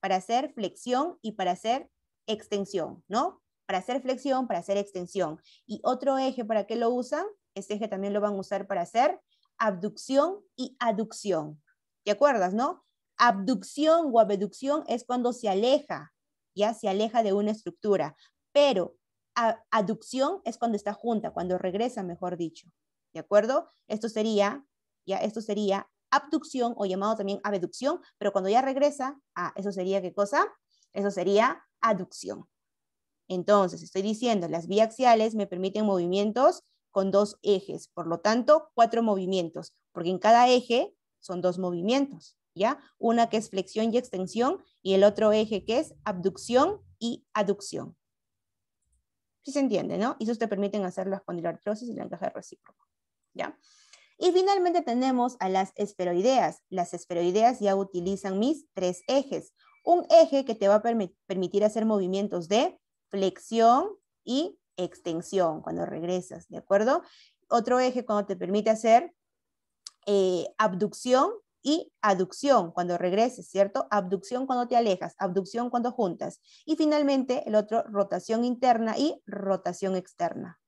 para hacer flexión y para hacer extensión, ¿no? para hacer flexión, para hacer extensión. Y otro eje, ¿para qué lo usan? Este eje también lo van a usar para hacer abducción y aducción. ¿Te acuerdas, no? Abducción o abducción es cuando se aleja, ya se aleja de una estructura, pero aducción es cuando está junta, cuando regresa, mejor dicho. ¿De acuerdo? Esto sería, ya esto sería abducción o llamado también abducción, pero cuando ya regresa, ah, eso sería qué cosa? Eso sería aducción. Entonces, estoy diciendo, las biaxiales me permiten movimientos con dos ejes, por lo tanto, cuatro movimientos, porque en cada eje son dos movimientos, ¿ya? Una que es flexión y extensión y el otro eje que es abducción y aducción. ¿Sí se entiende, no? Y eso te permiten hacer la espondilartrosis y la encaje recíproco, ¿ya? Y finalmente tenemos a las esferoideas. Las esferoideas ya utilizan mis tres ejes. Un eje que te va a permitir hacer movimientos de flexión y extensión cuando regresas, ¿de acuerdo? Otro eje cuando te permite hacer eh, abducción y aducción cuando regreses, ¿cierto? Abducción cuando te alejas, abducción cuando juntas. Y finalmente el otro, rotación interna y rotación externa.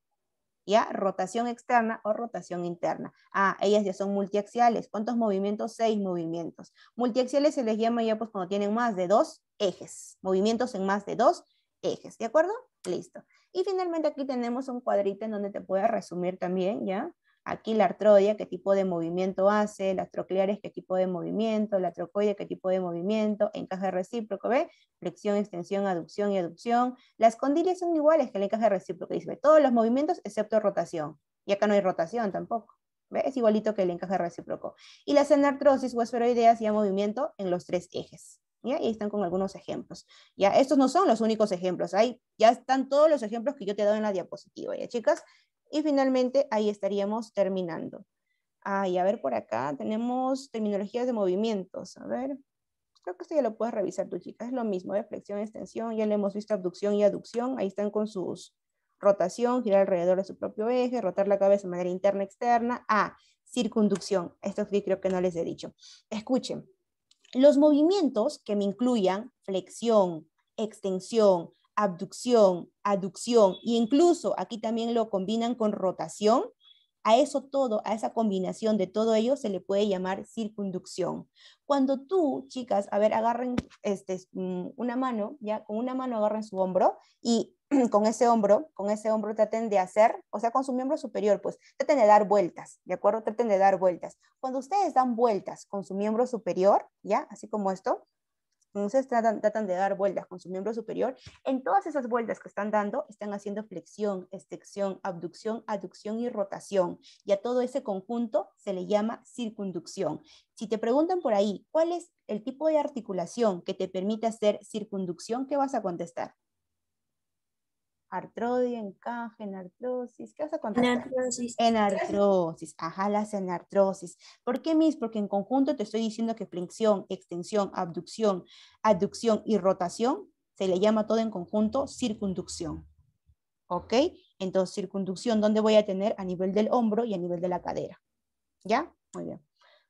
¿Ya? Rotación externa o rotación interna. Ah, ellas ya son multiaxiales. ¿Cuántos movimientos? Seis movimientos. Multiaxiales se les llama ya pues cuando tienen más de dos ejes, movimientos en más de dos ejes, ¿de acuerdo? Listo. Y finalmente aquí tenemos un cuadrito en donde te puedes resumir también, ¿ya? Aquí la artrodia, qué tipo de movimiento hace, las trocleares, qué tipo de movimiento, la trocoide, qué tipo de movimiento, encaje recíproco, ¿ve? Flexión, extensión, aducción y aducción. Las condilias son iguales que el encaje recíproco, dice, todos los movimientos excepto rotación. Y acá no hay rotación tampoco. ¿ve? Es igualito que el encaje recíproco. Y las enartrosis o esferoideas y movimiento en los tres ejes. Y ahí están con algunos ejemplos, ¿ya? Estos no son los únicos ejemplos, ahí ya están todos los ejemplos que yo te he dado en la diapositiva, ¿ya, chicas? Y finalmente ahí estaríamos terminando. Ah, y a ver por acá, tenemos terminologías de movimientos, a ver, creo que esto ya lo puedes revisar tú, chicas, es lo mismo, de ¿eh? flexión, extensión, ya le hemos visto abducción y aducción, ahí están con sus rotación, girar alrededor de su propio eje, rotar la cabeza de manera interna, externa. Ah, circunducción. Esto sí creo que no les he dicho. Escuchen, los movimientos que me incluyan flexión, extensión, abducción, aducción e incluso aquí también lo combinan con rotación, a eso todo, a esa combinación de todo ello se le puede llamar circunducción. Cuando tú, chicas, a ver, agarren este, mm, una mano, ya con una mano agarren su hombro y con ese hombro, con ese hombro traten de hacer, o sea, con su miembro superior, pues traten de dar vueltas, ¿de acuerdo? Traten de dar vueltas. Cuando ustedes dan vueltas con su miembro superior, ¿ya? Así como esto, cuando ustedes tratan, de dar vueltas con su miembro superior. En todas esas vueltas que están dando, están haciendo flexión, extensión, abducción, aducción y rotación. Y a todo ese conjunto se le llama circunducción. Si te preguntan por ahí, ¿cuál es el tipo de articulación que te permite hacer circunducción? ¿Qué vas a contestar? artrodia, encaje, en artrosis. ¿Qué pasa a En artrosis. En Ajá, en artrosis. ¿Por qué, Miss? Porque en conjunto te estoy diciendo que flexión, extensión, abducción, aducción y rotación se le llama todo en conjunto circunducción. ¿Ok? Entonces, circunducción, ¿dónde voy a tener? A nivel del hombro y a nivel de la cadera. ¿Ya? Muy bien.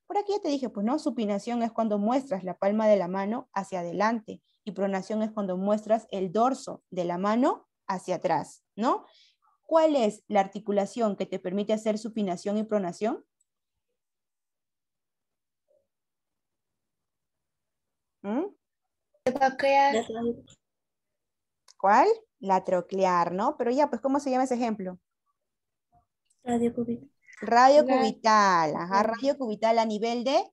Por aquí ya te dije, pues no, supinación es cuando muestras la palma de la mano hacia adelante y pronación es cuando muestras el dorso de la mano hacia atrás, ¿no? ¿Cuál es la articulación que te permite hacer supinación y pronación? ¿Mm? ¿Cuál? La troclear, ¿no? Pero ya, pues, ¿cómo se llama ese ejemplo? Radio cubital. Radio cubital, ajá, radio cubital a nivel de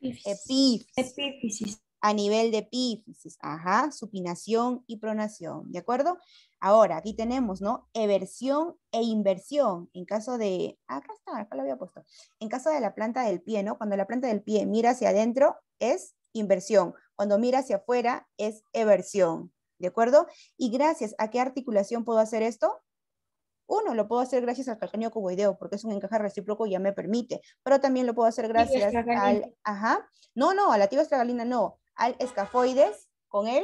epífisis. epífisis a nivel de epífisis, ajá, supinación y pronación, ¿de acuerdo? Ahora, aquí tenemos, ¿no? Eversión e inversión. En caso de, ah, acá está, acá lo había puesto. En caso de la planta del pie, ¿no? Cuando la planta del pie mira hacia adentro es inversión. Cuando mira hacia afuera es eversión, ¿de acuerdo? Y gracias a qué articulación puedo hacer esto? Uno, lo puedo hacer gracias al calcáneo cuboideo, porque es un encaje recíproco y ya me permite. Pero también lo puedo hacer gracias al... Ajá. No, no, a la tibia estragalina no al escafoides con él,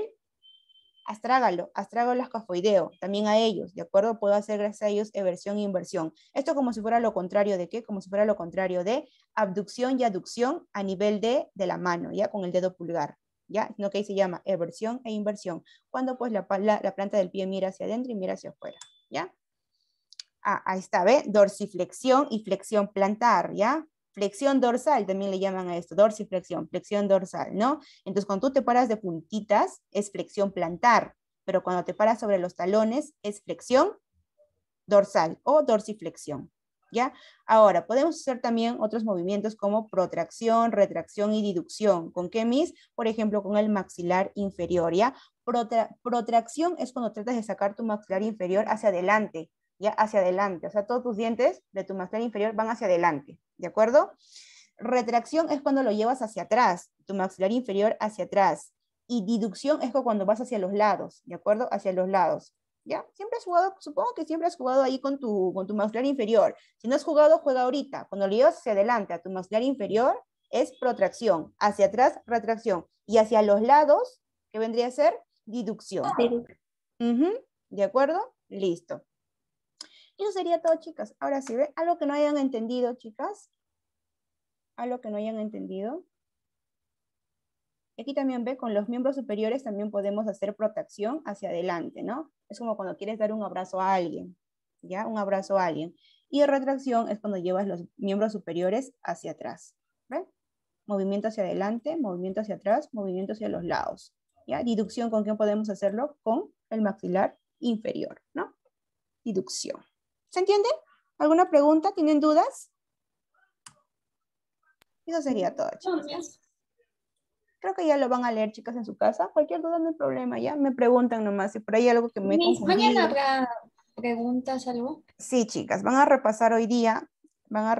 astrágalo, astrágalo escafoideo, también a ellos, ¿de acuerdo? Puedo hacer gracias a ellos eversión e inversión. Esto como si fuera lo contrario de qué, como si fuera lo contrario de abducción y aducción a nivel de, de la mano, ¿ya? Con el dedo pulgar, ¿ya? Lo que ahí se llama eversión e inversión, cuando pues la, planta del pie mira hacia adentro y mira hacia afuera, ¿ya? A ah, ahí está, ¿ve? Dorsiflexión y flexión plantar, ¿ya? flexión dorsal, también le llaman a esto, dorsiflexión, flexión dorsal, ¿no? Entonces, cuando tú te paras de puntitas, es flexión plantar, pero cuando te paras sobre los talones, es flexión dorsal o dorsiflexión, ¿ya? Ahora, podemos hacer también otros movimientos como protracción, retracción y deducción ¿Con qué mis? Por ejemplo, con el maxilar inferior, ¿ya? protracción es cuando tratas de sacar tu maxilar inferior hacia adelante, ya hacia adelante, o sea, todos tus dientes de tu maxilar inferior van hacia adelante, ¿de acuerdo? Retracción es cuando lo llevas hacia atrás, tu maxilar inferior hacia atrás. Y deducción es cuando vas hacia los lados, ¿de acuerdo? Hacia los lados. ¿Ya? Siempre has jugado, supongo que siempre has jugado ahí con tu, con tu maxilar inferior. Si no has jugado, juega ahorita. Cuando lo llevas hacia adelante a tu maxilar inferior, es protracción. Hacia atrás, retracción. Y hacia los lados, ¿qué vendría a ser Deducción. ¿De acuerdo? Listo. Eso sería todo, chicas. Ahora sí, ¿ve? Algo que no hayan entendido, chicas. Algo que no hayan entendido. aquí también ve, con los miembros superiores también podemos hacer protección hacia adelante, ¿no? Es como cuando quieres dar un abrazo a alguien, ¿ya? Un abrazo a alguien. Y retracción es cuando llevas los miembros superiores hacia atrás, ¿ve? Movimiento hacia adelante, movimiento hacia atrás, movimiento hacia los lados, ¿ya? Deducción, ¿con quién podemos hacerlo? Con el maxilar inferior, ¿no? Deducción. ¿Se entiende? ¿Alguna pregunta? ¿Tienen dudas? Eso sería todo, chicas. Creo que ya lo van a leer, chicas, en su casa. Cualquier duda, no hay problema, ya. Me preguntan nomás si por ahí hay algo que me Mañana habrá preguntas, algo. Sí, chicas, van a repasar hoy día. Van a